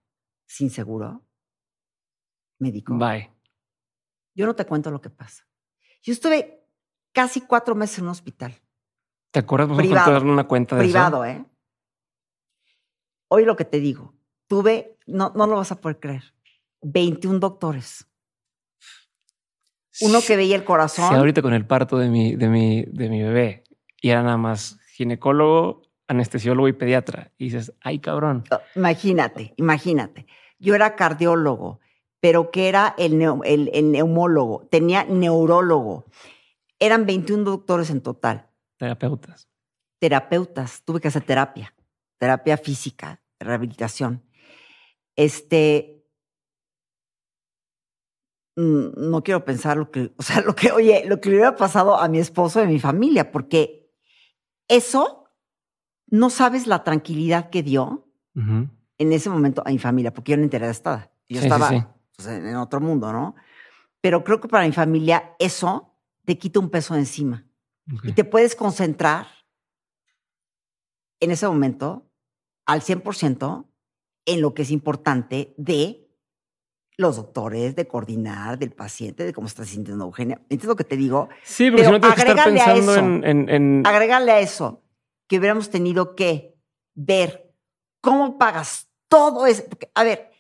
sin seguro, médico. Bye. Yo no te cuento lo que pasa. Yo estuve casi cuatro meses en un hospital. ¿Te acuerdas? privado, una cuenta de privado, ¿eh? Hoy lo que te digo, tuve, no, no lo vas a poder creer, 21 doctores uno que veía el corazón. ahorita con el parto de mi, de mi, de mi bebé y era nada más ginecólogo, anestesiólogo y pediatra. Y dices, ay, cabrón. Ah, imagínate, imagínate. Yo era cardiólogo, pero que era el, el, el neumólogo, tenía neurólogo. Eran 21 doctores en total. Terapeutas. Terapeutas. Tuve que hacer terapia, terapia física, rehabilitación. Este, Mm, no quiero pensar lo que, o sea, [LAUGHS] lo que, oye, lo que le hubiera pasado a mi esposo y a mi familia, porque eso no sabes la tranquilidad que dio en ese momento a mi familia, porque yo no enteré estaba. Yo pues, estaba en otro mundo, ¿no? Pero creo que para mi familia eso te quita un peso de encima y te puedes concentrar en ese momento al 100% en lo que es importante de los doctores, de coordinar, del paciente, de cómo está sintiendo Eugenia. ¿Entiendes lo que te digo? Sí, Pero si que estar pensando en, en, en... Agregarle a eso que hubiéramos tenido que ver cómo pagas todo eso. a ver,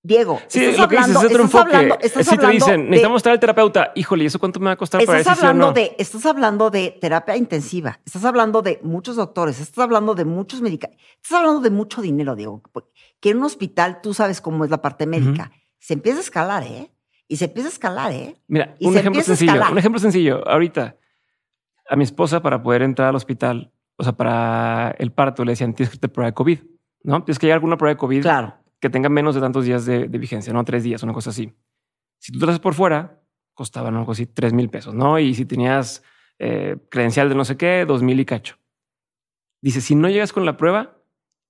Diego, sí, estás lo que hablando, dices, es otro estás enfoque. Hablando, te dicen, necesitamos estar al terapeuta. Híjole, ¿y eso cuánto me va a costar para hablando Estás hablando de terapia intensiva, estás hablando de muchos doctores, estás hablando de muchos médicos, estás hablando de mucho dinero, Diego. Que en un hospital tú sabes cómo es la parte médica se empieza a escalar, ¿eh? Y se empieza a escalar, ¿eh? Mira, un ejemplo sencillo, un ejemplo sencillo. Ahorita, a mi esposa para poder entrar al hospital, o sea, para el parto, le decían, tienes que irte prueba de COVID, ¿no? Tienes que llegar alguna prueba de COVID claro. que tenga menos de tantos días de, vigencia, ¿no? Tres días, una cosa así. Si tú te haces por fuera, costaban algo así, tres mil pesos, ¿no? Y si tenías eh, credencial de no sé qué, dos mil y cacho. Dice, si no llegas con la prueba,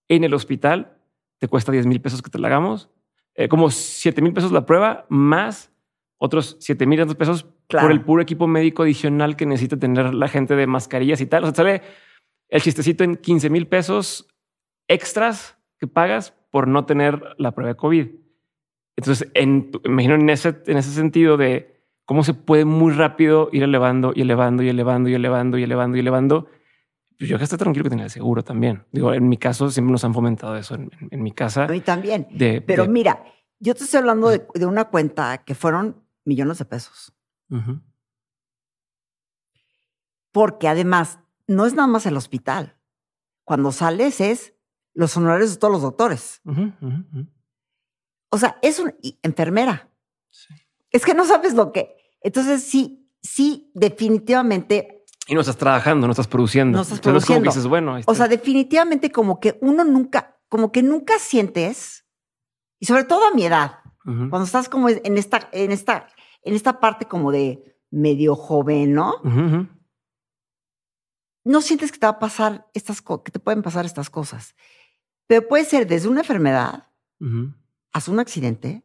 en el hospital te cuesta diez mil pesos que te la hagamos eh, como 7 mil pesos la prueba, más otros 7 mil pesos por el puro equipo médico adicional que necesita tener la gente de mascarillas y tal. O sea, sale el chistecito en 15 mil pesos extras que pagas por no tener la prueba de COVID. Entonces, en, imagino en ese, en ese sentido de cómo se puede muy rápido ir elevando y elevando y elevando y elevando y elevando. Y elevando pues yo esté tranquilo que tenía el seguro también. Digo, en mi caso siempre nos han fomentado eso en, mi casa. A mí también. Pero mira, yo te estoy hablando de, una cuenta que fueron millones de pesos. Porque además, no es nada más el hospital. Cuando sales es los honorarios de todos los doctores. O sea, es una enfermera. Es que no sabes lo que. Entonces, sí, sí, definitivamente y no estás trabajando, no estás produciendo. No estás produciendo. bueno, o sea, definitivamente como que uno nunca, como que nunca sientes, y sobre todo a mi edad, cuando estás como en esta, en esta, en esta parte como de medio joven, ¿no? No sientes que te va a pasar estas que te pueden pasar estas cosas. Pero puede ser desde una enfermedad hasta un accidente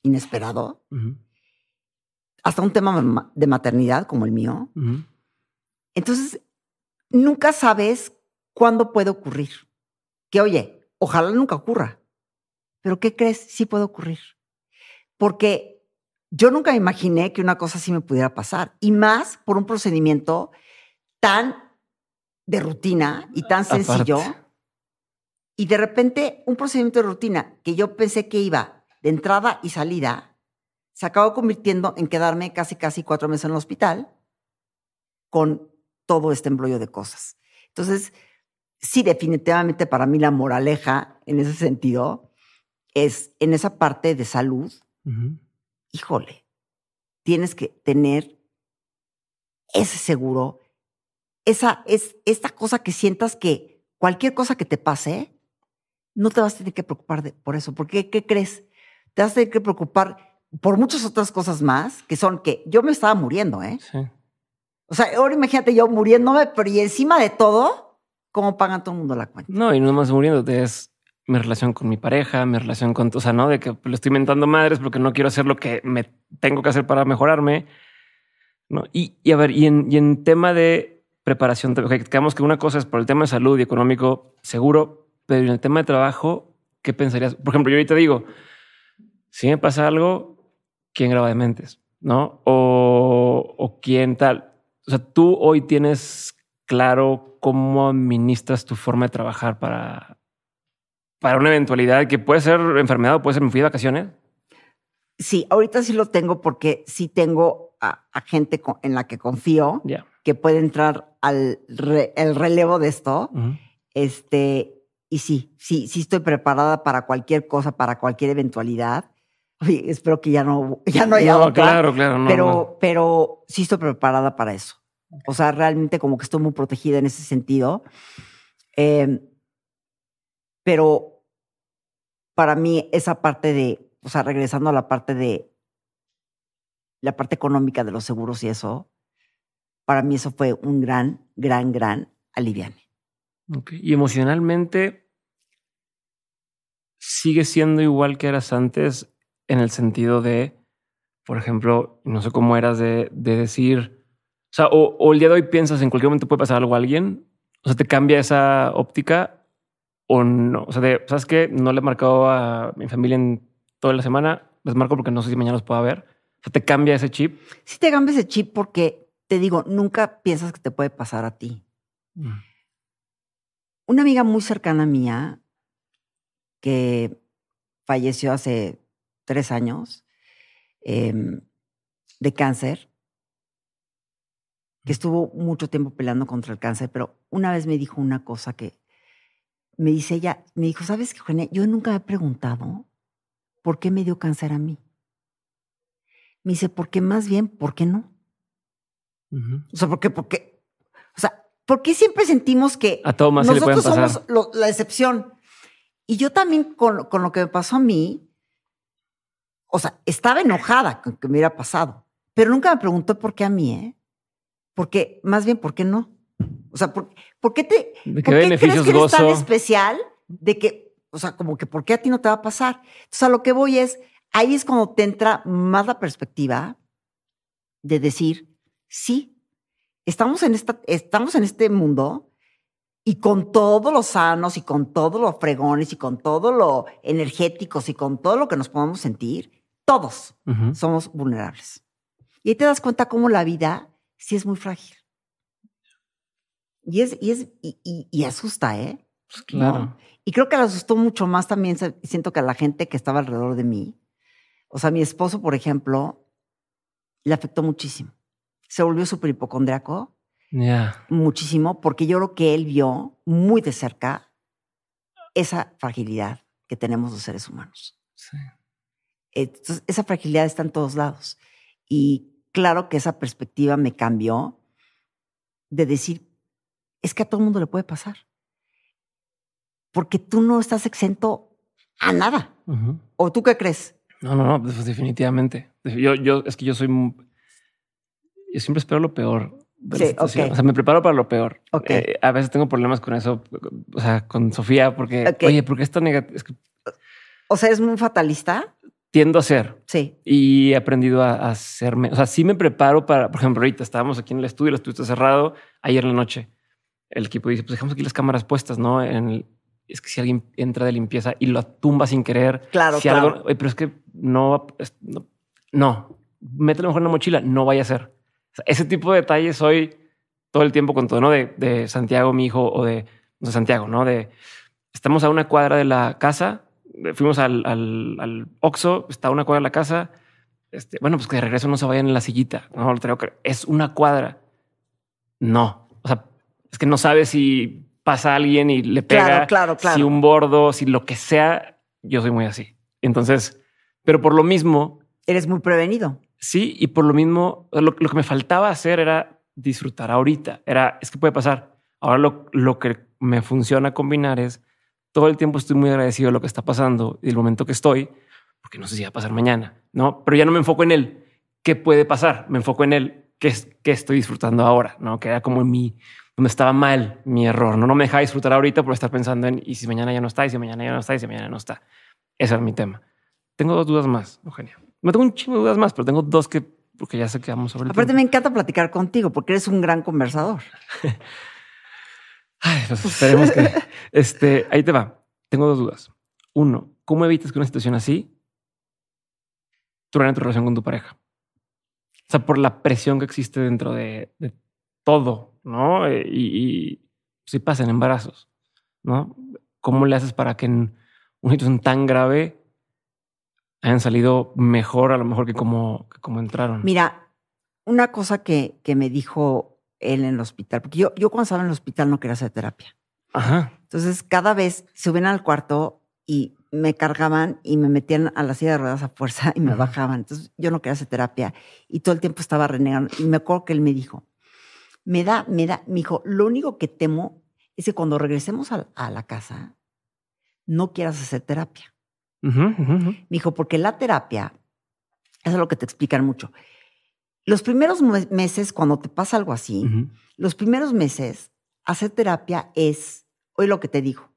inesperado, hasta un tema de maternidad como el mío entonces, nunca sabes cuándo puede ocurrir. Que oye, ojalá nunca ocurra. Pero ¿qué crees? Sí puede ocurrir. Porque yo nunca imaginé que una cosa así me pudiera pasar. Y más por un procedimiento tan de rutina y tan sencillo. Y de repente, un procedimiento de rutina que yo pensé que iba de entrada y salida, se acabó convirtiendo en quedarme casi, casi cuatro meses en el hospital con todo este embrollo de cosas. Entonces, sí, definitivamente para mí la moraleja en ese sentido es en esa parte de salud, híjole, tienes que tener ese seguro, esa, es, esta cosa que sientas que cualquier cosa que te pase, no te vas a tener que preocupar de, por eso, porque ¿qué crees? Te vas a tener que preocupar por muchas otras cosas más, que son que yo me estaba muriendo, ¿eh? Sí. O sea, ahora imagínate yo muriéndome, pero y encima de todo, ¿cómo pagan todo el mundo la cuenta? No, y no más muriéndote es mi relación con mi pareja, mi relación con, o sea, no de que le estoy inventando madres porque no quiero hacer lo que me tengo que hacer para mejorarme. No, y, a ver, y en, y tema de preparación, digamos que una cosa es por el tema de salud y económico, seguro, pero en el tema de trabajo, ¿qué pensarías? Por ejemplo, yo ahorita digo, si me pasa algo, ¿quién graba de mentes? ¿No? O, o quién tal o sea, tú hoy tienes claro cómo administras tu forma de trabajar para, para una eventualidad que puede ser enfermedad o puede ser me fui de vacaciones. Sí, ahorita sí lo tengo porque sí tengo a, gente en la que confío que puede entrar al el relevo de esto. Este, y sí, sí, sí estoy preparada para cualquier cosa, para cualquier eventualidad. Oye, espero que ya no, ya no haya no, Claro, claro, no, pero, pero sí estoy preparada para eso. O sea, realmente como que estoy muy protegida en ese sentido. Em, pero para mí esa parte de, o sea, regresando a la parte de la parte económica de los seguros y eso, para mí eso fue un gran, gran, gran aliviane. Okay. Y emocionalmente, ¿sigue siendo igual que eras antes en el sentido de, por ejemplo, no sé cómo eras de decir, o sea, o, el día de hoy piensas en cualquier momento puede pasar algo a alguien. O sea, te cambia esa óptica o no. O sea, ¿sabes qué? No le he marcado a mi familia en toda la semana. Les marco porque no sé si mañana los pueda ver. O sea, te cambia ese chip. Sí, te cambia ese chip porque te digo, nunca piensas que te puede pasar a ti. Mm. Una amiga muy cercana mía que falleció hace tres años em, de cáncer que estuvo mucho tiempo peleando contra el cáncer, pero una vez me dijo una cosa que me dice ella, me dijo, ¿sabes qué, Juana? Yo nunca he preguntado por qué me dio cáncer a mí. Me dice, ¿por qué más bien, ¿por qué no? O sea, O sea, ¿por qué? o sea, ¿por qué siempre sentimos que nosotros somos la excepción? Y yo también con, lo que me pasó a mí, o sea, estaba enojada con que me hubiera pasado, pero nunca me preguntó por qué a mí, ¿eh? Porque, más bien, ¿por qué no? O sea, ¿por, qué te crees que eres tan especial de que, o sea, como que ¿por qué a ti no te va a pasar? Entonces, a lo que voy es, ahí es cuando te entra más la perspectiva de decir, sí, estamos en, esta, estamos en este mundo y con todos los sanos y con todos los fregones y con todo lo energéticos y con todo lo que nos podamos sentir, todos somos vulnerables. Y ahí te das cuenta cómo la vida sí es muy frágil. Y es, y es, y, asusta, ¿eh? Pues, claro. Y creo que la asustó mucho más también, siento que a la gente que estaba alrededor de mí. O sea, mi esposo, por ejemplo, le afectó muchísimo. Se volvió súper hipocondriaco. Muchísimo, porque yo creo que él vio muy de cerca esa fragilidad que tenemos los seres humanos. Sí. Entonces, esa fragilidad está en todos lados. Y claro que esa perspectiva me cambió de decir, es que a todo el mundo le puede pasar. Porque tú no estás exento a nada. ¿O tú qué crees? No, no, no, pues definitivamente. Yo, yo, es que yo soy. Yo siempre espero lo peor. Sí, O sea, me preparo para lo peor. Eh, a veces tengo problemas con eso, o sea, con Sofía, porque, oye, porque esto negativo? Es O sea, ¿es muy fatalista? tiendo a ser Sí. Y he aprendido a, hacerme. O sea, sí me preparo para, por ejemplo, ahorita estábamos aquí en el estudio, el estudio está cerrado. Ayer en la noche el equipo dice, pues dejamos aquí las cámaras puestas, ¿no? En es que si alguien entra de limpieza y lo tumba sin querer. Claro, claro. pero es que no, no, mételo mejor en la mochila, no vaya a ser. ese tipo de detalles hoy, todo el tiempo con todo, ¿no? De, Santiago, mi hijo, o de, Santiago, ¿no? De, estamos a una cuadra de la casa, eh, fuimos al, al, está una cuadra de la casa. Este, bueno, pues que de regreso no se vayan en la sillita. No lo que. Es una cuadra. No. O sea, es que no sabes si pasa alguien y le pega. Claro, Si un bordo, si lo que sea. Yo soy muy así. Entonces, pero por lo mismo. Eres muy prevenido. Sí, y por lo mismo, lo, lo que me faltaba hacer era disfrutar ahorita. Era, es que puede pasar. Ahora lo, lo que me funciona combinar es todo el tiempo estoy muy agradecido de lo que está pasando y el momento que estoy, porque no sé si va a pasar mañana, ¿no? Pero ya no me enfoco en él. ¿Qué puede pasar? Me enfoco en él. ¿Qué, qué estoy disfrutando ahora? ¿No? Que era como en mi, donde estaba mal mi error. No, no me dejaba disfrutar ahorita por estar pensando en, ¿y si mañana ya no está? ¿Y si mañana ya no está? ¿Y si mañana no está? Ese es mi tema. Tengo dos dudas más, Eugenia. Me tengo un chingo de dudas más, pero tengo dos que porque ya sé se quedamos sobre Aparte, me encanta platicar contigo porque eres un gran conversador. [LAUGHS] Ay, pues, esperemos que. este, ahí te va. Tengo dos dudas. Uno, ¿cómo evitas que una situación así truene tu relación con tu pareja? O sea, por la presión que existe dentro de, todo, ¿no? Eh, y, si pues, pasan embarazos, ¿no? ¿Cómo le haces para que en una situación tan grave hayan salido mejor a lo mejor que como, como entraron? Mira, una cosa que, que me dijo él en el hospital. Porque yo, yo cuando estaba en el hospital no quería hacer terapia. Entonces, cada vez subían al cuarto y me cargaban y me metían a la silla de ruedas a fuerza y me bajaban. Entonces, yo no quería hacer terapia y todo el tiempo estaba renegando. Y me acuerdo que él me dijo, me da, me da, me dijo, lo único que temo es que cuando regresemos a, la casa, no quieras hacer terapia. Me dijo, porque la terapia, es lo que te explican mucho, los primeros meses, cuando te pasa algo así, los primeros meses, hacer terapia es, hoy lo que te digo,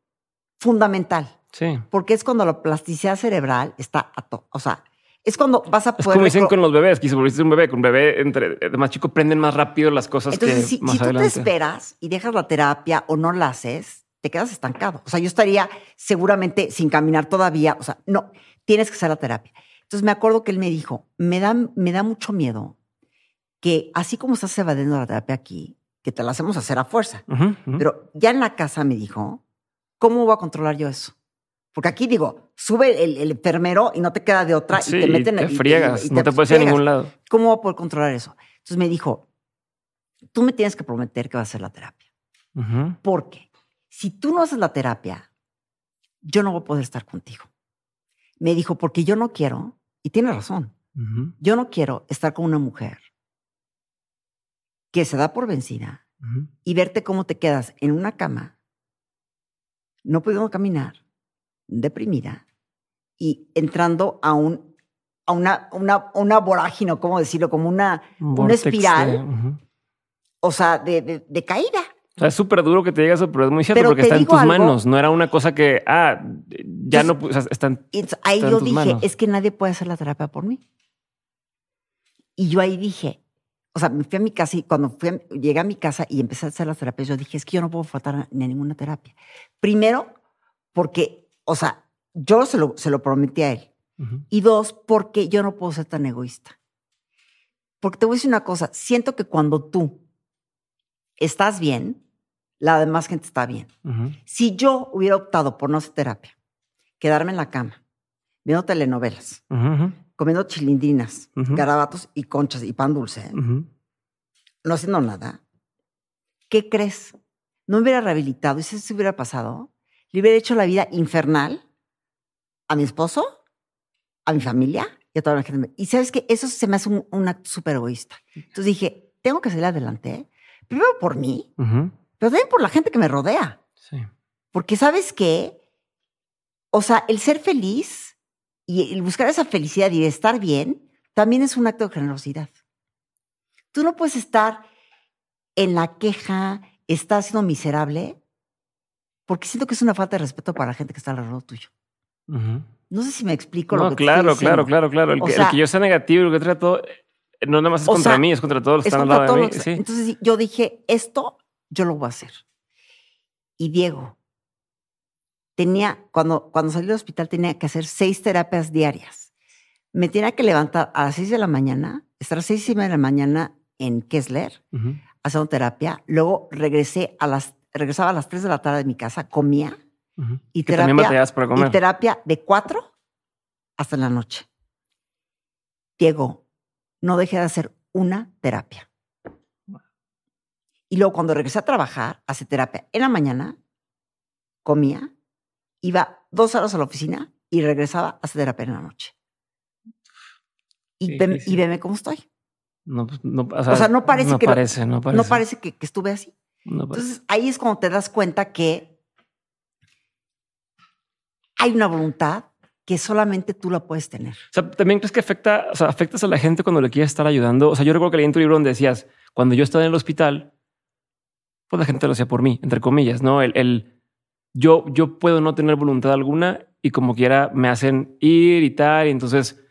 fundamental. Sí. Porque es cuando la plasticidad cerebral está a todo. o sea, es cuando vas a poder. Es como dicen con los bebés, que si volviste un bebé, con un bebé entre más chico prenden más rápido las cosas. Entonces, que si, Entonces, si tú te esperas y dejas la terapia o no la haces, te quedas estancado. O sea, yo estaría seguramente sin caminar todavía. O sea, no, tienes que hacer la terapia. Entonces me acuerdo que él me dijo, me da, me da mucho miedo que así como estás evadiendo la terapia aquí, que te la hacemos hacer a fuerza, pero ya en la casa me dijo, ¿cómo voy a controlar yo eso? Porque aquí digo, sube el, enfermero y no te queda de otra y te meten friegas, no te puedes ir a ningún lado. ¿Cómo voy a poder controlar eso? Entonces me dijo, tú me tienes que prometer que vas a hacer la terapia. Porque si tú no haces la terapia, yo no voy a poder estar contigo. Me dijo, porque yo no quiero, y tiene razón, yo no quiero estar con una mujer que se da por vencida y verte cómo te quedas en una cama, no pudiendo caminar, deprimida y entrando a un a una, una, una vorágine, ¿cómo decirlo? Como una, una espiral, o sea, de, caída. O sea, es súper duro que te digas eso, pero es muy cierto porque está en tus manos. No era una cosa que, ah, ya no, o están. ahí yo dije, es que nadie puede hacer la terapia por mí. Y yo ahí dije, o sea, me fui a mi casa y cuando llegué a mi casa y empecé a hacer las terapias, yo dije, es que yo no puedo faltar ni a ninguna terapia. Primero, porque, o sea, yo se lo, prometí a él. Y dos, porque yo no puedo ser tan egoísta. Porque te voy a decir una cosa, siento que cuando tú estás bien, la demás gente está bien. Si yo hubiera optado por no hacer terapia, quedarme en la cama, viendo telenovelas, comiendo chilindrinas, garabatos y conchas y pan dulce, ¿eh? no haciendo nada, ¿qué crees? No me hubiera rehabilitado y si eso hubiera pasado, le hubiera hecho la vida infernal a mi esposo, a mi familia y a toda la gente. Y sabes que eso se me hace un, acto súper egoísta. Entonces dije, tengo que salir adelante, ¿eh? primero por mí, pero también por la gente que me rodea. Sí. Porque sabes qué, o sea, el ser feliz y buscar esa felicidad y estar bien, también es un acto de generosidad. Tú no puedes estar en la queja, estar siendo miserable, porque siento que es una falta de respeto para la gente que está alrededor tuyo. No sé si me explico lo que claro, No, claro, claro, claro, claro. El, que yo sea negativo, lo que trato, eh, no nada más es contra mí, es contra todos los que están al lado Entonces yo dije, esto yo lo voy a hacer. Y Diego, tenía, cuando, cuando salí del hospital, tenía que hacer seis terapias diarias. Me tenía que levantar a las seis de la mañana, estar a las seis y media de la mañana en Kessler, hacer haciendo terapia. Luego regresé a las, regresaba a las tres de la tarde de mi casa, comía. y, terapia, para comer. y terapia de cuatro hasta la noche. Diego, no dejé de hacer una terapia. Y luego cuando regresé a trabajar, hace terapia en la mañana, comía, iba dos horas a la oficina y regresaba a hacer terapia en la noche. Y, veme cómo estoy. No, pues, no, o, sea, no parece que no parece. No parece que, estuve así. Entonces ahí es cuando te das cuenta que hay una voluntad que solamente tú la puedes tener. O sea, también crees que afecta, afectas a la gente cuando le quieres estar ayudando. O sea, yo recuerdo que leí en tu libro donde decías, cuando yo estaba en el hospital, pues la gente lo hacía por mí, entre comillas, ¿no? el yo, yo puedo no tener voluntad alguna y como quiera me hacen ir y tal, y entonces,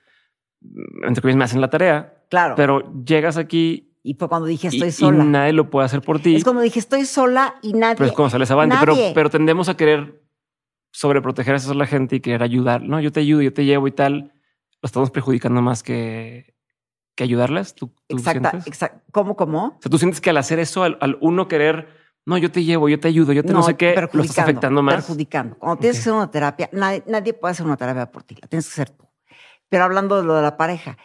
mm, entre comillas, me hacen la tarea. Claro. Pero llegas aquí y fue cuando dije estoy sola. Y nadie lo puede hacer por ti. Es como dije estoy sola y nadie. Pero es cuando sales avante. Pero, pero, tendemos a querer sobreproteger a esa sola gente y querer ayudar. No, yo te ayudo, yo te llevo y tal. Lo estamos perjudicando más que, que ayudarlas. ¿Tú, exacto. ¿Cómo, cómo? O sea, tú sientes que al hacer eso, al uno querer no, yo te llevo, yo te ayudo, yo te no, sé qué, lo estás afectando más. Perjudicando. Cuando tienes que hacer una terapia, nadie, puede hacer una terapia por ti, la tienes que hacer tú. Pero hablando de lo de la pareja,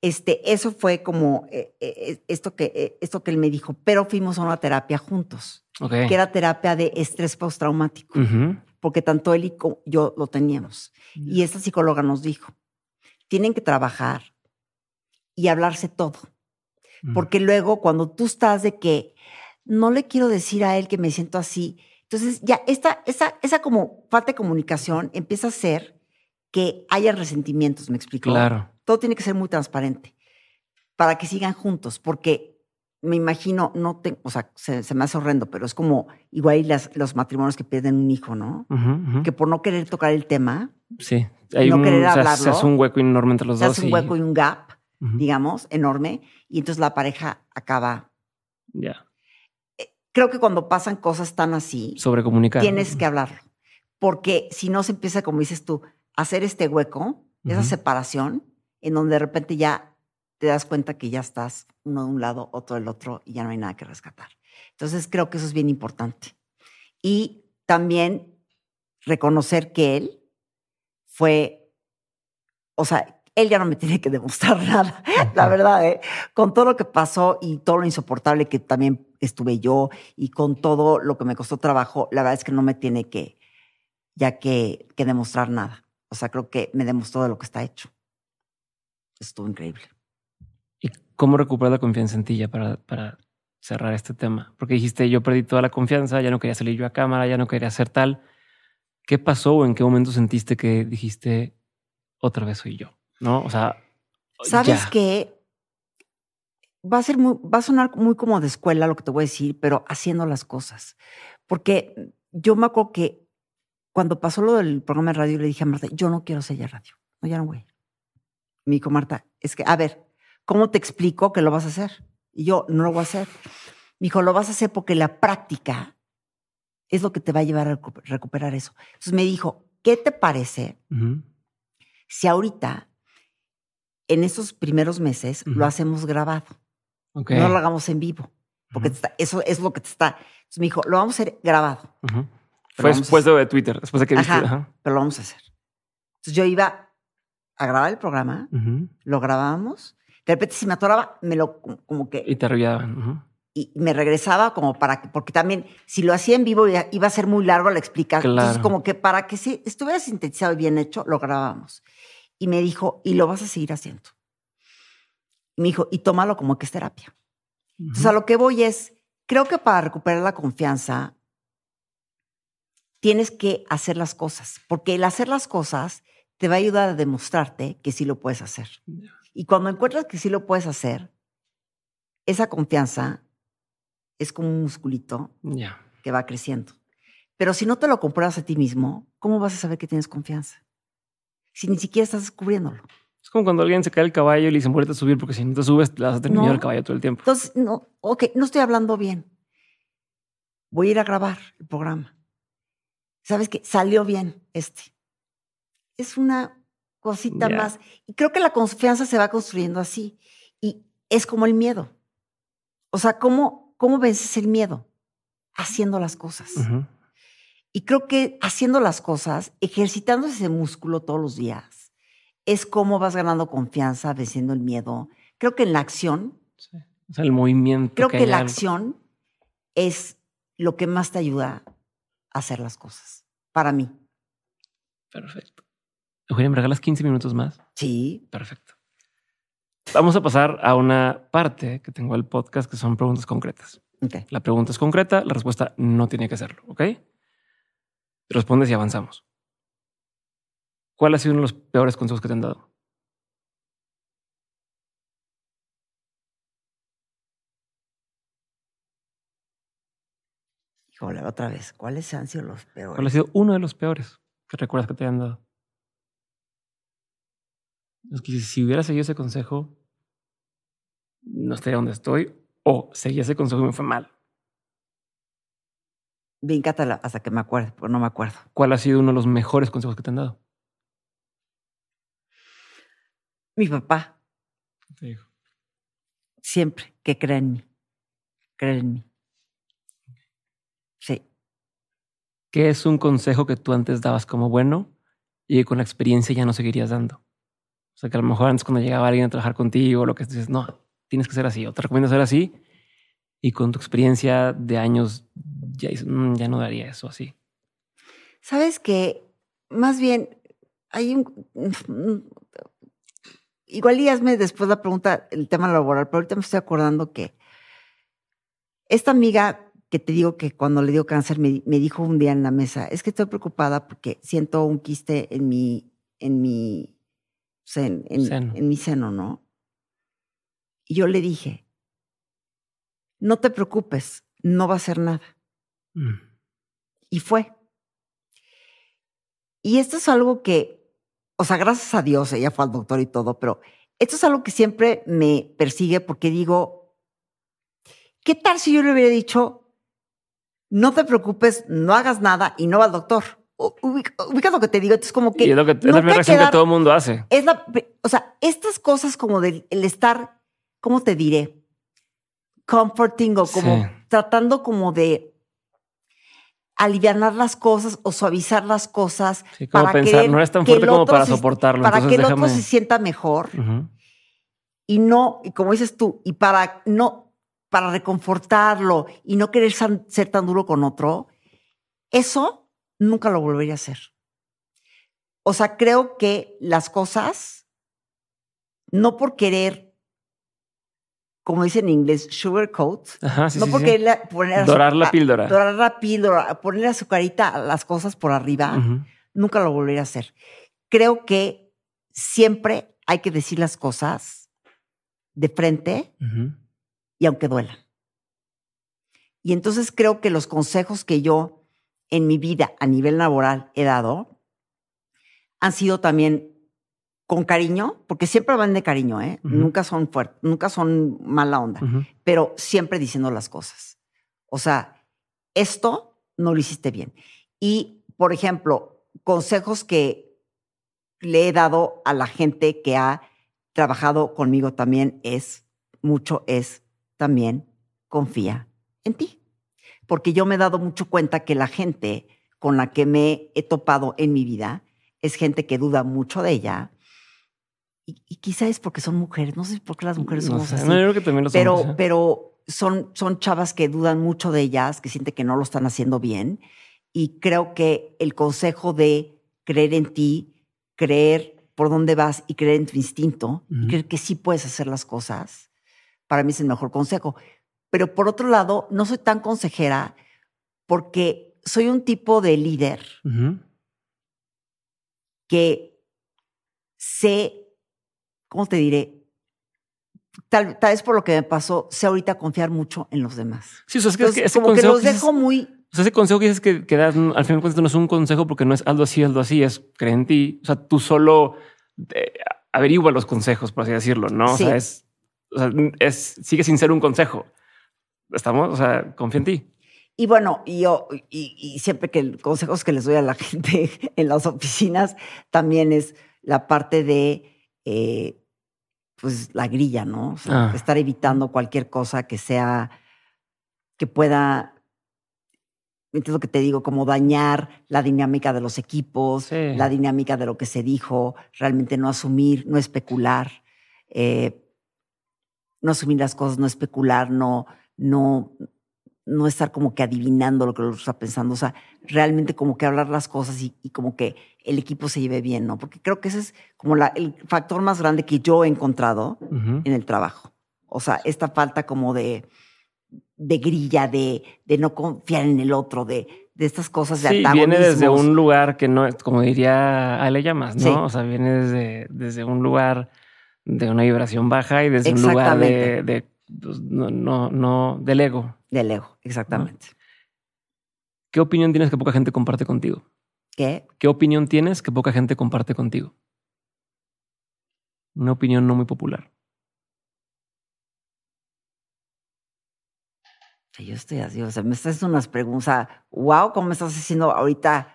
este, eso fue como eh, eh, eh, esto, que, esto que él me dijo, pero fuimos a una terapia juntos, que era terapia de estrés postraumático, traumático porque tanto él y yo lo teníamos. Y esta psicóloga nos dijo, tienen que trabajar y hablarse todo, mm. porque luego cuando tú estás de que no le quiero decir a él que me siento así. Entonces, ya esta, esa, esa como falta de comunicación empieza a ser que haya resentimientos, me explico. Claro. Todo tiene que ser muy transparente para que sigan juntos, porque me imagino, no tengo, o sea, se, me hace horrendo, pero es como igual las, los matrimonios que pierden un hijo, ¿no? Que por no querer tocar el tema, sí, no querer hablarlo, se hace un hueco enorme entre los dos. Se hace un hueco y un gap, digamos, enorme, y entonces la pareja acaba. Ya creo que cuando pasan cosas tan así, tienes que hablar. Porque si no se empieza, como dices tú, a hacer este hueco, esa separación, en donde de repente ya te das cuenta que ya estás uno de un lado, otro del otro, y ya no hay nada que rescatar. Entonces creo que eso es bien importante. Y también reconocer que él fue, o sea, él ya no me tiene que demostrar [LAUGHS] nada, la verdad, ¿eh? con todo lo que pasó y todo lo insoportable que también estuve yo y con todo lo que me costó trabajo, la verdad es que no me tiene que, ya que, demostrar nada. O sea, creo que me demostró de lo que está hecho. Estuvo increíble. ¿Y cómo recuperar la confianza en ti ya para, para cerrar este tema? Porque dijiste, yo perdí toda la confianza, ya no quería salir yo a cámara, ya no quería hacer tal. ¿Qué pasó o en qué momento sentiste que dijiste, otra vez soy yo? ¿no? O sea. ¿Sabes qué? Va a ser va a sonar muy como de escuela lo que te voy a decir, pero haciendo las cosas. Porque yo me acuerdo que cuando pasó lo del programa de radio, le dije a Marta, yo no quiero hacer radio. No, ya no voy. Me dijo Marta, es que, a ver, ¿cómo te explico que lo vas a hacer? Y yo, no lo voy a hacer. Me dijo, lo vas a hacer porque la práctica es lo que te va a llevar a recuperar eso. Entonces me dijo, ¿qué te parece si ahorita en esos primeros meses lo hacemos grabado. No lo hagamos en vivo, porque eso es lo que te está. Entonces me dijo, lo vamos a hacer grabado. Fue después de Twitter, después de que viste. Ajá, Pero lo vamos a hacer. Entonces yo iba a grabar el programa, lo grabábamos. De repente, si me atoraba, me lo como que. Y te arrullaban y me regresaba como para que, porque también si lo hacía en vivo iba a ser muy largo la explicación. Entonces, como que para que si estuviera sintetizado y bien hecho, lo grabábamos y me dijo, y lo vas a seguir haciendo. Y me dijo, y tómalo como que es terapia. O sea, lo que voy es, creo que para recuperar la confianza, tienes que hacer las cosas, porque el hacer las cosas te va a ayudar a demostrarte que sí lo puedes hacer. Y cuando encuentras que sí lo puedes hacer, esa confianza es como un musculito que va creciendo. Pero si no te lo compruebas a ti mismo, ¿cómo vas a saber que tienes confianza? si ni siquiera estás descubriéndolo. Es como cuando alguien se cae el caballo y le dicen, vuelve a subir, porque si no te subes, te vas a tener miedo al caballo todo el tiempo. Entonces, no, ok, no estoy hablando bien. Voy a ir a grabar el programa. ¿Sabes qué? Salió bien este. Es una cosita más. Y creo que la confianza se va construyendo así. Y es como el miedo. O sea, ¿cómo, cómo vences el miedo? Haciendo las cosas. Y creo que haciendo las cosas, ejercitando ese músculo todos los días, es como vas ganando confianza, venciendo el miedo. Creo que en la acción. Sí. O sea, el movimiento. Creo que, la acción es lo que más te ayuda a hacer las cosas. Para mí. Perfecto. Eugenia, ¿me regalas 15 minutos más? Sí. Perfecto. Vamos a pasar a una parte que tengo al podcast que son preguntas concretas. La pregunta es concreta, la respuesta no tiene que serlo. ¿Ok? Respondes y avanzamos. ¿Cuál ha sido uno de los peores consejos que te han dado? Híjole, otra vez, ¿cuáles han sido los peores? ¿Cuál ha sido uno de los peores que recuerdas que te han dado? si hubiera seguido ese consejo, no estaría donde estoy, o seguí ese consejo y me fue mal encanta hasta que me acuerde, pero no me acuerdo. ¿Cuál ha sido uno de los mejores consejos que te han dado? Mi papá. te dijo? Siempre que crea en mí. Cree en mí. Sí. ¿Qué es un consejo que tú antes dabas como bueno y con la experiencia ya no seguirías dando? O sea, que a lo mejor antes cuando llegaba alguien a trabajar contigo, o lo que dices, no, tienes que ser así, o te recomiendo ser así, y con tu experiencia de años, ya, mm, no daría eso así. Sabes que más bien hay un... Igual y hazme después la pregunta, el tema laboral, pero ahorita me estoy acordando que esta amiga que te digo que cuando le dio cáncer me, me, dijo un día en la mesa, es que estoy preocupada porque siento un quiste en mi, en mi, en mi seno, ¿no? Y yo le dije, no te preocupes, no va a ser nada. Mm. Y fue. Y esto es algo que, o sea, gracias a Dios, ella fue al doctor y todo, pero esto es algo que siempre me persigue porque digo, ¿qué tal si yo le hubiera dicho, no te preocupes, no hagas nada y no va al doctor? Ubica, lo que te digo, es como que... es, que, la que todo el mundo hace. o sea, estas cosas como del estar, ¿cómo te diré? comforting o como tratando como de aliviar las cosas o suavizar las cosas. para pensar, que, no es tan fuerte como para soportarlo. Para que el otro se sienta mejor. Y no, y como dices tú, y para no, para reconfortarlo y no querer ser tan duro con otro, eso nunca lo volvería a hacer. O sea, creo que las cosas, no por querer como dicen en inglés, sugarcoat. coat, no porque poner dorar la píldora. Dorar la píldora, azucarita las cosas por arriba, nunca lo volvería a hacer. Creo que siempre hay que decir las cosas de frente y aunque duela. Y entonces creo que los consejos que yo en mi vida a nivel laboral he dado han sido también con cariño, porque siempre van de cariño, ¿eh? Nunca son fuertes, nunca son mala onda, pero siempre diciendo las cosas. O sea, esto no lo hiciste bien. Y, por ejemplo, consejos que le he dado a la gente que ha trabajado conmigo también es, mucho es, también confía en ti. Porque yo me he dado mucho cuenta que la gente con la que me he topado en mi vida es gente que duda mucho de ella, y, quizá es porque son mujeres, no sé por qué las mujeres somos así. No, yo creo que también lo pero, somos, ¿eh? pero son, son chavas que dudan mucho de ellas, que sienten que no lo están haciendo bien. Y creo que el consejo de creer en ti, creer por dónde vas y creer en tu instinto, creer que sí puedes hacer las cosas, para mí es el mejor consejo. Pero por otro lado, no soy tan consejera porque soy un tipo de líder que sé ¿cómo te diré? Tal, vez por lo que me pasó, sé ahorita confiar mucho en los demás. Sí, o es que, ese como que los dejo muy. O sea, ese consejo que dices que, que al final cuentas, no es un consejo porque no es algo así, algo así, es creer en ti. O sea, tú solo eh, averigua los consejos, por así decirlo, ¿no? O sea, es, o sea, sigue sin ser un consejo. Estamos, o sea, confía en ti. Y bueno, yo, y, siempre que el, consejos que les doy a la [LAUGHS] gente en las oficinas también es la parte de eh, pues la grilla, ¿no? O sea, ah. estar evitando cualquier cosa que sea, que pueda, entiendo lo que te digo? Como dañar la dinámica de los equipos, la dinámica de lo que se dijo, realmente no asumir, no especular, eh, no asumir las cosas, no especular, no, no, no estar como que adivinando lo que el otro está pensando, o sea, realmente como que hablar las cosas y, como que el equipo se lleve bien, ¿no? Porque creo que ese es como el factor más grande que yo he encontrado en el trabajo. O sea, esta falta como de, de grilla, de, de no confiar en el otro, de, de estas cosas de sí, Viene desde un lugar que no, como diría Ale Llamas, ¿no? O sea, viene desde, desde un lugar de una vibración baja y desde un lugar de, de pues, no, no, no, del ego. Del ego, exactamente. ¿Qué opinión tienes que poca gente comparte contigo? ¿Qué? ¿Qué opinión tienes que poca gente comparte contigo? Una opinión no muy popular. Yo estoy así, o sea, me estás haciendo unas preguntas, wow, ¿cómo me estás haciendo ahorita?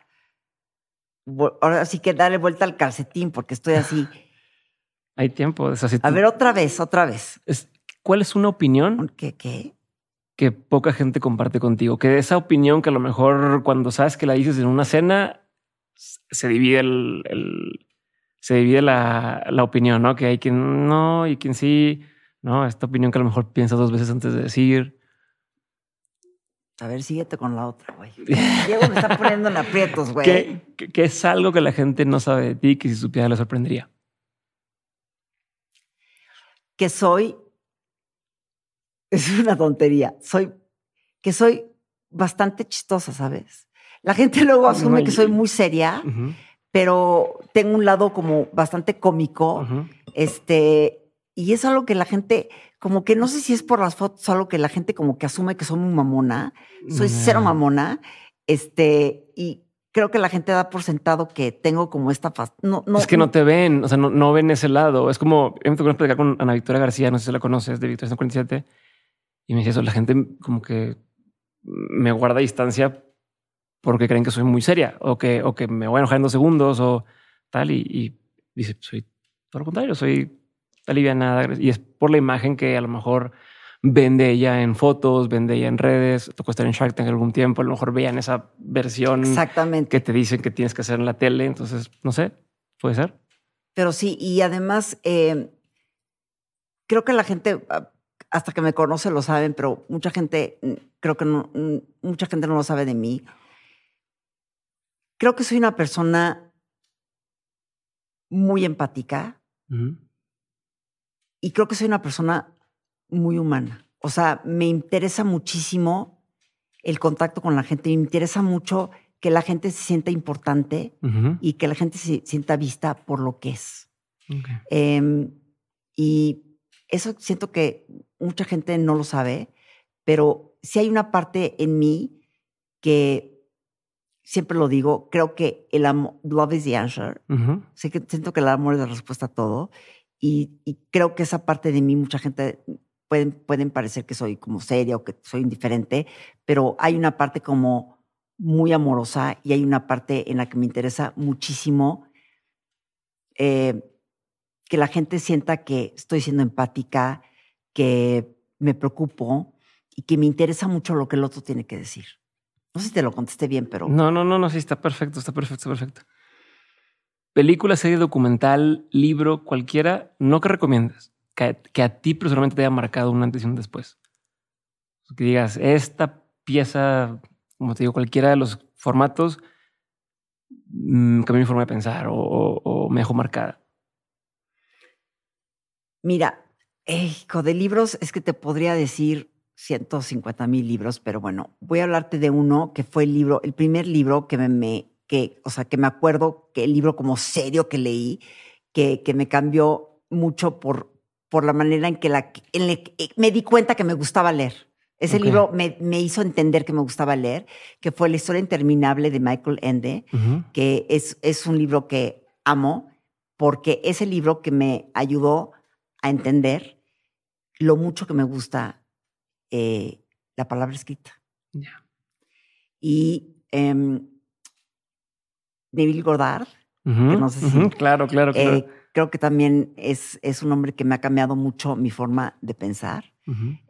Ahora sí que dale vuelta al calcetín porque estoy así. Hay tiempo. de así a ver, otra vez, otra vez. ¿Cuál es una opinión? ¿Qué? ¿Qué? que poca gente comparte contigo, que esa opinión que a lo mejor cuando sabes que la dices en una cena, se divide el, se divide la, opinión, ¿no? Que hay quien no y quien sí, ¿no? Esta opinión que a lo mejor piensas dos veces antes de decir. A ver, síguete con la otra, güey. [LAUGHS] Diego me está poniendo en aprietos, güey. ¿Qué es algo que la gente no sabe de ti que si supiera le sorprendería? Que soy es una tontería. Soy, que soy bastante chistosa, ¿sabes? La gente luego asume que soy muy seria, pero tengo un lado como bastante cómico. Este, y es algo que la gente, como que no sé si es por las fotos, algo que la gente como que asume que soy muy mamona. Soy cero mamona. Este, y creo que la gente da por sentado que tengo como esta No, es que no te ven, o sea, no, ven ese lado. Es como, me tocó platicar con Ana Victoria García, no sé si la conoces, de Victoria y me dice eso, la gente como que me guarda distancia porque creen que soy muy seria o que, o que me voy a enojar en dos segundos o tal. Y, dice, soy todo lo contrario, soy alivianada. Y es por la imagen que a lo mejor vende ella en fotos, vende ella en redes, tocó estar en Shark Tank algún tiempo, a lo mejor veían esa versión Exactamente. que te dicen que tienes que hacer en la tele, entonces, no sé, puede ser. Pero sí, y además, eh, creo que la gente ah, hasta que me conoce lo saben, pero mucha gente, mm, creo que no, mm, mucha gente no lo sabe de mí. Creo que soy una persona muy empática y creo que soy una persona muy humana. O sea, me interesa muchísimo el contacto con la gente, me interesa mucho que la gente se sienta importante y que la gente se sienta vista por lo que es. Em, y eso siento que mucha gente no lo sabe, pero sí hay una parte en mí que siempre lo digo, creo que el amor, love is the answer. sé que, siento que el amor es la respuesta a todo. Y, creo que esa parte de mí, mucha gente pueden, pueden parecer que soy como seria o que soy indiferente, pero hay una parte como muy amorosa y hay una parte en la que me interesa muchísimo eh, que la gente sienta que estoy siendo empática, que me preocupo y que me interesa mucho lo que el otro tiene que decir. No sé si te lo contesté bien, pero... No, no, no, no, sí, está perfecto, está perfecto, está perfecto. Película, serie, documental, libro, cualquiera, no que recomiendas, que, a ti personalmente te haya marcado un antes y un después. Que digas, esta pieza, como te digo, cualquiera de los formatos, cambió mm, mi forma de pensar o, o me dejó marcada. Mira, hijo de libros, es que te podría decir 150 mil libros, pero bueno, voy a hablarte de uno que fue el libro, el primer libro que me, que, o sea, que me acuerdo que el libro como serio que leí, que, que me cambió mucho por, por la manera en que la, en eh, me di cuenta que me gustaba leer. Ese libro me, me, hizo entender que me gustaba leer, que fue La historia interminable de Michael Ende, que es, es un libro que amo, porque es el libro que me ayudó a entender lo mucho que me gusta eh, la palabra escrita. Y em, Neville Goddard, que no sé si. claro, claro, eh, claro. creo que también es, es un hombre que me ha cambiado mucho mi forma de pensar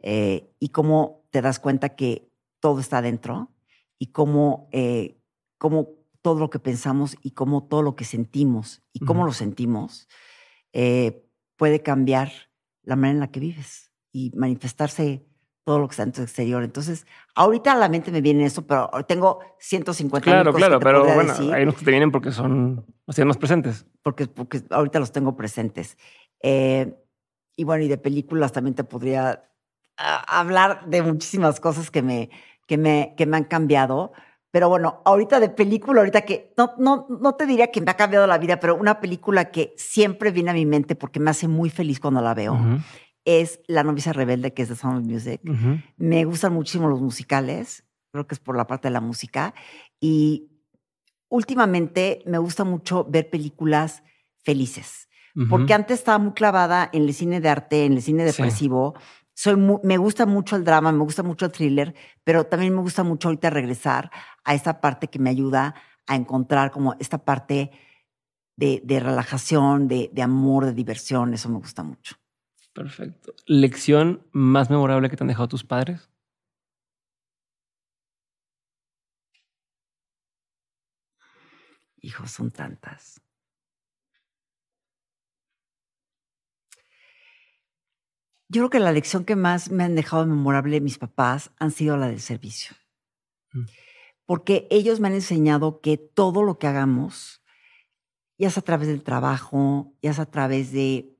eh, y cómo te das cuenta que todo está dentro y cómo, todo lo que pensamos y cómo todo lo que sentimos y cómo lo sentimos puede cambiar la manera en la que vives y manifestarse todo lo que está en tu exterior. Entonces, ahorita a la mente me viene eso, pero tengo 150 Claro, claro, pero bueno, hay unos que te vienen porque son, más presentes. Porque, porque ahorita los tengo presentes. Eh, y bueno, y de películas también te podría ah, hablar de muchísimas cosas que me, que me, que me han cambiado. Pero bueno, ahorita de película, ahorita que no, no, no te diría que me ha cambiado la vida, pero una película que siempre viene a mi mente porque me hace muy feliz cuando la veo es La novicia rebelde, que es de Sound of Music. Me gustan muchísimo los musicales, creo que es por la parte de la música. Y últimamente me gusta mucho ver películas felices, porque antes estaba muy clavada en el cine de arte, en el cine depresivo. Soy me gusta mucho el drama, me gusta mucho el thriller, pero también me gusta mucho ahorita regresar a esa parte que me ayuda a encontrar como esta parte de, relajación, de, amor, de diversión. Eso me gusta mucho. Perfecto. ¿Lección más memorable que te han dejado tus padres? Hijos, son tantas. Yo creo que la lección que más me han dejado memorable mis papás han sido la del servicio. Mm porque ellos me han enseñado que todo lo que hagamos, ya sea a través del trabajo, ya sea a través de,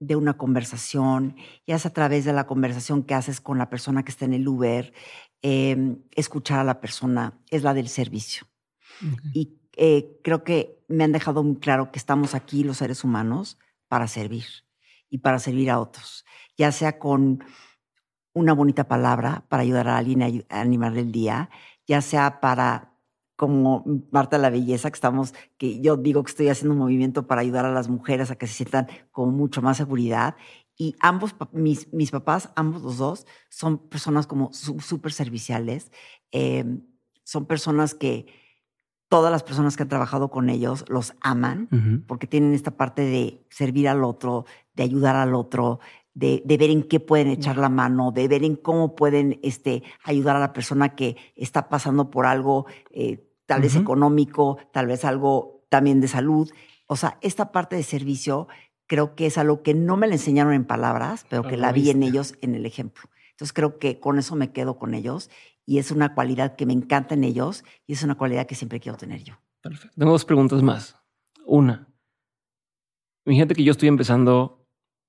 una conversación, ya sea a través de la conversación que haces con la persona que está en el Uber, em, escuchar a la persona, es la del servicio. Y eh, creo que me han dejado muy claro que estamos aquí los seres humanos para servir y para servir a otros, ya sea con una bonita palabra para ayudar a alguien a animar el día, ya sea para como Marta la Belleza, que estamos, que yo digo que estoy haciendo un movimiento para ayudar a las mujeres a que se sientan con mucho más seguridad. Y ambos, mis, mis papás, ambos los dos, son personas como súper serviciales, em, son personas que todas las personas que han trabajado con ellos los aman, porque tienen esta parte de servir al otro, de ayudar al otro, de, ver en qué pueden echar la mano, de ver en cómo pueden este, ayudar a la persona que está pasando por algo, eh, tal vez económico, tal vez algo también de salud. O sea, esta parte de servicio creo que es algo que no me la enseñaron en palabras, pero que la vi en ellos en el ejemplo. Entonces creo que con eso me quedo con ellos y es una cualidad que me encanta en ellos y es una cualidad que siempre quiero tener yo. Perfecto. Tengo dos preguntas más. Una, mi gente que yo estoy empezando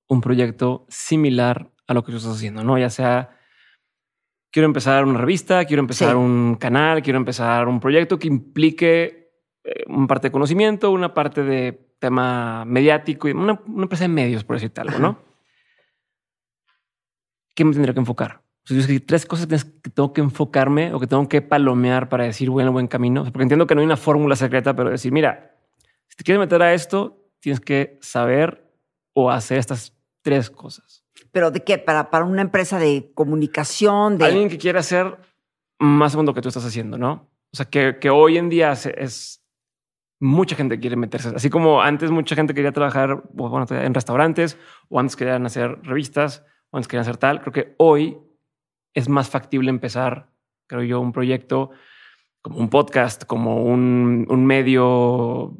un proyecto similar a lo que tú estás haciendo, ¿no? Ya sea, quiero empezar una revista, quiero empezar un canal, quiero empezar un proyecto que implique eh, una parte de conocimiento, una parte de tema mediático y una, empresa de medios, por decirte algo, ¿no? ¿Qué me tendría que enfocar? O tres cosas que tengo que enfocarme o que tengo que palomear para decir bueno, buen camino. porque entiendo que no hay una fórmula secreta, pero decir, mira, si te quieres meter a esto, tienes que saber o hacer estas tres cosas. ¿Pero de qué? ¿Para, para una empresa de comunicación? De... Alguien que quiera hacer más mundo lo que tú estás haciendo, ¿no? O sea, que, hoy en día es, mucha gente quiere meterse. Así como antes mucha gente quería trabajar bueno, en restaurantes, o antes querían hacer revistas, o antes querían hacer tal. Creo que hoy es más factible empezar, creo yo, un proyecto como un podcast, como un, medio,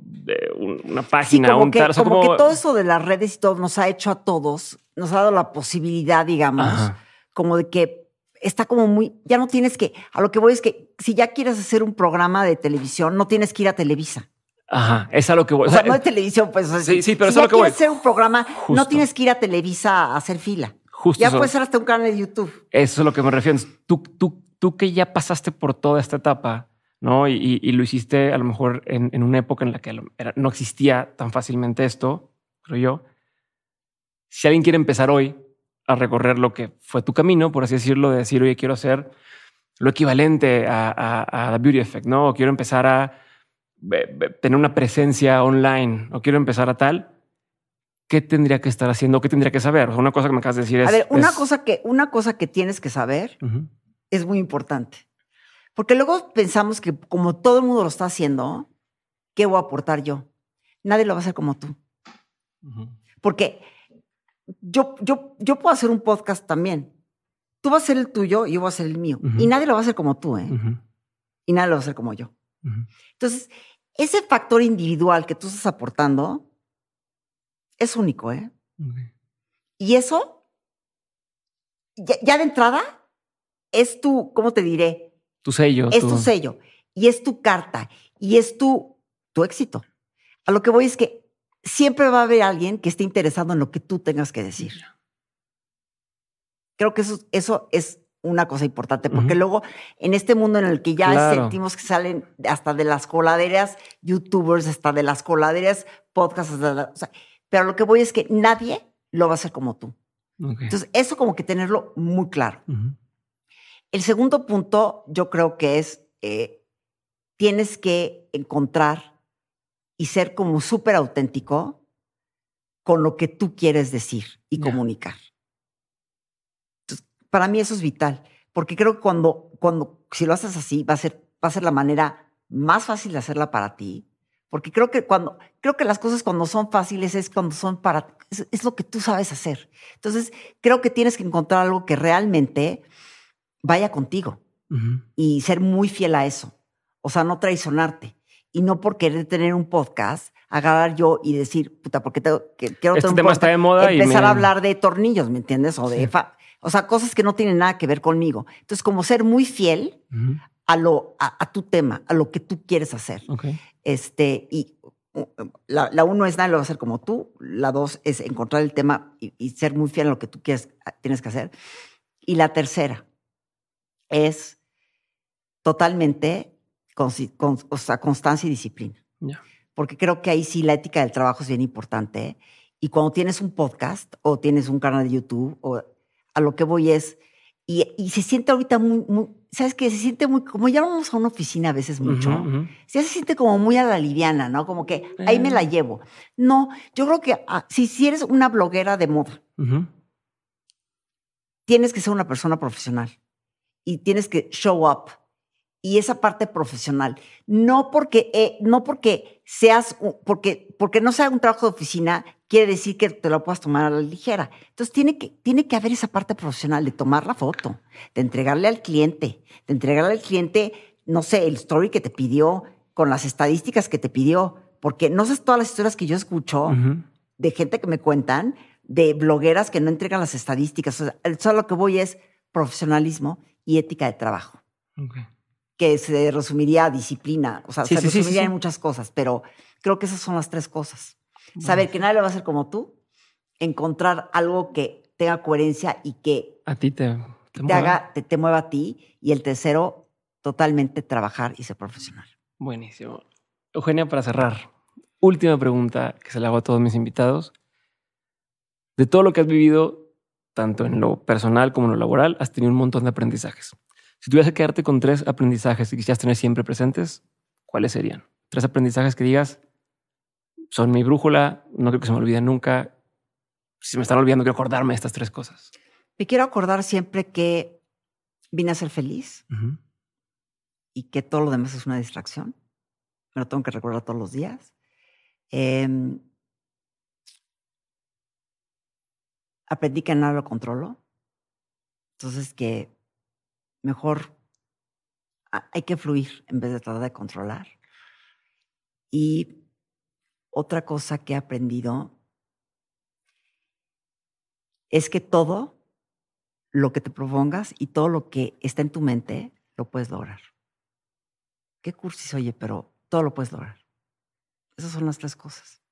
una página, un que, como, que todo eso de las redes y todo nos ha hecho a todos, nos ha dado la posibilidad, digamos, como de que está como muy, ya no tienes que, a lo que voy es que si ya quieres hacer un programa de televisión, no tienes que ir a Televisa. Ajá, es a lo que voy. O sea, no eh, de televisión, pues. sí, sí, pero es a lo que voy. hacer un programa, no tienes que ir a Televisa a hacer fila. Justo. Ya puedes hacer hasta un canal de YouTube. Eso es a lo que me refiero. Tú, tú, tú que ya pasaste por toda esta etapa, ¿no? Y, lo hiciste a lo mejor en, una época en la que no existía tan fácilmente esto, creo yo. Si alguien quiere empezar hoy a recorrer lo que fue tu camino, por así decirlo, de decir, oye, quiero hacer lo equivalente a, The Beauty Effect, ¿no? O quiero empezar a eh, eh, tener una presencia online o quiero empezar a tal, ¿qué tendría que estar haciendo? ¿Qué tendría que saber? una cosa que me acabas de decir es... una, cosa, que, una cosa que tienes que saber es muy importante. Porque luego pensamos que como todo el mundo lo está haciendo, ¿qué voy a aportar yo? Nadie lo va a hacer como tú. Porque yo, yo, yo puedo hacer un podcast también. Tú vas a ser el tuyo y yo voy a ser el mío. Y nadie lo va a hacer como tú, ¿eh? Y nadie lo va a hacer como yo. Entonces, ese factor individual que tú estás aportando es único, ¿eh? Y eso, ya, ya de entrada, es tu, ¿cómo te diré? Tu sello. Es tu, sello. Y es tu carta. Y es tu, tu éxito. A lo que voy es que siempre va a haber alguien que esté interesado en lo que tú tengas que decir. Creo que eso, eso es una cosa importante, porque luego en este mundo en el que ya sentimos que salen hasta de las coladeras, youtubers hasta de las coladeras, podcasts, hasta o pero lo que voy es que nadie lo va a hacer como tú. Entonces, eso como que tenerlo muy claro. El segundo punto yo creo que es, eh, tienes que encontrar y ser como súper auténtico con lo que tú quieres decir y comunicar. para mí eso es vital, porque creo que cuando, cuando, si lo haces así, va a ser, va a ser la manera más fácil de hacerla para ti, porque creo que cuando creo que las cosas cuando son fáciles es cuando son para es, lo que tú sabes hacer. Entonces, creo que tienes que encontrar algo que realmente vaya contigo y ser muy fiel a eso. O sea, no traicionarte. Y no por querer tener un podcast, agarrar yo y decir, puta, porque que, quiero este tener un tema está de moda empezar y a hablar de tornillos, ¿me entiendes? O de o sea, cosas que no tienen nada que ver conmigo. Entonces, como ser muy fiel a lo a, tu tema, a lo que tú quieres hacer. Este, y la, la, uno es nada, lo va a hacer como tú, la dos es encontrar el tema y, ser muy fiel a lo que tú quieres, tienes que hacer. Y la tercera, es totalmente con, constancia y disciplina. Porque creo que ahí sí la ética del trabajo es bien importante. ¿eh? Y cuando tienes un podcast o tienes un canal de YouTube, o a lo que voy es, y, se siente ahorita muy, ¿sabes qué? Se siente muy, como ya vamos a una oficina a veces mucho, ya se siente como muy a la liviana, ¿no? Como que ahí me la eh. llevo. No, yo creo que ah, si, eres una bloguera de moda, tienes que ser una persona profesional y tienes que show up. Y esa parte profesional. No porque, eh, no porque seas, porque, porque no sea un trabajo de oficina, quiere decir que te lo puedas tomar a la ligera. Entonces, tiene que, tiene que haber esa parte profesional de tomar la foto, de entregarle al cliente, de entregarle al cliente, no sé, el story que te pidió, con las estadísticas que te pidió. Porque no sé todas las historias que yo escucho de gente que me cuentan, de blogueras que no entregan las estadísticas. O sea, solo lo que voy es profesionalismo y ética de trabajo. Que se resumiría a disciplina, o sea, se resumiría en muchas cosas, pero creo que esas son las tres cosas. Saber que nadie lo va a hacer como tú, encontrar algo que tenga coherencia y que a ti te, haga, te, te mueva a ti, y el tercero, totalmente trabajar y ser profesional. Buenísimo. Eugenia, para cerrar, última pregunta que se la hago a todos mis invitados. De todo lo que has vivido, tanto en lo personal como en lo laboral, has tenido un montón de aprendizajes. Si tuvieras que quedarte con tres aprendizajes y quisieras tener siempre presentes, ¿cuáles serían? Tres aprendizajes que digas, son mi brújula, no creo que se me olviden nunca. Si me están olvidando, quiero acordarme de estas tres cosas. Me quiero acordar siempre que vine a ser feliz y que todo lo demás es una distracción. Me lo tengo que recordar todos los días. Eh, aprendí que no lo controlo. Entonces que mejor hay que fluir en vez de tratar de controlar. Y otra cosa que he aprendido es que todo lo que te propongas y todo lo que está en tu mente lo puedes lograr. Qué cursis, oye, pero todo lo puedes lograr. Esas son las tres cosas.